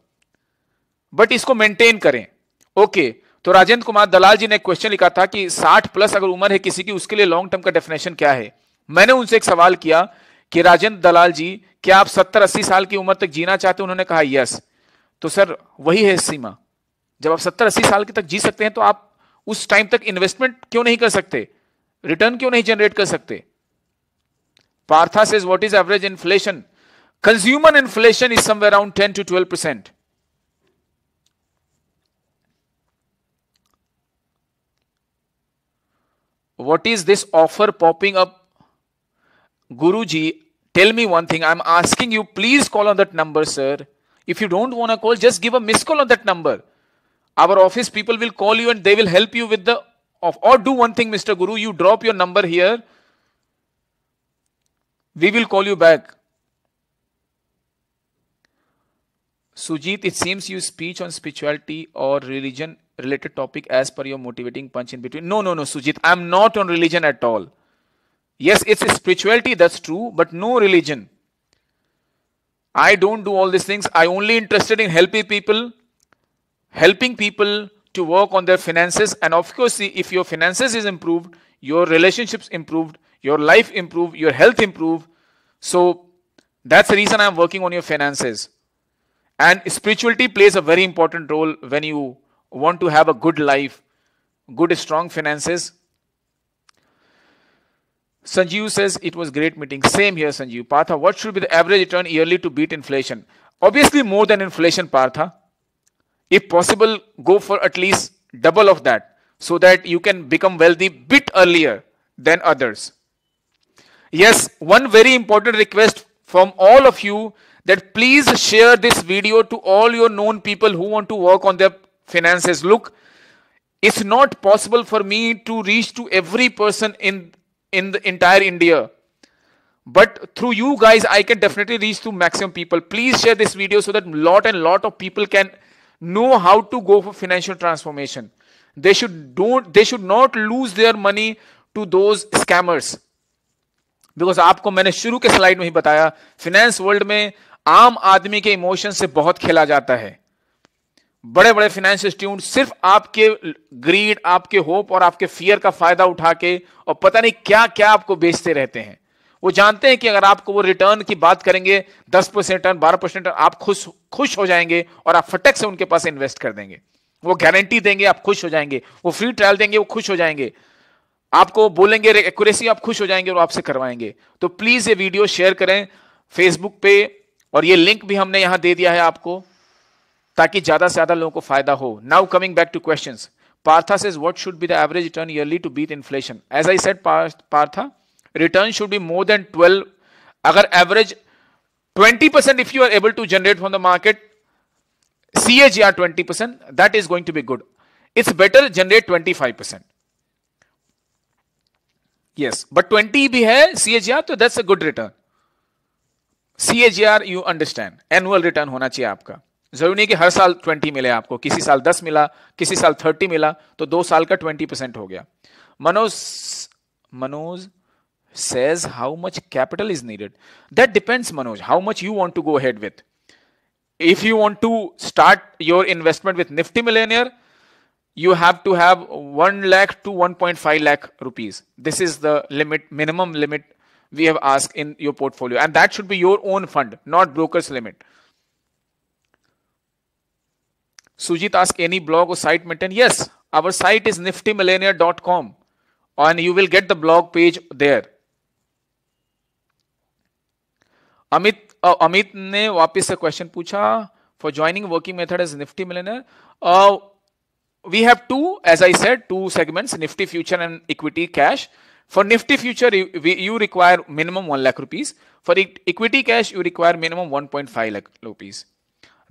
but इसको मेंटेन करें okay okay. तो राजेंद्र कुमार दलाल जी ने question लिखा था कि 60 प्लस अगर उम्र है किसी की उसके लिए लॉन्ग टर्म का डेफिनेशन क्या है मैंने उनसे एक सवाल किया कि राजेंद्र दलाल जी क्या आप 70-80 साल की उम्र तक जीना चाहते हैं उन्होंने कहा यस तो सर वही है सीमा जब आप 70-80 साल के तक जी सकते हैं तो आप उस टाइम तक इन्वेस्टमेंट क्यों नहीं कर सकते रिटर्न क्यों नहीं जनरेट कर सकते Partha says what is average inflation consumer inflation is somewhere around 10 to 12 percent what is this offer popping up? Guruji, tell me one thing. I'm asking you, please call on that number, sir. If you don't want to call, just give a miss call on that number. Our office people will call you and they will help you with the off. Or do one thing, Mr. Guru, you drop your number here. We will call you back. Sujit, it seems you speech on spirituality or religion related topic as per your motivating punch in between. No, no, no, Sujit, I'm not on religion at all. Yes, it's spirituality, that's true, but no religion. I don't do all these things. I only interested in helping people, helping people to work on their finances. And of course, if your finances is improved, your relationships improved, your life improved, your health improved. So that's the reason I'm working on your finances. And spirituality plays a very important role when you want to have a good life, good, strong finances. Sanjeev says it was great meeting. Same here, Sanjeev. Partha, what should be the average return yearly to beat inflation? Obviously, more than inflation, Partha. If possible, go for at least double of that so that you can become wealthy bit earlier than others. Yes, one very important request from all of you that please share this video to all your known people who want to work on their finances look it's not possible for me to reach to every person in in the entire india but through you guys i can definitely reach to maximum people please share this video so that lot and lot of people can know how to go for financial transformation they should don't they should not lose their money to those scammers because आपको मैंने शुरू के slide में ही बताया finance world में आम आदमी के इमोशन से बहुत खेला जाता है बड़े बड़े फाइनेंस इंस्टीट्यूट सिर्फ आपके ग्रीड आपके होप और आपके फियर का फायदा उठा के और पता नहीं क्या क्या आपको बेचते रहते हैं वो जानते हैं कि अगर आपको वो रिटर्न की बात करेंगे दस परसेंट रिटर्न बारह परसेंट आप खुश खुश हो जाएंगे और आप फटक से उनके पास इन्वेस्ट कर देंगे वो गारंटी देंगे आप खुश हो जाएंगे वो फ्री ट्रायल देंगे वो खुश हो जाएंगे आपको बोलेंगे एक्यूरेसी आप खुश हो जाएंगे और आपसे करवाएंगे तो प्लीज ये वीडियो शेयर करें फेसबुक पे और ये लिंक भी हमने यहां दे दिया है आपको ताकि ज्यादा से ज्यादा लोगों को फायदा हो now coming back to question Partha says what should be the average return yearly to beat inflation as I said Partha return should be more than twelve अगर average twenty percent if you are able to generate from the market C H R twenty percent that is going to be good it's better generate twenty five percent yes but twenty भी है C H R तो that's a good return C H R you understand annual return होना चाहिए आपका जरूरी नहीं कि हर साल ट्वेंटी मिले आपको किसी साल दस मिला किसी साल थर्टी मिला तो दो साल का ट्वेंटी परसेंट हो गया Manoj Manoj says how much capital is needed that depends Manoj how much you want to go ahead with if you want to start your investment with Nifty Millionaire you have to have one lakh to one point five lakh rupees this is the limit minimum limit we have ask in your portfolio and that should be your own fund not broker limit Sujit asked any blog or site maintained? Yes, our site is niftymillionaire.com and you will get the blog page there. Amit uh, Amit ne wapis a question pucha for joining working method as Nifty Millionaire. Uh, we have two, as I said, two segments Nifty Future and Equity Cash. for nifty future you require minimum 1 lakh rupees for equity cash you require minimum 1.5 lakh rupees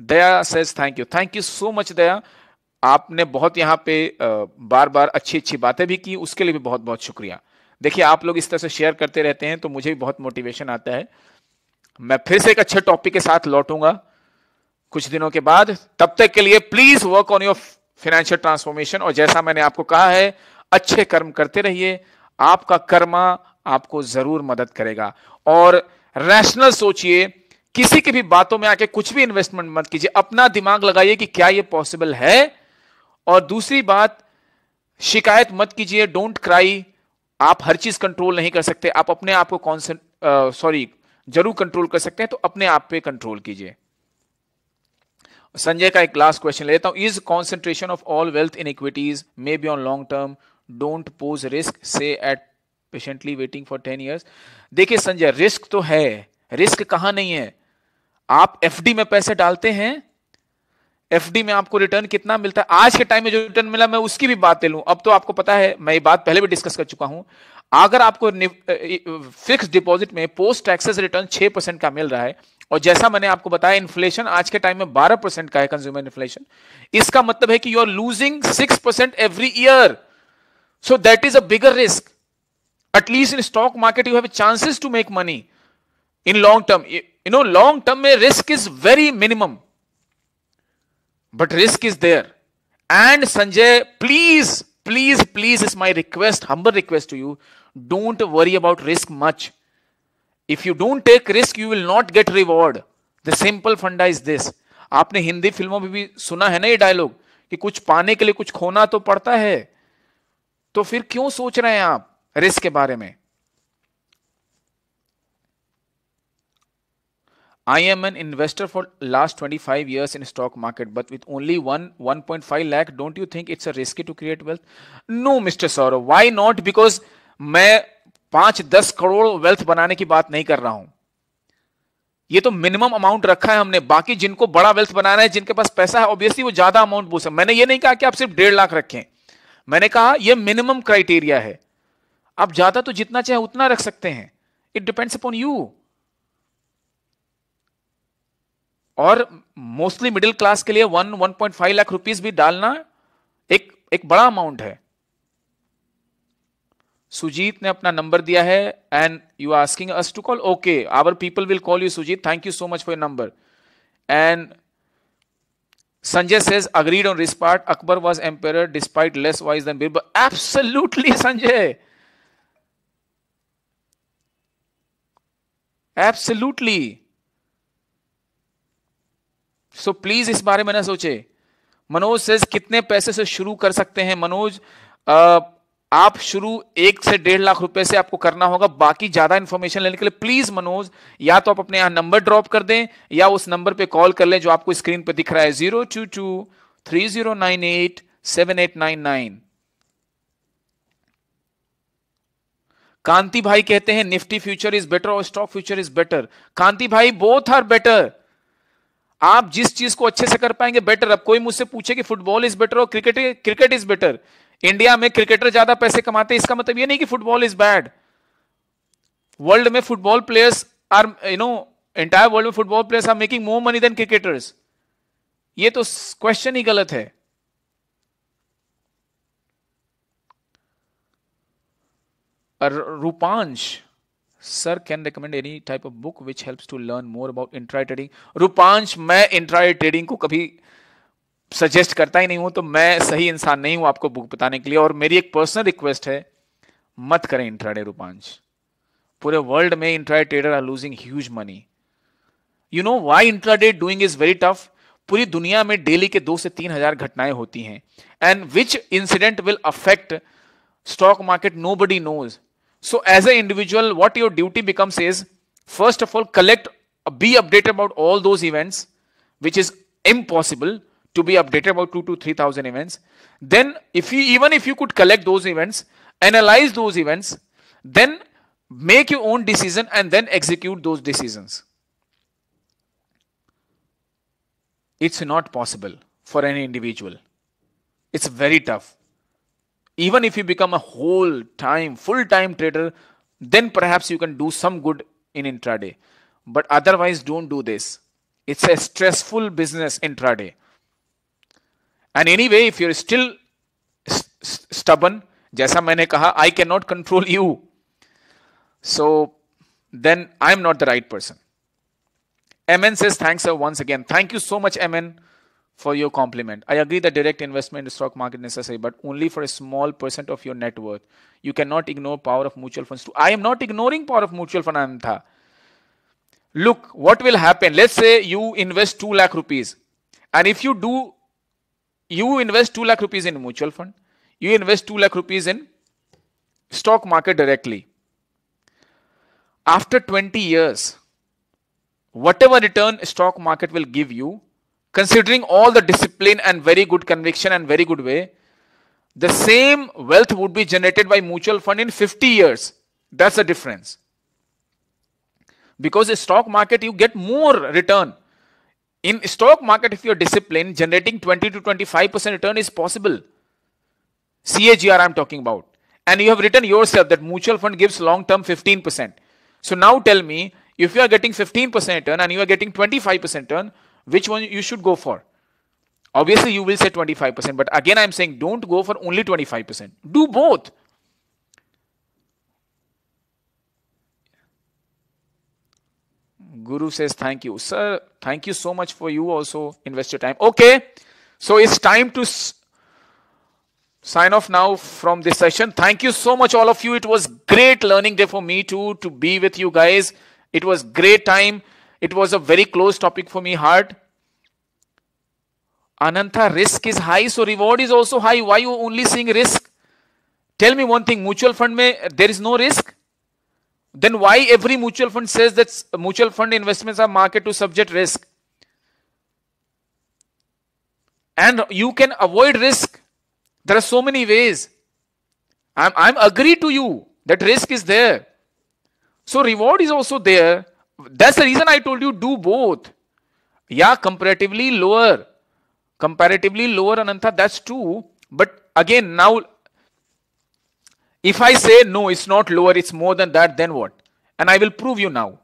Daya says thank you thank you so much Daya आपने बहुत यहाँ पे बार बार अच्छी अच्छी बातें भी की उसके लिए भी बहुत बहुत शुक्रिया देखिए आप लोग इस तरह से शेयर करते रहते हैं तो मुझे भी बहुत मोटिवेशन आता है मैं फिर से एक अच्छे टॉपिक के साथ लौटूंगा कुछ दिनों के बाद तब तक के लिए please work on your financial transformation और जैसा मैंने आपको कहा है अच्छे कर्म करते रहिए आपका कर्मा आपको जरूर मदद करेगा और रैशनल सोचिए किसी की भी बातों में आके कुछ भी इन्वेस्टमेंट मत कीजिए अपना दिमाग लगाइए कि क्या यह पॉसिबल है और दूसरी बात शिकायत मत कीजिए डोंट क्राई आप हर चीज कंट्रोल नहीं कर सकते आप अपने आप को कॉन्सेंट सॉरी जरूर कंट्रोल कर सकते हैं तो अपने आप पे कंट्रोल कीजिए संजय का एक लास्ट क्वेश्चन लेता हूं is concentration of all wealth in equities may be on long term don't pose risk से at patiently waiting for ten years देखिए संजय रिस्क तो है रिस्क कहां नहीं है आप एफडी में पैसे डालते हैं एफडी में आपको रिटर्न कितना मिलता है आज के टाइम में जो रिटर्न मिला मैं उसकी भी बात ले लू अब तो आपको पता है मैं ये बात पहले भी डिस्कस कर चुका हूं अगर आपको फिक्स डिपॉजिट में पोस्ट टैक्सेस रिटर्न छह परसेंट का मिल रहा है और जैसा मैंने आपको बताया इन्फ्लेशन आज के टाइम में बारह परसेंट का है कंज्यूमर इन्फ्लेशन इसका मतलब है कि you are losing six percent every year so that is a bigger risk at least in stock market you have chances to make money in long term you know long term में risk is very minimum but risk is there and Sanjay please please please is my request humble request to you don't worry about risk much if you don't take risk you will not get reward the simple funda is this आपने हिंदी फिल्मों में भी सुना है ना ये dialogue कि कुछ पाने के लिए कुछ खोना तो पड़ता है तो फिर क्यों सोच रहे हैं आप रिस्क के बारे में I am an investor for last 25 years in stock market, but with only one 1.5 lakh, don't you think it's a risky to create wealth? No, Mr. Saurav. Why not? Because मैं पांच दस crore wealth बनाने की बात नहीं कर रहा हूं ये तो मिनिमम अमाउंट रखा है हमने बाकी जिनको बड़ा वेल्थ बनाना है जिनके पास पैसा है ऑब्वियसली वो ज्यादा अमाउंट सकते मैंने ये नहीं कहा कि आप सिर्फ डेढ़ लाख रखें मैंने कहा यह मिनिमम क्राइटेरिया है आप ज्यादा तो जितना चाहे उतना रख सकते हैं इट डिपेंड्स अपॉन यू और मोस्टली मिडिल क्लास के लिए one one point five lakh rupees भी डालना एक एक बड़ा अमाउंट है सुजीत ने अपना नंबर दिया है and you are asking us to call okay our people will call you Sujit thank you so much for number and Sanjay says agreed on this part Akbar was emperor despite less wise than Birbal. Absolutely so please इस बारे में ना सोचे Manoj says कितने पैसे से शुरू कर सकते हैं मनोज आप शुरू एक से डेढ़ लाख रुपए से आपको करना होगा बाकी ज्यादा इंफॉर्मेशन लेने के लिए प्लीज मनोज या तो आप अपने यहां नंबर ड्रॉप कर दें या उस नंबर पे कॉल कर लें जो आपको स्क्रीन पे दिख रहा है zero two two three zero nine eight seven eight nine nine Kanti bhai कहते हैं निफ्टी फ्यूचर इज बेटर और stock future is better Kanti bhai both are better आप जिस चीज को अच्छे से कर पाएंगे बेटर अब कोई मुझसे पूछे कि फुटबॉल इज बेटर और cricket cricket is better India में क्रिकेटर ज्यादा पैसे कमाते हैं इसका मतलब ये नहीं कि फुटबॉल इज बैड वर्ल्ड में football players are you know entire world में football players are making more money than cricketers ये तो क्वेश्चन ही गलत है Rupansh sir can recommend any type of book which helps to learn more about intra trading Rupansh मैं intra trading को कभी सजेस्ट करता ही नहीं हूं तो मैं सही इंसान नहीं हूं आपको बुक बताने के लिए और मेरी एक पर्सनल रिक्वेस्ट है मत करें इंट्राडे रूपांश पूरे वर्ल्ड में intraday trader are losing huge money you know why intraday doing is very tough पूरी दुनिया में डेली के दो से तीन हजार घटनाएं होती हैं and which incident will affect stock market nobody knows So as an individual, what your duty becomes is, first of all, collect, uh, be updated about all those events, which is impossible to be updated about two to 3000 events. Then if you, even if you could collect those events, analyze those events, then make your own decision and then execute those decisions. It's not possible for any individual. It's very tough even if you become a whole time full time trader then perhaps you can do some good in intraday but otherwise don't do this it's a stressful business intraday and anyway if you're still st- stubborn जैसा मैंने कहा I can not control you so then I am not the right person M N says thanks once again thank you so much M N for your compliment. I agree that direct investment in the stock market is necessary, but only for a small percent of your net worth. You cannot ignore power of mutual funds too. I am not ignoring power of mutual fund, Anantha. Look, what will happen? Let's say you invest 2 lakh rupees. And if you do, you invest 2 lakh rupees in mutual fund, you invest 2 lakh rupees in stock market directly. After 20 years, whatever return stock market will give you, considering all the discipline and very good conviction and very good way, the same wealth would be generated by mutual fund in 50 years. That's the difference. Because in stock market, you get more return. In stock market, if you're disciplined, generating 20 to 25% return is possible. CAGR I'm talking about. And you have written yourself that mutual fund gives long term 15%. So now tell me, if you are getting 15% return and you are getting 25% return, which one you should go for obviously you will say 25% but again i'm saying don't go for only 25% do both guru says thank you sir thank you so much for you also invest your time okay so it's time to s- sign off now from this session thank you so much all of you it was great learning day for me too to be with you guys it was great time it was a very close topic for me heart Anantha, risk is high, so reward is also high. Why you only seeing risk? Tell me one thing, mutual fund may there is no risk? Then why every mutual fund says that mutual fund investments are market to subject risk? And you can avoid risk. There are so many ways. I'm, I'm agree to you that risk is there. So reward is also there. That's the reason I told you do both. Yeah, comparatively lower comparatively lower Anantha, that's true. But again, now if I say no, it's not lower, it's more than that, then what? And I will prove you now.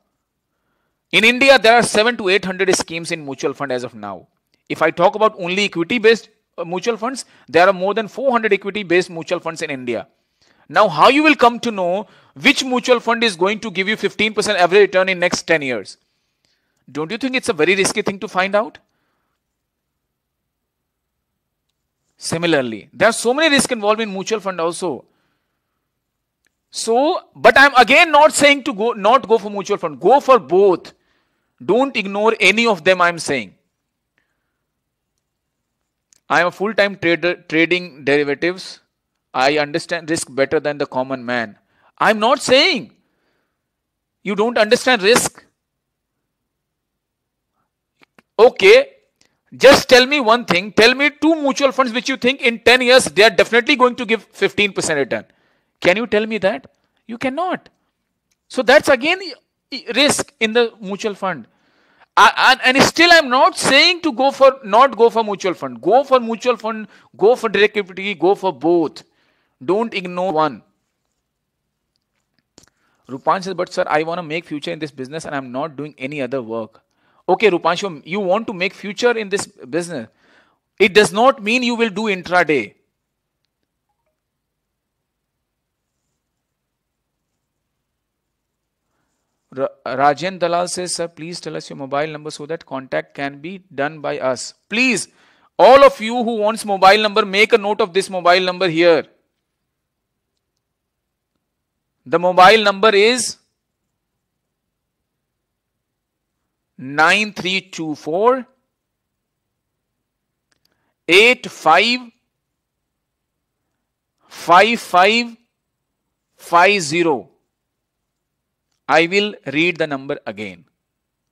In India, there are seven to eight hundred schemes in mutual fund as of now. If I talk about only equity-based uh, mutual funds, there are more than 400 equity-based mutual funds in India. Now, how you will come to know which mutual fund is going to give you 15% average return in next 10 years? Don't you think it's a very risky thing to find out? Similarly, there are so many risks involved in mutual fund also. So, but I'm again not saying to go not go for mutual fund. Go for both. Don't ignore any of them. I'm saying. I am a full-time trader trading derivatives. I understand risk better than the common man. I'm not saying you don't understand risk. Okay, just tell me one thing. Tell me two mutual funds which you think in 10 years they are definitely going to give 15% return. Can you tell me that? You cannot. So that's again risk in the mutual fund. I, and, and, still I'm not saying to go for not go for mutual fund. Go for mutual fund, go for direct equity, go for both. Don't ignore one. Rupan says, but sir, I want to make future in this business and I'm not doing any other work okay rupanshu you want to make future in this business it does not mean you will do intraday Rajan Dalal says, Sir, please tell us your mobile number so that contact can be done by us. Please, all of you who wants mobile number, make a note of this mobile number here. The mobile number is nine three two four eight five five five five zero I will read the number again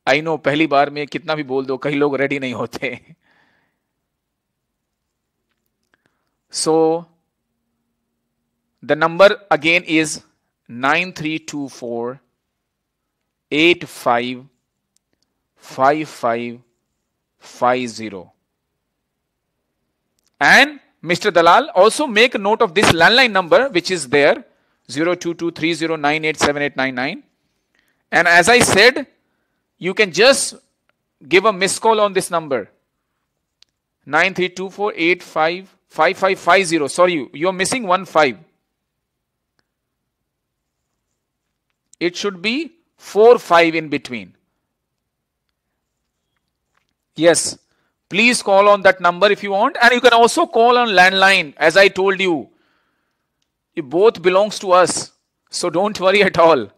I know पहली बार में कितना भी बोल दो कई लोग ready नहीं होते so the number again is nine three two four eight five 5550 and Mr. Dalal also make note of this landline number which is there 0223098789 and as I said you can just give a missed call on this number 9324855550 sorry you are missing one five it should be four five in between Yes, please call on that number if you want. And you can also call on landline, as I told you. It both belongs to us. So don't worry at all.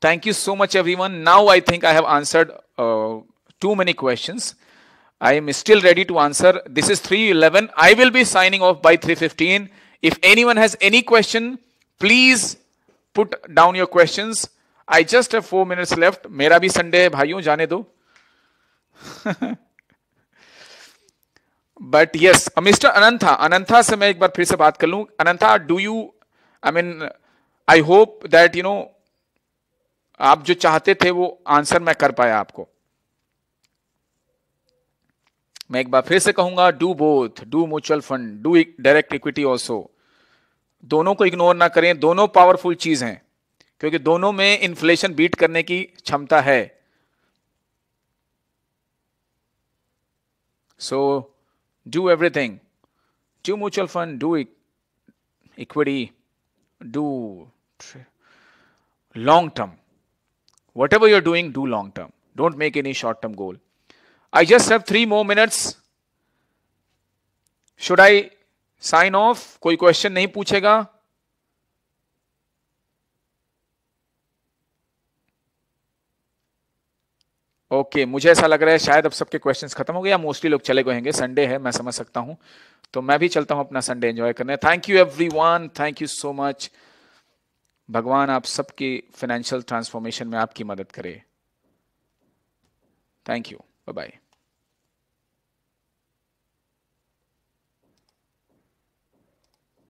Thank you so much, everyone. Now I think I have answered uh, too many questions. I am still ready to answer. This is 311. I will be signing off by 315. If anyone has any question, please put down your questions. I just have four minutes left मेरा भी Sunday है भाइयों जाने दो but yes mister Anantha Anantha से मैं एक बार फिर से बात कर लू Anantha do you I mean I hope that you know आप जो चाहते थे वो आंसर मैं कर पाया आपको मैं एक बार फिर से कहूंगा do both do mutual fund do direct equity also दोनों को इग्नोर ना करें दोनों पावरफुल चीज हैं क्योंकि दोनों में इन्फ्लेशन बीट करने की क्षमता है so do everything do mutual fund do equity do long term whatever you're doing do long term don't make any short term goal I just have three more minutes should I sign off कोई question नहीं पूछेगा okay okay, मुझे ऐसा लग रहा है शायद अब सबके क्वेश्चंस खत्म हो गए या मोस्टली लोग चले गए होंगे संडे है मैं समझ सकता हूं तो मैं भी चलता हूं अपना संडे एंजॉय करने thank you everyone thank you so much भगवान आप सबकी फाइनेंशियल ट्रांसफॉर्मेशन में आपकी मदद करे थैंक यू बाय बाय